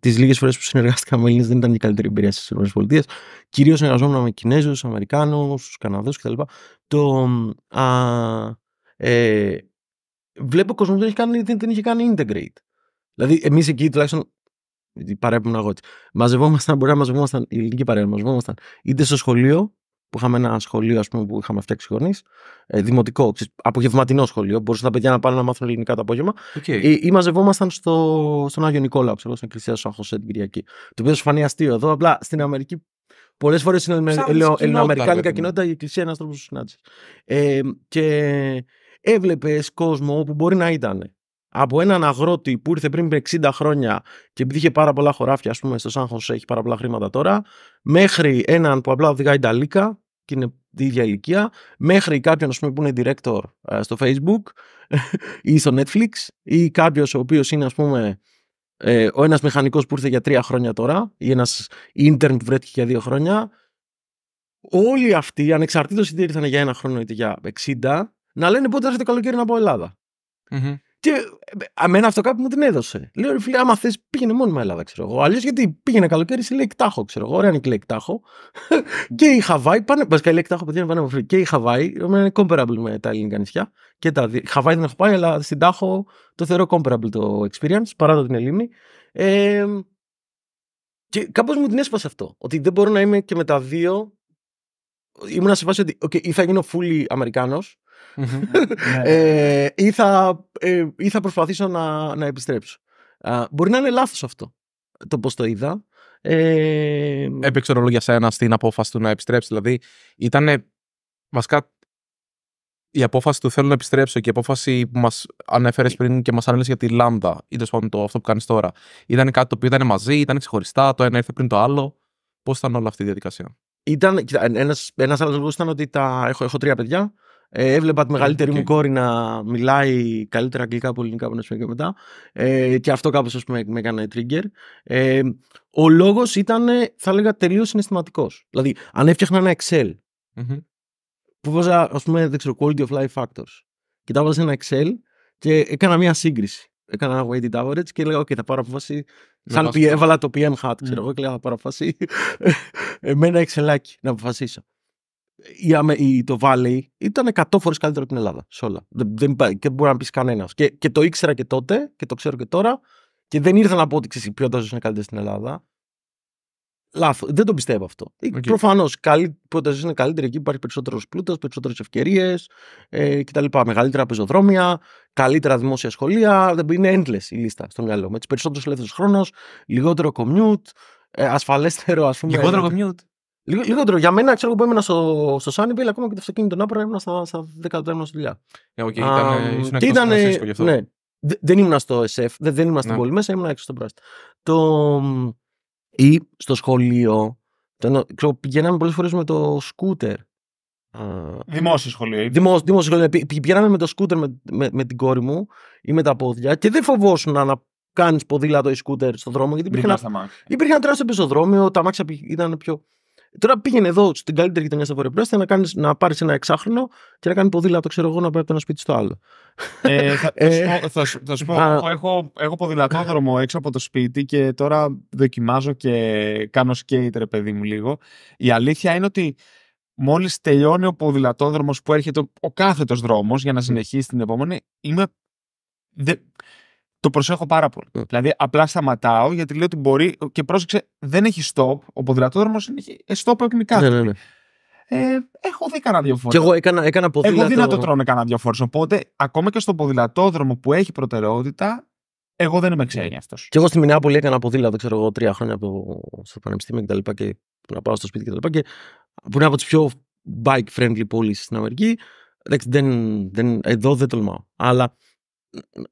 Τις λίγες φορές που συνεργάστηκα με Έλληνες δεν ήταν η καλύτερη εμπειρία στις ΗΠΑ. Κυρίως συνεργαζόμουν με Κινέζους, Αμερικάνους, Καναδούς κτλ. Το. Α, ε, βλέπω κόσμο δεν, έχει κάνει, δεν, δεν είχε κάνει integrate. Δηλαδή, εμείς εκεί τουλάχιστον. Η παρέα εγώ. Μαζευόμασταν, μπορεί να μαζευόμασταν, η ελληνική παρέα μαζευόμασταν είτε στο σχολείο, που είχαμε ένα σχολείο ας πούμε, που είχαμε φτιάξει γονείς. Ε, δημοτικό, απογευματινό σχολείο. Μπορούσαν τα παιδιά να πάνε να μάθουν ελληνικά το απόγευμα. Okay. Ε, ή, μαζευόμασταν στο, στον Άγιο Νικόλαο, ξέρω, στην εκκλησία Σαν Χωσέ την Κυριακή. Το οποίο σου φανεί αστείο εδώ. Απλά στην Αμερική, πολλές φορές στην ελληνοαμερικάνικα κοινότητα η εκκλησία είναι ένας τρόπος που συνάντησες. Ε, και έβλεπες κόσμο όπου μπορεί να ήταν από έναν αγρότη που ήρθε πριν 60 χρόνια και επειδή είχε πάρα πολλά χωράφια, ας πούμε, στο Σάνχο, έχει πάρα πολλά χρήματα τώρα, μέχρι έναν που απλά οδηγάει τα λίκα και είναι την ίδια ηλικία, μέχρι κάποιον πούμε, που είναι director ε, στο Facebook ή στο Netflix ή κάποιος ο οποίος είναι ας πούμε ε, ο ένας μηχανικός που ήρθε για τρία χρόνια τώρα ή ένας intern που βρέθηκε για δύο χρόνια όλοι αυτοί ανεξαρτήτως είτε ήρθαν για ένα χρόνο είτε για 60 να λένε πότε έρχεται καλοκαίρι να πάω Ελλάδα. Και με αυτό κάποιο μου την έδωσε. Λέω ρε φίλε, άμα θες, πήγαινε με Ελλάδα, ξέρω εγώ. Αλλιώς γιατί πήγαινε καλοκαίρι σε λέει Τάχο, ξέρω εγώ. Ωραία είναι και λέει Τάχο. και η Χαβάη, πάνε, βασικά η εκτάχο, παιδιά, πάνε Και η Χαβάη, είναι comparable με τα ελληνικά νησιά. Και τα δι... Χαβάη δεν έχω πάει, αλλά στην Τάχο το θεωρώ comparable το experience, παρά το την Ελλήνη. Ε, και κάπως μου την έσπασε αυτό. Ότι δεν μπορώ να είμαι και με τα δύο. Ήμουν σε φάση ότι okay, ή θα γίνω fully Αμερικάνος Ναι, ναι, ναι, ε, ή, θα, ε, ή θα προσπαθήσω να, να επιστρέψω. μπορεί να είναι λάθος αυτό το πώς το είδα. Ε... Έπαιξε ρόλο για σένα στην απόφαση του να επιστρέψεις. Δηλαδή, ήταν βασικά η απόφαση του θέλω να επιστρέψω και η απόφαση που μας ανέφερες πριν και μας ανέλησε για τη Λάμδα ή τέλος πάντων το αυτό που κάνεις τώρα. Ήταν κάτι το οποίο ήταν μαζί, ήταν ξεχωριστά, το ένα ήρθε πριν το άλλο. Πώς ήταν όλα αυτή η διαδικασία. Ήταν, ένας ένας άλλος λόγος ήταν ότι τα, έχω, έχω τρία παιδιά ε, έβλεπα τη μεγαλύτερη okay. μου κόρη να μιλάει καλύτερα αγγλικά από ελληνικά από και μετά. Ε, και αυτό κάπως με, με έκανε trigger. Ε, ο λόγος ήταν, θα έλεγα, τελείως συναισθηματικός. Δηλαδή, αν έφτιαχνα ένα Excel mm-hmm. που βάζα, ας πούμε, δεν ξέρω, quality of life factors και ένα Excel και έκανα μια σύγκριση. Έκανα ένα weighted average και έλεγα, OK, θα πάρω απόφαση. Σαν πι, έβαλα το PM hat, ξέρω mm. εγώ, και λέγα: θα πάρω απόφαση. Ε, με ένα Excelάκι να αποφασίσω η, η, το Βάλεϊ. ήταν 100 φορές καλύτερο από την Ελλάδα. Σε όλα. Δεν, δεν, και μπορεί να πεις κανένας. Και, και το ήξερα και τότε και το ξέρω και τώρα. Και δεν ήρθα να πω ότι ξέρεις ποιο είναι καλύτερο στην Ελλάδα. Λάθο. Δεν το πιστεύω αυτό. Okay. Ε, Προφανώ η ποιότητα είναι καλύτερη εκεί που υπάρχει περισσότερος πλούτος, περισσότερες ευκαιρίες ε, κτλ. Μεγαλύτερα πεζοδρόμια, καλύτερα δημόσια σχολεία. Είναι endless η λίστα στο μυαλό μου. Περισσότερος ελεύθερος χρόνος, λιγότερο commute, ε, ασφαλέστερο ας πούμε. Λιγότερο ε, commute. Λίγο, για μένα, ξέρω που έμενα στο, στο ακόμα και το αυτοκίνητο να έπρεπε να στα 10 στη δουλειά. Ε, ήταν, um, Ναι, δεν ήμουν στο SF, δεν, δεν ήμουν στην ναι. πόλη μέσα, ήμουν έξω στον πράσινο. Το, ή στο σχολείο, το, ξέρω, πηγαίναμε πολλές φορές με το σκούτερ. Δημόσιο σχολείο. Δημόσιο, δημόσιο σχολείο. Πηγαίναμε με το σκούτερ με, με, με, την κόρη μου ή με τα πόδια και δεν φοβόσουν να κάνεις ποδήλατο ή σκούτερ στον δρόμο. Γιατί υπήρχε, ένα, υπήρχε ένα τεράστιο πεζοδρόμιο, τα μάξια ήταν πιο. Τώρα πήγαινε εδώ στην καλύτερη γειτονιά στα Βορειοπρέστα να, κάνεις, να πάρεις ένα εξάχρονο και να κάνει ποδήλατο, ξέρω εγώ, να πάει από ένα σπίτι στο άλλο. Ε, θα, ε, θα, σου, θα, πω, έχω, έχω, ποδηλατόδρομο έξω από το σπίτι και τώρα δοκιμάζω και κάνω σκέιτ, ρε παιδί μου, λίγο. Η αλήθεια είναι ότι μόλις τελειώνει ο ποδηλατόδρομος που έρχεται ο κάθετος δρόμος για να συνεχίσει την επόμενη, είμαι το προσέχω πάρα πολύ. Ναι. Δηλαδή, απλά σταματάω γιατί λέω ότι μπορεί. Και πρόσεξε, δεν έχει stop. Ο ποδηλατόδρομος έχει stop Ναι, ναι, ναι. Ε, έχω δει κανένα δύο φορές. Και εγώ έκανα, έκανα ποδήλατο. Εγώ δει να το τρώνε κανένα δύο φορές. Οπότε, ακόμα και στο ποδηλατόδρομο που έχει προτεραιότητα, εγώ δεν είμαι ξένη ναι. αυτός. Και εγώ στη Μινάπολη έκανα ποδήλατο, ξέρω εγώ, τρία χρόνια από στο πανεπιστήμιο και τα λοιπά. Και να πάω στο σπίτι και τα λοιπά. Και που είναι από τις πιο bike friendly πόλεις στην Αμερική. δεν, δεν, εδώ δεν τολμάω. Αλλά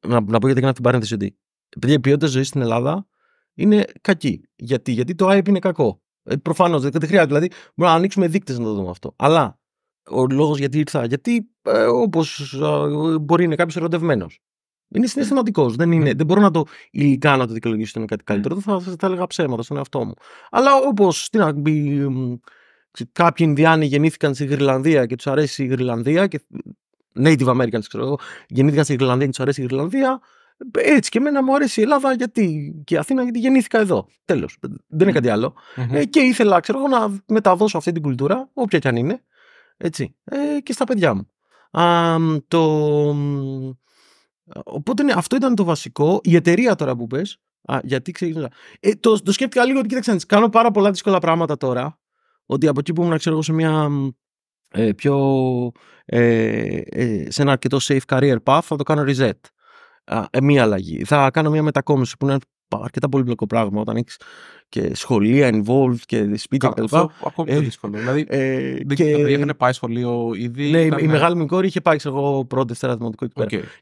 να, να πω γιατί έκανα την παρένθεση ότι επειδή η ποιότητα ζωής στην Ελλάδα είναι κακή. Γιατί, γιατί το IP είναι κακό. Ε, Προφανώς δεν χρειάζεται. Δηλαδή, μπορούμε να ανοίξουμε δείκτες να το δούμε αυτό. Αλλά ο λόγος γιατί ήρθα, γιατί ε, όπως ε, μπορεί να είναι κάποιος ερωτευμένος. Είναι συναισθηματικό. Δεν, είναι, ναι. δεν μπορώ να το υλικά να το δικαιολογήσω ότι είναι κάτι καλύτερο. Ναι. Θα, θα, θα έλεγα ψέματα στον εαυτό μου. Αλλά όπως κάποιοι Ινδιάνοι γεννήθηκαν στη Γρυλανδία και τους αρέσει η Γρυλανδία και Native Americans, ξέρω εγώ, γεννήθηκαν στην Ιρλανδία τους αρέσει η Ιρλανδία. Έτσι και εμένα μου αρέσει η Ελλάδα γιατί και η Αθήνα γιατί γεννήθηκα εδώ. Τέλος. Δεν είναι κάτι Ε, και ήθελα, ξέρω εγώ, να μεταδώσω αυτή την κουλτούρα, όποια και αν είναι, έτσι, ε, και στα παιδιά μου. Α, το... Οπότε ναι, αυτό ήταν το βασικό. Η εταιρεία τώρα που πες. γιατί ξεκίνησα. Ε, το, το σκέφτηκα λίγο ότι κοίταξε, κάνω πάρα πολλά δύσκολα πράγματα τώρα. Ότι από εκεί που ήμουν, ξέρω εγώ, σε μια ε, πιο, ε, ε, σε ένα αρκετό safe career path θα το κάνω reset. Μία αλλαγή. Θα κάνω μία μετακόμιση που είναι αρκετά πολύπλοκο πράγμα όταν έχεις και σχολεία involved και σπίτια κτλ. Ακόμη πιο δύσκολο. Δηλαδή, ε, και... είχαν πάει σχολείο ήδη. Ναι, η μεγάλη μου κόρη είχε πάει, εγώ, πρώτη, δεύτερα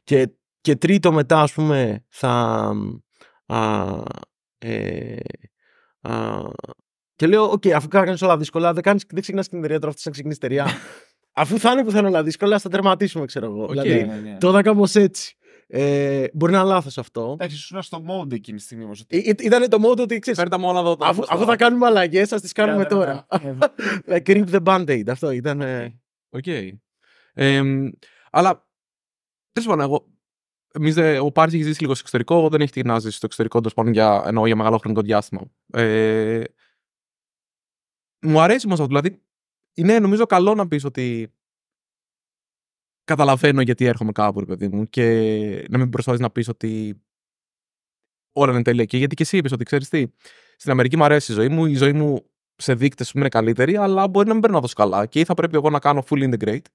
Και, και τρίτο μετά, ας πούμε, θα. Α, ε, α, και λέω, Οκ, okay, αφού κάνεις όλα δύσκολα, δεν, κάνεις, δεν ξεκινάς την εταιρεία τώρα, αυτή να ξεκινήσει εταιρεία. αφού θα είναι που θα είναι όλα δύσκολα, θα τερματίσουμε, ξέρω εγώ. Okay, δηλαδή, yeah, yeah. Τώρα κάπως έτσι. Ε, μπορεί να είναι λάθος αυτό. Εντάξει, ήσουν στο mode εκείνη τη στιγμή όμως. Ε, ε, ήταν το mode ότι ξέρεις. Φέρνει τα μόνα εδώ. Αφού, αφού θα κάνουμε αλλαγές, ας τις κάνουμε ναι, ναι, ναι, τώρα. yeah. Ε, creep the band-aid. Αυτό ήταν. Οκ. αλλά τέλος πάντων, εγώ. Εμείς, ο Πάρης έχει ζήσει λίγο στο εξωτερικό, εγώ δεν έχει την να ζήσει στο εξωτερικό, τέλος πάντων για, εννοώ, για μεγάλο χρονικό διάστημα. Ε, μου αρέσει όμως αυτό. Δηλαδή, είναι νομίζω καλό να πεις ότι καταλαβαίνω γιατί έρχομαι κάπου, παιδί μου, και να μην προσπαθείς να πεις ότι όλα είναι τέλεια. Και γιατί και εσύ είπες ότι ξέρεις τι, στην Αμερική μου αρέσει η ζωή μου, η ζωή μου σε δείκτες που είναι καλύτερη, αλλά μπορεί να μην παίρνω τόσο καλά. Και ή θα πρέπει εγώ να κάνω full integrate,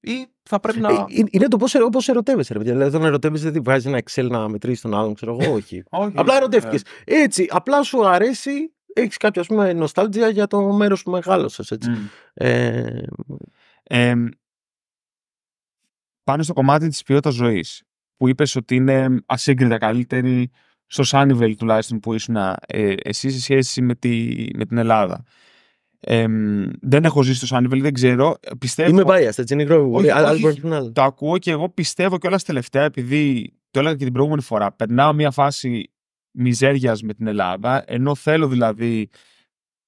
ή θα πρέπει να. Ε, ε, είναι το πώς ε, ερωτεύεσαι, ρε παιδί, Δηλαδή, όταν ερωτεύεσαι, δεν βάζεις ένα Excel να μετρήσεις τον άλλον, ξέρω εγώ. Όχι. Απλά ερωτεύτηκε. Έτσι, απλά σου αρέσει έχεις κάποια ας πούμε νοστάλτζια για το μέρος που μεγάλωσες έτσι. Mm. Ε... Ε, πάνω στο κομμάτι της ποιότητας ζωής που είπες ότι είναι ασύγκριτα καλύτερη στο Σάνιβελ τουλάχιστον που ήσουν ε, εσύ σε σχέση με, τη, με την Ελλάδα. Ε, δεν έχω ζήσει στο Σάνιβελ, δεν ξέρω. Πιστεύω... Είμαι biased, έτσι είναι η Το ακούω και εγώ πιστεύω και όλα τελευταία, επειδή το έλεγα και την προηγούμενη φορά. Περνάω μια φάση μιζέριας με την Ελλάδα, ενώ θέλω δηλαδή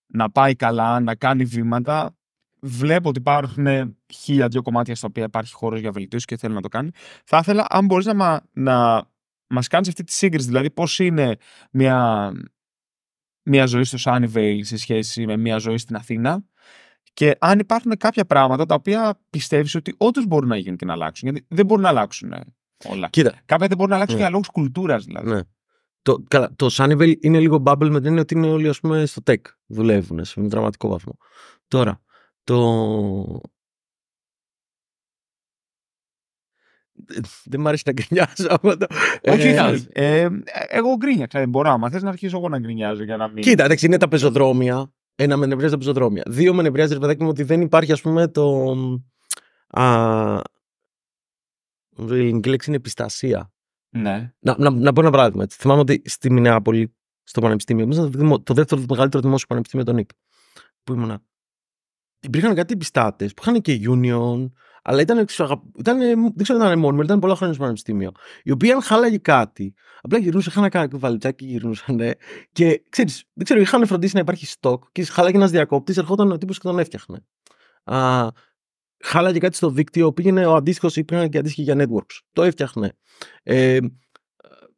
να πάει καλά, να κάνει βήματα, βλέπω ότι υπάρχουν χίλια δύο κομμάτια στα οποία υπάρχει χώρος για βελτίωση και θέλω να το κάνει. Θα ήθελα, αν μπορείς να, να μας κάνεις αυτή τη σύγκριση, δηλαδή πώς είναι μια, μια ζωή στο Sunnyvale σε σχέση με μια ζωή στην Αθήνα και αν υπάρχουν κάποια πράγματα τα οποία πιστεύεις ότι όντως μπορούν να γίνουν και να αλλάξουν, γιατί δεν μπορούν να αλλάξουν όλα. Κοίτα. Κάποια δεν μπορούν να αλλάξουν ναι. για λόγους κουλτούρας, δηλαδή. Ναι. Το, το Sunnyvale είναι λίγο bubble με την ότι είναι όλοι ας πούμε, στο tech. Δουλεύουν σε έναν δραματικό βαθμό. Τώρα, το. Δεν μ' αρέσει να γκρινιάζω. Όχι, ε, ε, ε, εγώ γκρίνιαξα. Μπορώ, Αν θες να αρχίσω εγώ να γκρινιάζω για να μην. Κοίτα, εντάξει, είναι τα πεζοδρόμια. Ένα, με νευριάζει τα πεζοδρόμια. Δύο, με νευριάζει, παιδάκι μου, ότι δεν υπάρχει, ας πούμε, το. η λέξη είναι επιστασία. Ναι. Να, να, να πω ένα παράδειγμα. Θυμάμαι ότι στη Μινεάπολη, στο πανεπιστήμιο, ήμουν το, το δεύτερο μεγαλύτερο δημόσιο πανεπιστήμιο, των ΙΠ, που ήμουνα. Υπήρχαν κάτι πιστάτε που είχαν και union, αλλά ήταν, ήταν, δεν ξέρω αν ήταν μόνιμο, ήταν πολλά χρόνια στο πανεπιστήμιο. Οι οποίοι αν χάλαγε κάτι, απλά γυρνούσαν, είχαν ένα κουβαλιτσάκι, γυρνούσαν. Ναι. Και ξέρεις, δεν ξέρω, είχαν φροντίσει να υπάρχει στόκ και χάλαγε ένας διακόπτης, ερχόταν ο τύπος και τον έφτιαχνε. Α, χάλαγε κάτι στο δίκτυο, πήγαινε ο αντίστοιχος ή πήγαινε και αντίστοιχη για networks. Το έφτιαχνε. Ε,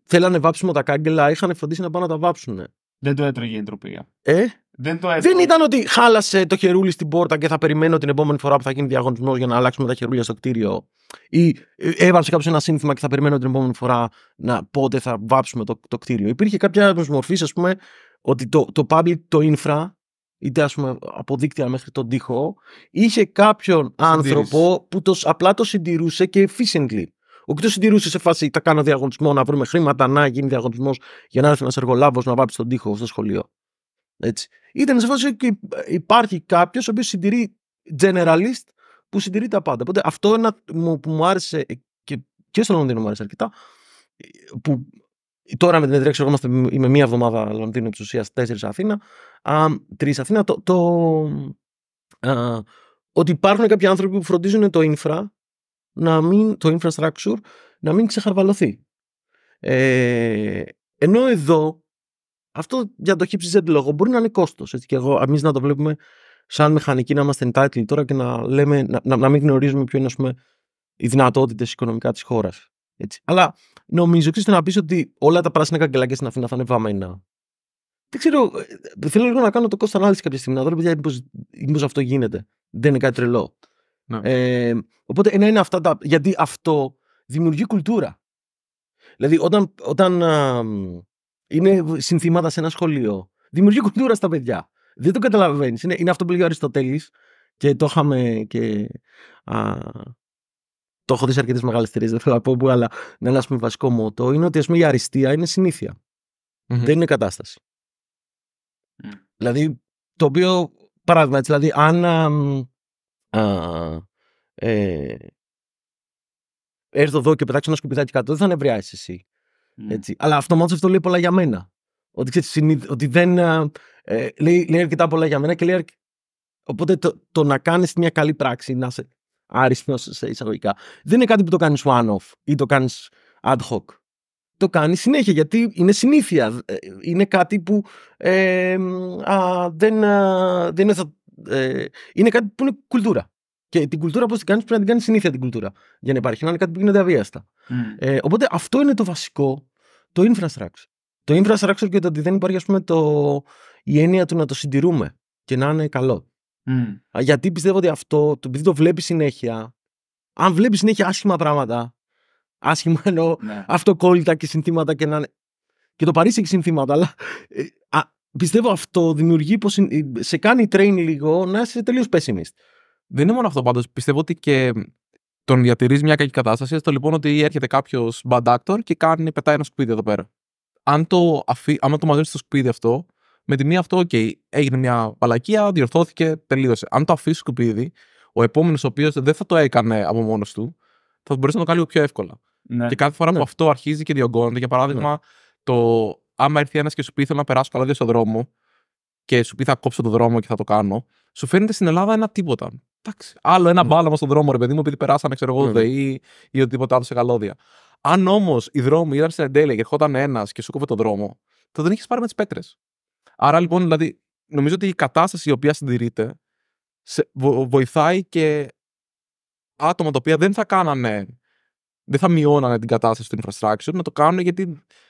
θέλανε βάψιμο τα κάγκελα, είχαν φροντίσει να πάνε να τα βάψουν. Δεν το έτρωγε η εντροπία. Ε? Δεν, το έτρωγε. Δεν ήταν ότι χάλασε το χερούλι στην πόρτα και θα περιμένω την επόμενη φορά που θα γίνει διαγωνισμός για να αλλάξουμε τα χερούλια στο κτίριο. Ή ε, έβαλε κάποιος ένα σύνθημα και θα περιμένω την επόμενη φορά να πότε θα βάψουμε το, το κτίριο. Υπήρχε κάποια μορφή, ας πούμε, ότι το, το public, το infra είτε ας πούμε από δίκτυα μέχρι τον τοίχο, είχε κάποιον άνθρωπο που το, απλά το συντηρούσε και efficiently. Όχι το συντηρούσε σε φάση τα κάνω διαγωνισμό, να βρούμε χρήματα, να γίνει διαγωνισμός για να έρθει ένας εργολάβος να βάψει τον τοίχο στο σχολείο. Έτσι. Ήταν σε φάση ότι υπάρχει κάποιος ο οποίος συντηρεί generalist που συντηρεί τα πάντα. Οπότε αυτό ένα, που μου άρεσε ε, και, και στο Λονδίνο μου άρεσε αρκετά, ε, που Τώρα με την εταιρεία, ξέρω είμαι μία εβδομάδα Λονδίνου της ουσίας, τέσσερις Αθήνα. Τρεις Αθήνα. Το, α, ότι υπάρχουν κάποιοι άνθρωποι που φροντίζουν το infra, να μην, το infrastructure, να μην ξεχαρβαλωθεί. Ε, ενώ εδώ αυτό για το χύψη δεν λόγο μπορεί να είναι κόστος. Έτσι και εγώ, εμείς να το βλέπουμε σαν μηχανική να είμαστε entitled τώρα και να, λέμε, να, μην γνωρίζουμε ποιο είναι ας οι δυνατότητες οικονομικά της χώρας. Έτσι. Αλλά νομίζω, ξέρεις να πεις ότι όλα τα πράσινα καγκελάκια στην Αθήνα θα είναι βαμμένα. Δεν ξέρω, ε, θέλω λίγο να κάνω το κόστο ανάλυση κάποια στιγμή. Να δω, παιδιά, μήπως αυτό γίνεται. Δεν είναι κάτι τρελό. Ναι. Ε, οπότε ένα ε, είναι αυτά τα. Γιατί αυτό δημιουργεί κουλτούρα. Δηλαδή, όταν, όταν α, ε, είναι συνθήματα σε ένα σχολείο, δημιουργεί κουλτούρα στα παιδιά. Δεν το καταλαβαίνεις. Είναι, είναι αυτό που λέει ο Αριστοτέλης και το είχαμε και α, το έχω δει σε αρκετές μεγάλες εταιρείε, δεν θέλω να πω που, αλλά είναι ένα πούμε, βασικό μότο, είναι ότι πούμε, η αριστεία είναι συνήθεια. Mm-hmm. Δεν είναι κατάσταση. Mm. Δηλαδή, το οποίο, παράδειγμα, έτσι, δηλαδή, αν α, α, ε, έρθω εδώ και πετάξω ένα σκουπιδάκι κάτω, δεν θα νευριάσεις εσύ. Mm. Έτσι. Αλλά αυτομάτω αυτό λέει πολλά για μένα. Ότι, ξέρεις, ότι δεν. Ε, λέει, λέει αρκετά πολλά για μένα και λέει. Οπότε το, το να κάνεις μια καλή πράξη, να σε, άριστος σε εισαγωγικά. Δεν είναι κάτι που το κάνεις one-off ή το κάνεις ad hoc. Το κάνεις συνέχεια γιατί είναι συνήθεια. Ε, ε, είναι κάτι που ε, α, δεν, δεν είναι, ε, είναι κάτι που είναι κουλτούρα. Και την κουλτούρα, πώς την κάνεις, πρέπει να την κάνεις συνήθεια την κουλτούρα. Για να υπάρχει, να είναι κάτι που γίνεται αβίαστα. Mm. Ε, οπότε αυτό είναι το βασικό, το infrastructure. Το infrastructure και το ότι δεν υπάρχει, το, η έννοια του να το συντηρούμε και να είναι καλό. Mm. Γιατί πιστεύω ότι αυτό, το επειδή το βλέπεις συνέχεια, αν βλέπεις συνέχεια άσχημα πράγματα, άσχημα εννοώ ναι. αυτοκόλλητα και συνθήματα και να. Και το Παρίσι έχει συνθήματα, αλλά ε, α, πιστεύω αυτό δημιουργεί πώ ε, σε κάνει train λίγο να είσαι τελείως pessimist. Δεν είναι μόνο αυτό πάντως. Πιστεύω ότι και τον διατηρείς μια κακή κατάσταση. Στο λοιπόν ότι έρχεται κάποιος bad actor και κάνει, πετάει ένα σκουπίδι εδώ πέρα. Αν το, αφή, το μαζέψεις στο σκουπίδι αυτό, με τη μία αυτό, ok έγινε μια παλακία, διορθώθηκε, τελείωσε. Αν το αφήσεις σκουπίδι, ο επόμενος ο οποίος δεν θα το έκανε από μόνος του, θα μπορέσει να το κάνει πιο εύκολα. Ναι. Και κάθε φορά ναι. που αυτό αρχίζει και διωγγώνεται, για παράδειγμα, ναι. το άμα έρθει ένας και σου πει θέλω να περάσω καλά στο στον δρόμο και σου πει θα κόψω το δρόμο και θα το κάνω, σου φαίνεται στην Ελλάδα ένα τίποτα. Εντάξει, άλλο ένα ναι. μπάλαμα στον δρόμο, ρε παιδί μου, επειδή περάσανε, ξέρω εγώ, ναι. ναι. ΔΕΗ ή οτιδήποτε άλλο σε καλώδια. Αν όμως οι δρόμοι ήταν στην εντέλεια και ερχόταν ένας και σου κόβε τον δρόμο, θα τον είχες πάρει με τις πέτρες. Άρα λοιπόν, δηλαδή, νομίζω ότι η κατάσταση η οποία συντηρείται σε, βο, βοηθάει και άτομα τα οποία δεν θα κάνανε, δεν θα μειώνανε την κατάσταση του infrastructure να το κάνουν γιατί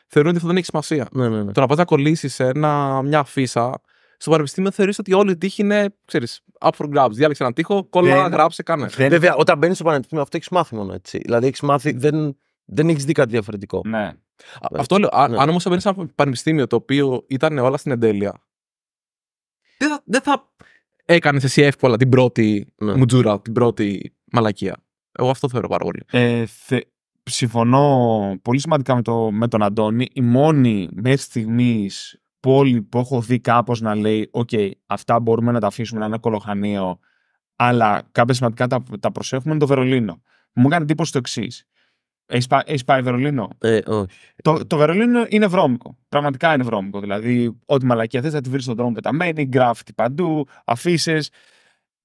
θεωρούν ότι αυτό δεν έχει σημασία. Ναι, ναι, ναι. Το να πας να κολλήσεις μια αφίσα στο πανεπιστήμιο θεωρείς ότι όλη η τύχη είναι, ξέρεις, up for grabs. Διάλεξε έναν τείχο, κόλλα, γράψε, κάνε. Δεν... Βέβαια, όταν μπαίνεις στο πανεπιστήμιο αυτό έχεις μάθει μόνο έτσι. Δηλαδή έχεις μάθει, δεν, δεν έχεις δει κάτι διαφορετικό. Ναι. Ναι. Αυτό λέω. Ναι. Αν όμως έμπαινε σε ένα πανεπιστήμιο το οποίο ήταν όλα στην εντέλεια. Δεν θα, δεν θα έκανες εσύ εύκολα την πρώτη ναι. μουτζούρα, την πρώτη μαλακία. Εγώ αυτό θεωρώ πάρα πολύ. Ε, θε, συμφωνώ πολύ σημαντικά με, το, με τον Αντώνη. Η μόνη μέχρι στιγμής πόλη που έχω δει κάπως να λέει «ΟΚ, αυτά μπορούμε να τα αφήσουμε να είναι κολοχανείο, αλλά κάποια σημαντικά τα, τα προσέχουμε» είναι το Βερολίνο. Μου έκανε εντύπωση το εξής. Έχει πάει, πάει Βερολίνο. Ε, όχι. Το, το Βερολίνο είναι βρώμικο. Πραγματικά είναι βρώμικο. Δηλαδή, ό,τι μαλακία θες θα τη βρεις στον δρόμο πεταμένη, γκράφτη παντού, αφήσεις.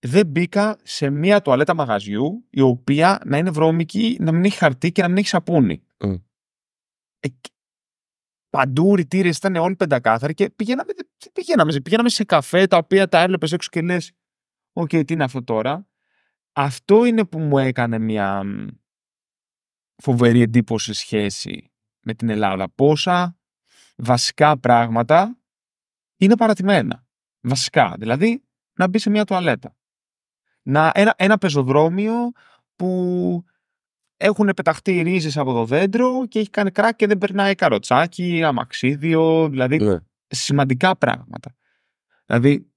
Δεν μπήκα σε μία τουαλέτα μαγαζιού η οποία να είναι βρώμικη, να μην έχει χαρτί και να μην έχει σαπούνι. Ε, παντού ρητήρες ήταν όλοι πεντακάθαροι και πηγαίναμε, πηγαίναμε, πηγαίναμε σε καφέ τα οποία τα έλεπες έξω και λες: Οκ, okay, τι είναι αυτό τώρα. Αυτό είναι που μου έκανε μια φοβερή εντύπωση σχέση με την Ελλάδα. Πόσα βασικά πράγματα είναι παρατημένα. Βασικά. Δηλαδή, να μπει σε μια τουαλέτα. Να, ένα, ένα πεζοδρόμιο που έχουν πεταχτεί ρίζες από το δέντρο και έχει κάνει κράκ και δεν περνάει καροτσάκι, αμαξίδιο, δηλαδή ναι. σημαντικά πράγματα. Δηλαδή,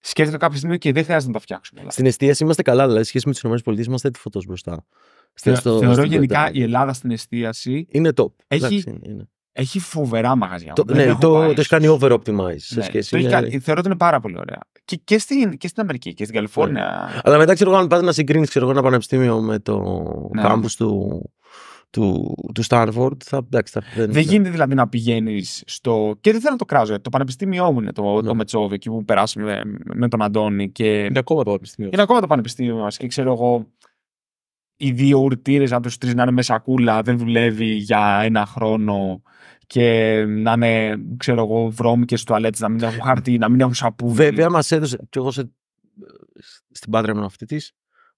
σκέφτεται κάποια στιγμή και δεν χρειάζεται να τα φτιάξουμε. Στην εστίαση είμαστε καλά, δηλαδή, σχέση με τις ΗΠΑ είμαστε φωτός μπροστά στο, θεωρώ στο γενικά η Ελλάδα στην εστίαση. Είναι top. Έχει, έχει φοβερά μαγαζιά. Το, ναι, το, έχει κάνει over optimize. Σε ναι, θεωρώ ότι είναι πάρα πολύ ωραία. Και, και, στην, και στην Αμερική και στην Καλιφόρνια. Ναι. Αλλά μετά ξέρω εγώ αν πάτε να συγκρίνεις ένα πανεπιστήμιο με το ναι. του του, του Στάνφορντ. Θα, εντάξει, θα, δεν, δεν γίνεται δηλαδή να πηγαίνεις στο. και δεν θέλω να το κράζω. Ε, το πανεπιστήμιό μου είναι το, ναι. το Μετσόβι εκεί που περάσαμε με, με τον Αντώνη. Και... Είναι ακόμα το πανεπιστήμιο. Είναι ακόμα το πανεπιστήμιο μας και ξέρω εγώ οι δύο ουρτήρες από τους τρεις να είναι με σακούλα, δεν δουλεύει για ένα χρόνο και να είναι, ξέρω εγώ, βρώμικες τουαλέτες, να μην έχουν χαρτί, να μην έχουν σαπού. Βέβαια, μας έδωσε. και εγώ σε, στην πάντρα μου αυτή τη.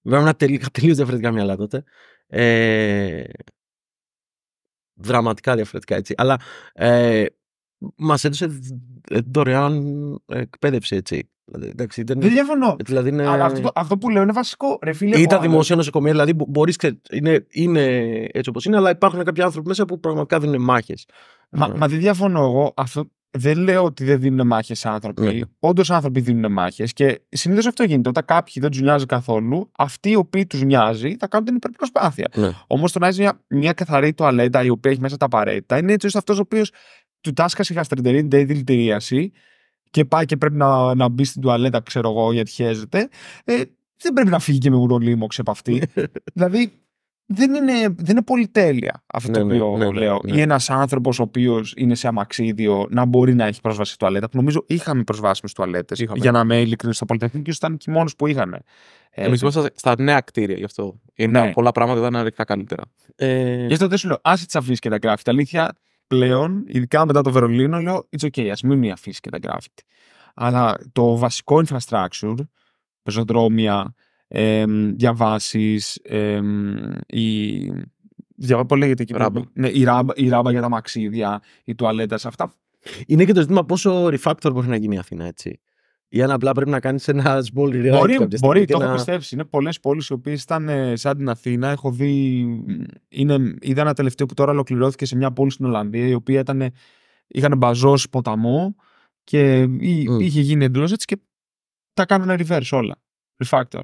Βέβαια, ήμουν τελείως διαφορετικά μυαλά τότε. Ε, δραματικά διαφορετικά έτσι. Αλλά ε, μας έδωσε δωρεάν εκπαίδευση έτσι. Δηλαδή, εντάξει, ήταν... Δεν διαφωνώ. Ε, δηλαδή είναι... Αλλά αυτό, αυτό, που λέω είναι βασικό. Ρε φίλε, τα δημόσια νοσοκομεία, δηλαδή μπορεί. Είναι, είναι έτσι όπως είναι, αλλά υπάρχουν κάποιοι άνθρωποι μέσα που πραγματικά δίνουν μάχες. Μα, mm. μα δεν διαφωνώ εγώ. Αυτό, δεν λέω ότι δεν δίνουν μάχες άνθρωποι. Mm. Ναι. Όντως άνθρωποι δίνουν μάχες και συνήθως αυτό γίνεται. Όταν κάποιοι δεν τους νοιάζει καθόλου, αυτοί οι οποίοι τους νοιάζει θα κάνουν την υπερπροσπάθεια. Mm. Ναι. Όμως το να έχεις μια, μια καθαρή τουαλέτα η οποία έχει μέσα τα απαραίτητα είναι έτσι ώστε αυτός ο οποίος του τάσκασε η δηλητηρίαση και πάει και πρέπει να, να μπει στην τουαλέτα, ξέρω εγώ, γιατί χαίζεται. Ε, δεν πρέπει να φύγει και με ουρολίμωξ από αυτή. δηλαδή, δεν είναι, δεν είναι πολυτέλεια αυτό ναι, το οποίο ναι, ναι, λέω. Ναι, ναι. Ή ένας άνθρωπος ο οποίος είναι σε αμαξίδιο να μπορεί να έχει πρόσβαση στη τουαλέτα. Που νομίζω είχαμε προσβάσιμε τουαλέτε. Για να είμαι ειλικρινή, στο Πολυτεχνείο ήταν και μόνος που είχαν. Ε, Εμείς ήμασταν στα νέα κτίρια γι' αυτό. Είναι ναι. πολλά πράγματα ήταν αρκετά καλύτερα. Ε... Γι' αυτό δεν σου λέω, άσε τις αφήσεις και τα γράφει. Τα αλήθεια πλέον, ειδικά μετά το Βερολίνο, λέω it's okay, ας μην οι αφήσει και τα graffiti. Αλλά το βασικό infrastructure, πεζοδρόμια, ε, διαβάσει, η. λέγεται εκεί ράμπα. Ναι, η, ράμπα, η ράμπα για τα μαξίδια, η τουαλέτα, αυτά. Είναι και το ζήτημα πόσο refactor μπορεί να γίνει η Αθήνα, έτσι ή αν απλά πρέπει να κάνεις ένα small rewrite. Μπορεί, μπορεί το να... έχω πιστέψει. Είναι πολλές πόλεις οι οποίες ήταν ε, σαν την Αθήνα. Έχω δει. Είναι, είδα ένα τελευταίο που τώρα ολοκληρώθηκε σε μια πόλη στην Ολλανδία η οποία ήταν, ε, είχαν μπαζώσει ποταμό και mm. είχε γίνει εντελώ έτσι και τα κάνανε reverse όλα. Refactor.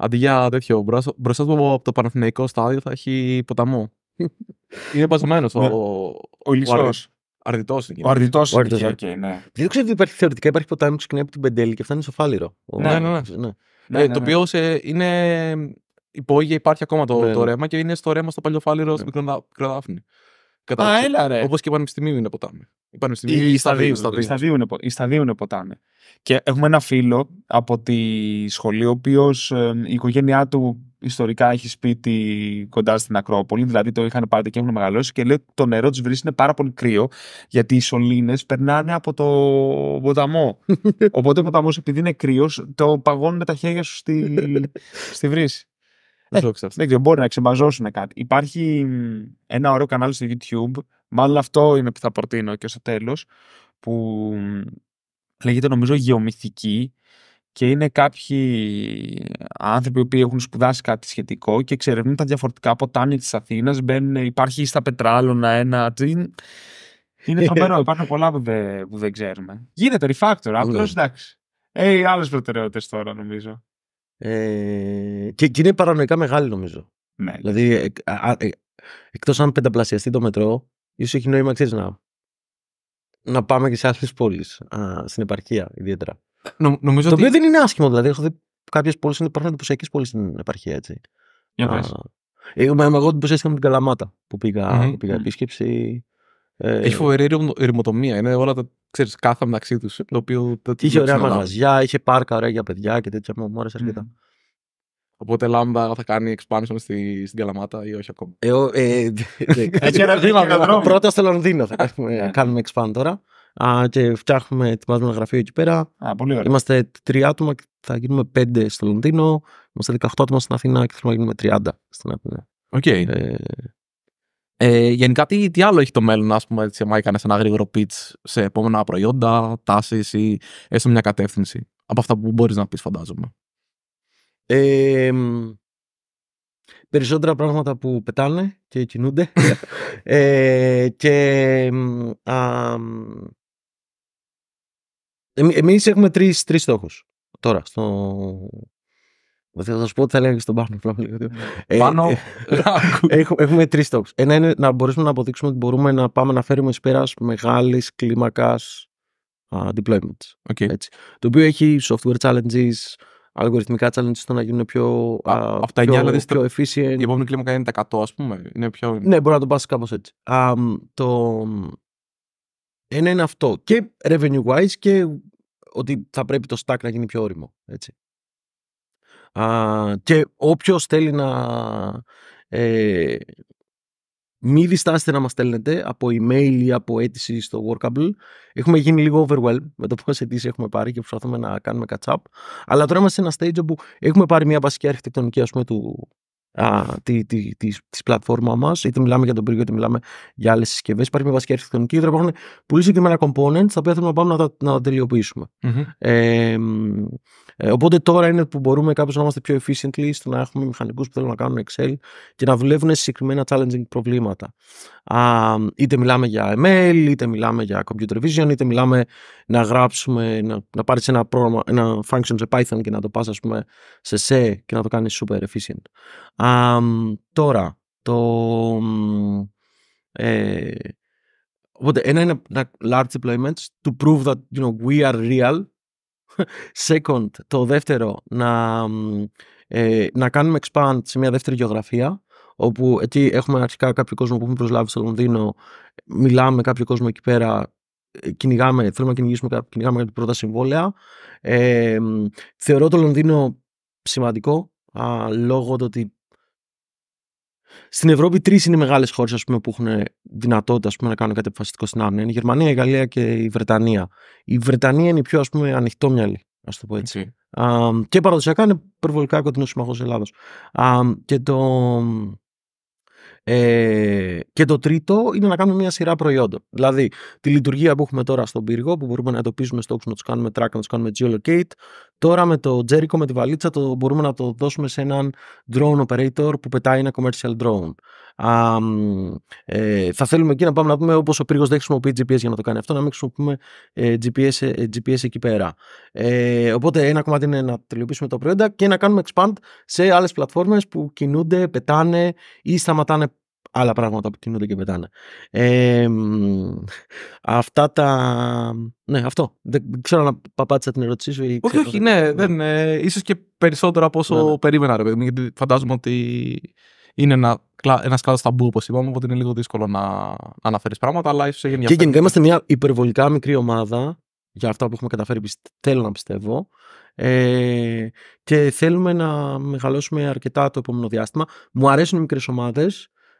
Αντί για τέτοιο, μπροστά του από το Παναθηναϊκό στάδιο θα έχει ποταμό. Ναι. Είναι παζωμένο ναι. ο, ο, Αρδιτός είναι. Ο αρδιτός είναι. Ναι. Δεν ξέρω υπάρχει θεωρητικά υπάρχει ποτάμι που ξεκινάει από την Πεντέλη και φτάνει στο Φάληρο. Ναι ναι, ναι, ναι, ναι. Ε, το οποίο σε, είναι υπόγεια, υπάρχει ακόμα το, ναι. ρέμα και είναι στο ρέμα στο παλιό Φάληρο ναι. στην Κατά ρε. Όπως και η Πανεπιστημίου είναι ποτάμι. Η Πανεπιστημίου η, δηλαδή. σταδίου, είναι, σταδίου είναι ποτάμι. Και έχουμε ένα φίλο από τη σχολή, ο οποίος ε, η οικογένειά του ιστορικά έχεις σπίτι κοντά στην Ακρόπολη, δηλαδή το είχαν πάρει και έχουν μεγαλώσει και λέει ότι το νερό της βρύσης είναι πάρα πολύ κρύο, γιατί οι σωλήνες περνάνε από το ποταμό. Οπότε ο ποταμός επειδή είναι κρύος, το παγώνουν τα χέρια σου στη, στη βρύση. Ε, δεν ξέρω, μπορεί να ξεμπαζώσουν κάτι. Υπάρχει ένα ωραίο κανάλι στο YouTube, μάλλον αυτό είναι που θα προτείνω και στο τέλος, που λέγεται νομίζω γεωμυθική και είναι κάποιοι άνθρωποι που έχουν σπουδάσει κάτι σχετικό και εξερευνούν τα διαφορετικά ποτάμια της Αθήνας. Μπαίνουν, υπάρχει στα πετράλωνα ένα τζιν. Είναι τρομερό, υπάρχουν πολλά που δεν, που δεν ξέρουμε. Γίνεται refactor, απλώς εντάξει. Ε, άλλες προτεραιότητες τώρα νομίζω. Ε, και, και είναι παρανοϊκά μεγάλη νομίζω. Ναι. Δηλαδή, ε, ε, εκτός εκτό αν πενταπλασιαστεί το μετρό, ίσως έχει νόημα ξέρεις να, να πάμε και σε άλλες πόλεις. Στην επαρχία ιδιαίτερα. Νο, το ότι... οποίο δεν είναι άσχημο, δηλαδή. Έχω δει κάποιες πόλεις, υπάρχουν εντυπωσιακέ πόλει στην επαρχία, έτσι. Για πες. Εγώ, εγώ εντυπωσιάστηκα με την Καλαμάτα που πήγα, mm-hmm. που πήγα επίσκεψη. Ε, Έχει φοβερή ρημοτομία. Είναι όλα τα ξέρεις, κάθε μεταξύ τους. Το οποίο, είχε ωραία μαγαζιά, είχε πάρκα ωραία για παιδιά και τέτοια. Μου άρεσε αρκετά. Οπότε Λάμπα θα κάνει expansion στη, στην Καλαμάτα ή όχι ακόμα. Ε, ε, ε, ε, πρώτα στο Λονδίνο θα κάνουμε expand τώρα. Α, και φτιάχνουμε, ετοιμάζουμε ένα γραφείο εκεί πέρα. Α, πολύ ωραία. Είμαστε τρία άτομα και θα γίνουμε πέντε στο Λονδίνο. Είμαστε 18 άτομα στην Αθήνα και θέλουμε να γίνουμε 30 στην Αθήνα. Okay. Ε, ε, γενικά, τι, άλλο έχει το μέλλον, ας πούμε, έτσι, αν έκανες ένα γρήγορο pitch σε επόμενα προϊόντα, τάσεις ή έστω μια κατεύθυνση από αυτά που μπορείς να πεις, φαντάζομαι. Ε, περισσότερα πράγματα που πετάνε και κινούνται. ε, και α, Εμεί έχουμε τρεις τρεις στόχους. Τώρα, στο. Θα σα πω ότι θα λέγαμε στον πάνω. Ναι. Ε, πάνω. Ε, έχουμε τρεις στόχους. Ένα είναι να μπορέσουμε να αποδείξουμε ότι μπορούμε να πάμε να φέρουμε εις πέρας μεγάλης κλίμακας deployments. Okay. Το οποίο έχει software challenges, αλγοριθμικά challenges στο να γίνουν πιο, Αυτά πιο, δηλαδή, πιο efficient. Η επόμενη κλίμακα είναι 100, ας πούμε. Είναι πιο... Ναι, μπορεί να το πας κάπως έτσι. Um, το, ένα είναι αυτό. Και revenue wise και ότι θα πρέπει το stack να γίνει πιο όριμο. Έτσι. Α, και όποιος θέλει να. Ε, μη διστάσετε να μας στέλνετε από email ή από αίτηση στο Workable. Έχουμε γίνει λίγο overwhelmed με το πόσε αιτήσεις έχουμε πάρει και προσπαθούμε να κάνουμε catch-up. Αλλά τώρα είμαστε σε ένα stage όπου έχουμε πάρει μια βασική αρχιτεκτονική ας πούμε, του, τη, τη, της, της πλατφόρμα μας, είτε μιλάμε για τον πύργο, είτε μιλάμε για άλλες συσκευές. Υπάρχει μια βασική αρχιτεκτονική, είτε υπάρχουν πολύ συγκεκριμένα components, τα οποία θέλουμε να πάμε να τα, να τα τελειοποιησουμε mm ε, ε, οπότε τώρα είναι που μπορούμε κάπως να είμαστε πιο efficiently στο να έχουμε μηχανικούς που θέλουν να κάνουν Excel και να δουλεύουν σε συγκεκριμένα challenging προβλήματα. Α, είτε μιλάμε για email, είτε μιλάμε για computer vision, είτε μιλάμε να γράψουμε, να, να ένα, πρόγραμμα, ένα function σε Python και να το πας, σε C και να το κάνεις super efficient τώρα, το... Ε, οπότε, ένα είναι large deployments to prove that you know, we are real. Second, το δεύτερο, να, ε, να κάνουμε expand σε μια δεύτερη γεωγραφία όπου έχουμε αρχικά κάποιο κόσμο που έχουμε προσλάβει στο Λονδίνο, μιλάμε με κάποιο κόσμο εκεί πέρα, κυνηγάμε, θέλουμε να κυνηγήσουμε, κυνηγάμε πρώτα συμβόλαια. Ε, θεωρώ το Λονδίνο σημαντικό, λόγω του ότι στην Ευρώπη τρεις είναι οι μεγάλες χώρες που έχουν δυνατότητα ας πούμε, να κάνουν κάτι αποφασιστικό στην άμυνα. Είναι η Γερμανία, η Γαλλία και η Βρετανία. Η Βρετανία είναι η πιο ας ανοιχτό ας το πω έτσι. Okay. και παραδοσιακά είναι υπερβολικά κοντινός συμμαχό Ελλάδο. Και το. Ε, και το τρίτο είναι να κάνουμε μια σειρά προϊόντων. Δηλαδή, τη λειτουργία που έχουμε τώρα στον πύργο, που μπορούμε να εντοπίζουμε στόχους, να τους κάνουμε track, να τους κάνουμε geolocate, Τώρα με το Jericho με τη βαλίτσα το μπορούμε να το δώσουμε σε έναν drone operator που πετάει ένα commercial drone. Ε, θα θέλουμε εκεί να πάμε να πούμε όπως ο πύργος δεν χρησιμοποιεί GPS για να το κάνει αυτό, να μην χρησιμοποιούμε ε, GPS, ε, GPS εκεί πέρα. οπότε ένα κομμάτι είναι να τελειοποιήσουμε το προϊόντα και να κάνουμε expand σε άλλες πλατφόρμες που κινούνται, πετάνε ή σταματάνε άλλα πράγματα που κινούνται και πετάνε. Ε, αυτά τα. Ναι, αυτό. Δεν ξέρω να παπάτησα την ερώτησή σου. Ή όχι, όχι, ναι. ναι. Ε, ίσως και περισσότερο από όσο ναι, ναι. περίμενα, ρε παιδί Γιατί φαντάζομαι ότι είναι ένα, ένας κλάδος ταμπού, όπως είπαμε, οπότε είναι λίγο δύσκολο να, αναφέρεις πράγματα, αλλά ίσως έγινε... Και γενικά είμαστε μια υπερβολικά μικρή ομάδα, για αυτά που έχουμε καταφέρει, θέλω να πιστεύω. Ε, και θέλουμε να μεγαλώσουμε αρκετά το επόμενο διάστημα. Μου αρέσουν οι μικρές ομάδες.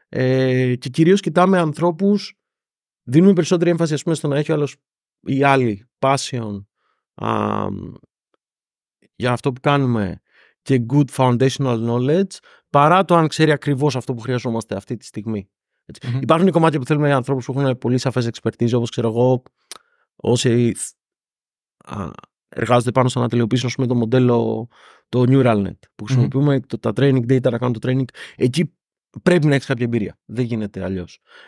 Ε, και κυρίως κοιτάμε ανθρώπους. Δίνουμε περισσότερη έμφαση ας πούμε, στο να έχει ο άλλος ή άλλη passion α, για αυτό που κάνουμε και good foundational knowledge παρά το αν ξέρει ακριβώς αυτό που χρειαζόμαστε αυτή τη στιγμη mm-hmm. Υπάρχουν κομμάτια που θέλουμε ανθρώπους που έχουν πολύ σαφές expertise όπως ξέρω εγώ όσοι α, εργάζονται πάνω στο να τελειοποιήσουν το μοντέλο το Neural Net που χρησιμοποιουμε το, τα training data να κάνουν το training εκεί πρέπει να έχεις κάποια εμπειρία. Δεν γίνεται αλλιώς.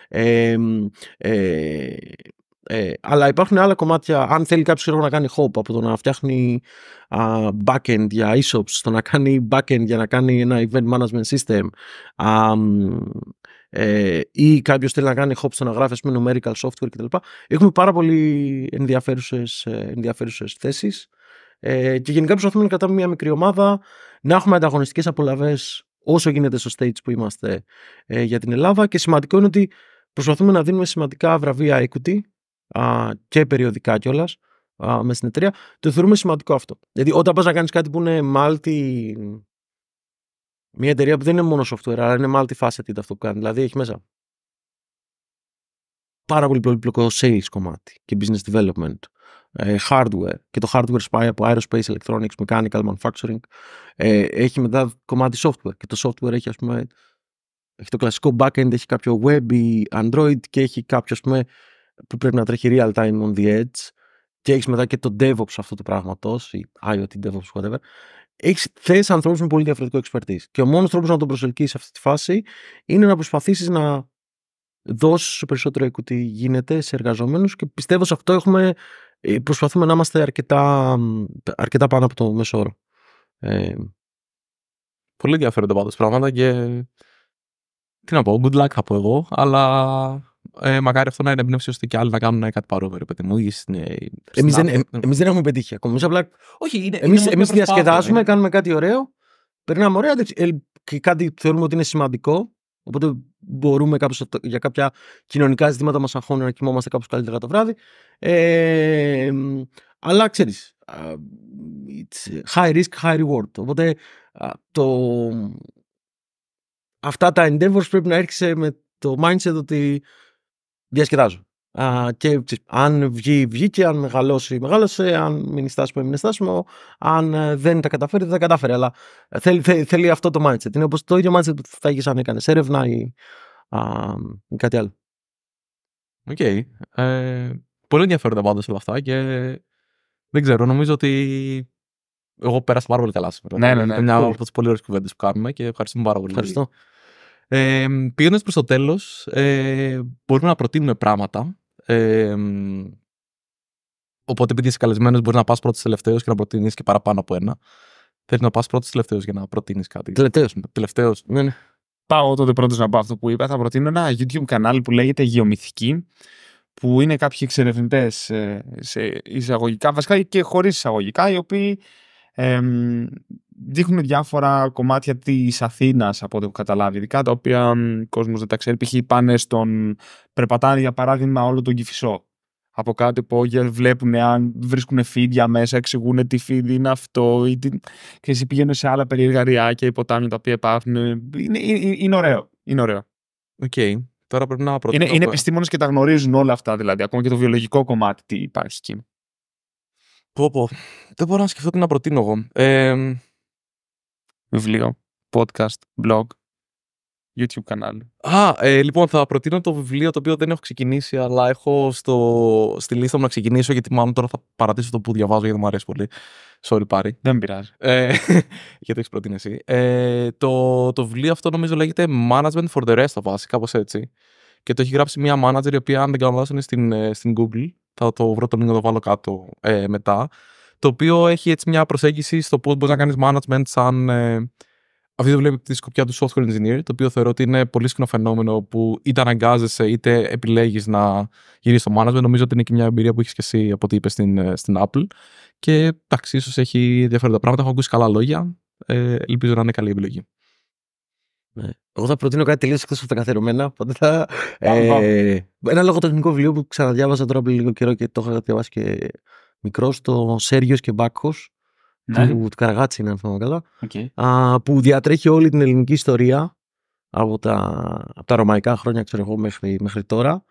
Ε, ε, αλλά υπάρχουν άλλα κομμάτια. Αν θέλει κάποιος να κάνει hop, από το να φτιάχνει backend για e-shops, το να κάνει backend για να κάνει ένα event management system, ε, ή κάποιος θέλει να κάνει hop στο να γράφει με numerical software κτλ. Έχουμε πάρα πολύ ενδιαφέρουσες, θέσει. Ε, θέσεις ε, και γενικά προσπαθούμε κατά μια μικρή ομάδα, να έχουμε ανταγωνιστικές απολαυές όσο γίνεται στο stage που είμαστε ε, για την Ελλάδα και σημαντικό είναι ότι προσπαθούμε να δίνουμε σημαντικά βραβεία equity α, και περιοδικά κιόλας μες στην εταιρεία. Το θεωρούμε σημαντικό αυτό. Δηλαδή όταν πας να κάνεις κάτι που είναι multi... Μια εταιρεία που δεν είναι μόνο software, αλλά είναι multifaceted αυτό που κάνει. Δηλαδή έχει μέσα πάρα πολύ πολύπλοκο sales κομμάτι και business development. Ε, hardware και το hardware σπάει από aerospace, electronics, mechanical, manufacturing ε, έχει μετά κομμάτι software και το software έχει ας πούμε έχει το κλασικό backend, έχει κάποιο web ή android και έχει κάποιο ας πούμε που πρέπει να τρέχει real time on the edge και έχεις μετά και το DevOps αυτό το πράγματος, ή IoT DevOps, whatever. Έχεις θέσει ανθρώπους με πολύ διαφορετικό expertise. Και ο μόνος τρόπος να τον προσελκύσεις σε αυτή τη φάση είναι να προσπαθήσεις να δώσεις περισσότερο equity γίνεται σε εργαζομένους και πιστεύω σε αυτό έχουμε ε, προσπαθούμε να είμαστε αρκετά, αρκετά πάνω από το μέσο όρο. Ε, πολύ ενδιαφέροντα πάντως πράγματα και τι να πω, good luck θα πω εγώ, αλλά ε, μακάρι αυτό να είναι εμπνεύσει ώστε και άλλοι να κάνουν κάτι παρόμοιο, παιδί ε, Εμείς δεν, εμείς δεν έχουμε πετύχει ακόμα. Εμείς απλά. Όχι, είναι, εμείς, εμείς διασκεδάζουμε, κάνουμε κάτι ωραίο, περνάμε ωραία και κάτι θεωρούμε ότι είναι σημαντικό Οπότε μπορούμε κάπως, για κάποια κοινωνικά ζητήματα μας αγχώνουν να κοιμόμαστε κάπως καλύτερα το βράδυ. Ε, αλλά ξέρεις, high risk, high reward. Οπότε το... αυτά τα endeavors πρέπει να έρχεσαι με το mindset ότι διασκεδάζω. Α, και αν βγει, βγήκε, αν μεγαλώσει, μεγάλωσε. Αν μείνει στάσιμο, μην στάσιμο. Αν ε, δεν τα καταφέρει, δεν τα κατάφερε. Αλλά ε, θέλει, θέλει αυτό το mindset. Είναι όπως το ίδιο mindset που θα είχες αν έκανες έρευνα ή, α, ή κάτι άλλο. Οκ. Okay. Ε, πολύ ενδιαφέροντα πάντως όλα αυτά και δεν ξέρω, νομίζω ότι. Εγώ πέρασα πάρα πολύ καλά σήμερα. Ναι, ναι, ναι. μια από τις πολύ ωραίες κουβέντες που κάνουμε και ευχαριστούμε πάρα πολύ. Ευχαριστώ. Ε, Πηγαίνοντας προς το τέλος, ε, μπορούμε να προτείνουμε πράγματα οπότε επειδή είσαι καλεσμένος, μπορείς να πας πρώτος τελευταίος και να προτείνεις και παραπάνω από ένα. Θέλεις να πας πρώτος τελευταίος για να προτείνεις κάτι. Τελευταίος. Τελευταίος. Ναι, ναι. Πάω τότε πρώτος να πω αυτό που είπα. Θα προτείνω ένα YouTube κανάλι που λέγεται Γεωμηθική που είναι κάποιοι εξερευνητέ ε, σε εισαγωγικά, βασικά και χωρίς εισαγωγικά, οι οποίοι ε, δείχνουν διάφορα κομμάτια της Αθήνας, από ό,τι έχω καταλάβει, ειδικά τα οποία ο κόσμος δεν τα ξέρει. Π.χ. πάνε στον. Περπατάνε, για παράδειγμα, όλο τον Κυφισό. Από κάτω υπόγεια βλέπουν αν βρίσκουν φίδια μέσα, εξηγούν τι φίδι είναι αυτό, ή τι... και εσύ πηγαίνουν σε άλλα περίεργα ριάκια ή ποτάμια τα οποία υπάρχουν. Είναι, είναι, είναι ωραίο. Είναι ωραίο. Οκ. Okay. Τώρα πρέπει να προτείνω. Είναι, είναι επιστήμονες και τα γνωρίζουν όλα αυτά δηλαδή. Ακόμα και το βιολογικό κομμάτι τι υπάρχει εκεί. Πω, πω. Δεν μπορώ να σκεφτώ τι να προτείνω εγώ. βιβλίο, podcast, blog, YouTube κανάλι. Α, ε, λοιπόν, θα προτείνω το βιβλίο το οποίο δεν έχω ξεκινήσει, αλλά έχω στο, στη λίστα μου να ξεκινήσω, γιατί μάλλον τώρα θα παρατήσω το που διαβάζω γιατί μου αρέσει πολύ. Sorry, πάρει. Δεν πειράζει. Ε, γιατί έχεις προτείνει εσύ. Ε, το, το βιβλίο αυτό νομίζω λέγεται Management for the Rest of Us, κάπως έτσι. Και το έχει γράψει μια manager η οποία, αν δεν κάνω λάθος, είναι στην, ε, στην Google θα το βρω το link να το βάλω κάτω ε, μετά. Το οποίο έχει έτσι μια προσέγγιση στο πώς μπορείς να κάνεις management σαν. Ε, αυτή τη βλέπει τη σκοπιά του software engineer, το οποίο θεωρώ ότι είναι πολύ συχνό φαινόμενο που είτε αναγκάζεσαι είτε επιλέγεις να γυρίσεις στο management. Νομίζω ότι είναι και μια εμπειρία που έχεις και εσύ από ό,τι είπες στην, ε, στην Apple. Και εντάξει, ίσως έχει ενδιαφέροντα πράγματα. Έχω ακούσει καλά λόγια. Ε, ελπίζω να είναι καλή επιλογή. Ναι. Εγώ θα προτείνω κάτι τελείως εκτός από τα καθερωμένα. θα. Ε, ένα λογοτεχνικό βιβλίο που ξαναδιάβαζα τώρα πριν λίγο καιρό και το είχα διαβάσει και μικρός, το Σέργιος και Μπάκος. Ναι. Του, του είναι, αν καλά. Okay. που διατρέχει όλη την ελληνική ιστορία από τα, από τα ρωμαϊκά χρόνια, ξέρω εγώ, μέχρι, μέχρι τώρα.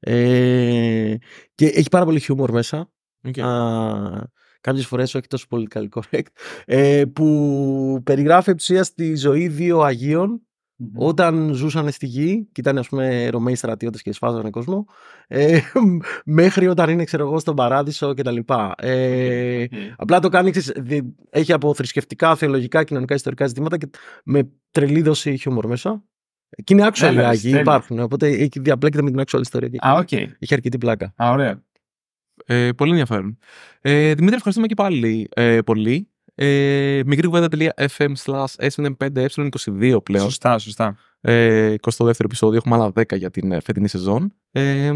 Ε, και έχει πάρα πολύ χιούμορ μέσα. Okay. Α, Κάποιες φορές όχι τόσο πολύ correct. Ε, που περιγράφει η στη τη ζωή δύο Όταν ζούσαν στη γη και ήταν ας πούμε Ρωμαίοι στρατιώτες και σφάζανε κόσμο ε, μέχρι όταν είναι ξέρω εγώ στον παράδεισο και ε, απλά το κάνει έχει από θρησκευτικά, θεολογικά, κοινωνικά, ιστορικά ζητήματα και με τρελή δόση χιούμορ μέσα και είναι actual yeah, Άγιοι, υπάρχουν. Οπότε διαπλέκεται με την actual ιστορία. Α, okay. Είχε αρκετή πλάκα. Α, ε, πολύ ενδιαφέρον. Ε, Δημήτρη, ευχαριστούμε και πάλι ε, πολύ. Ε, μικρή slash 5 πλέον. Σωστά, σωστά. Ε, 22ο επεισόδιο, έχουμε άλλα 10 για την ε, φετινή σεζόν. Ε,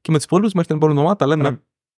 και με τους υπόλοιπους μέχρι την επόμενη εβδομάδα τα λέμε.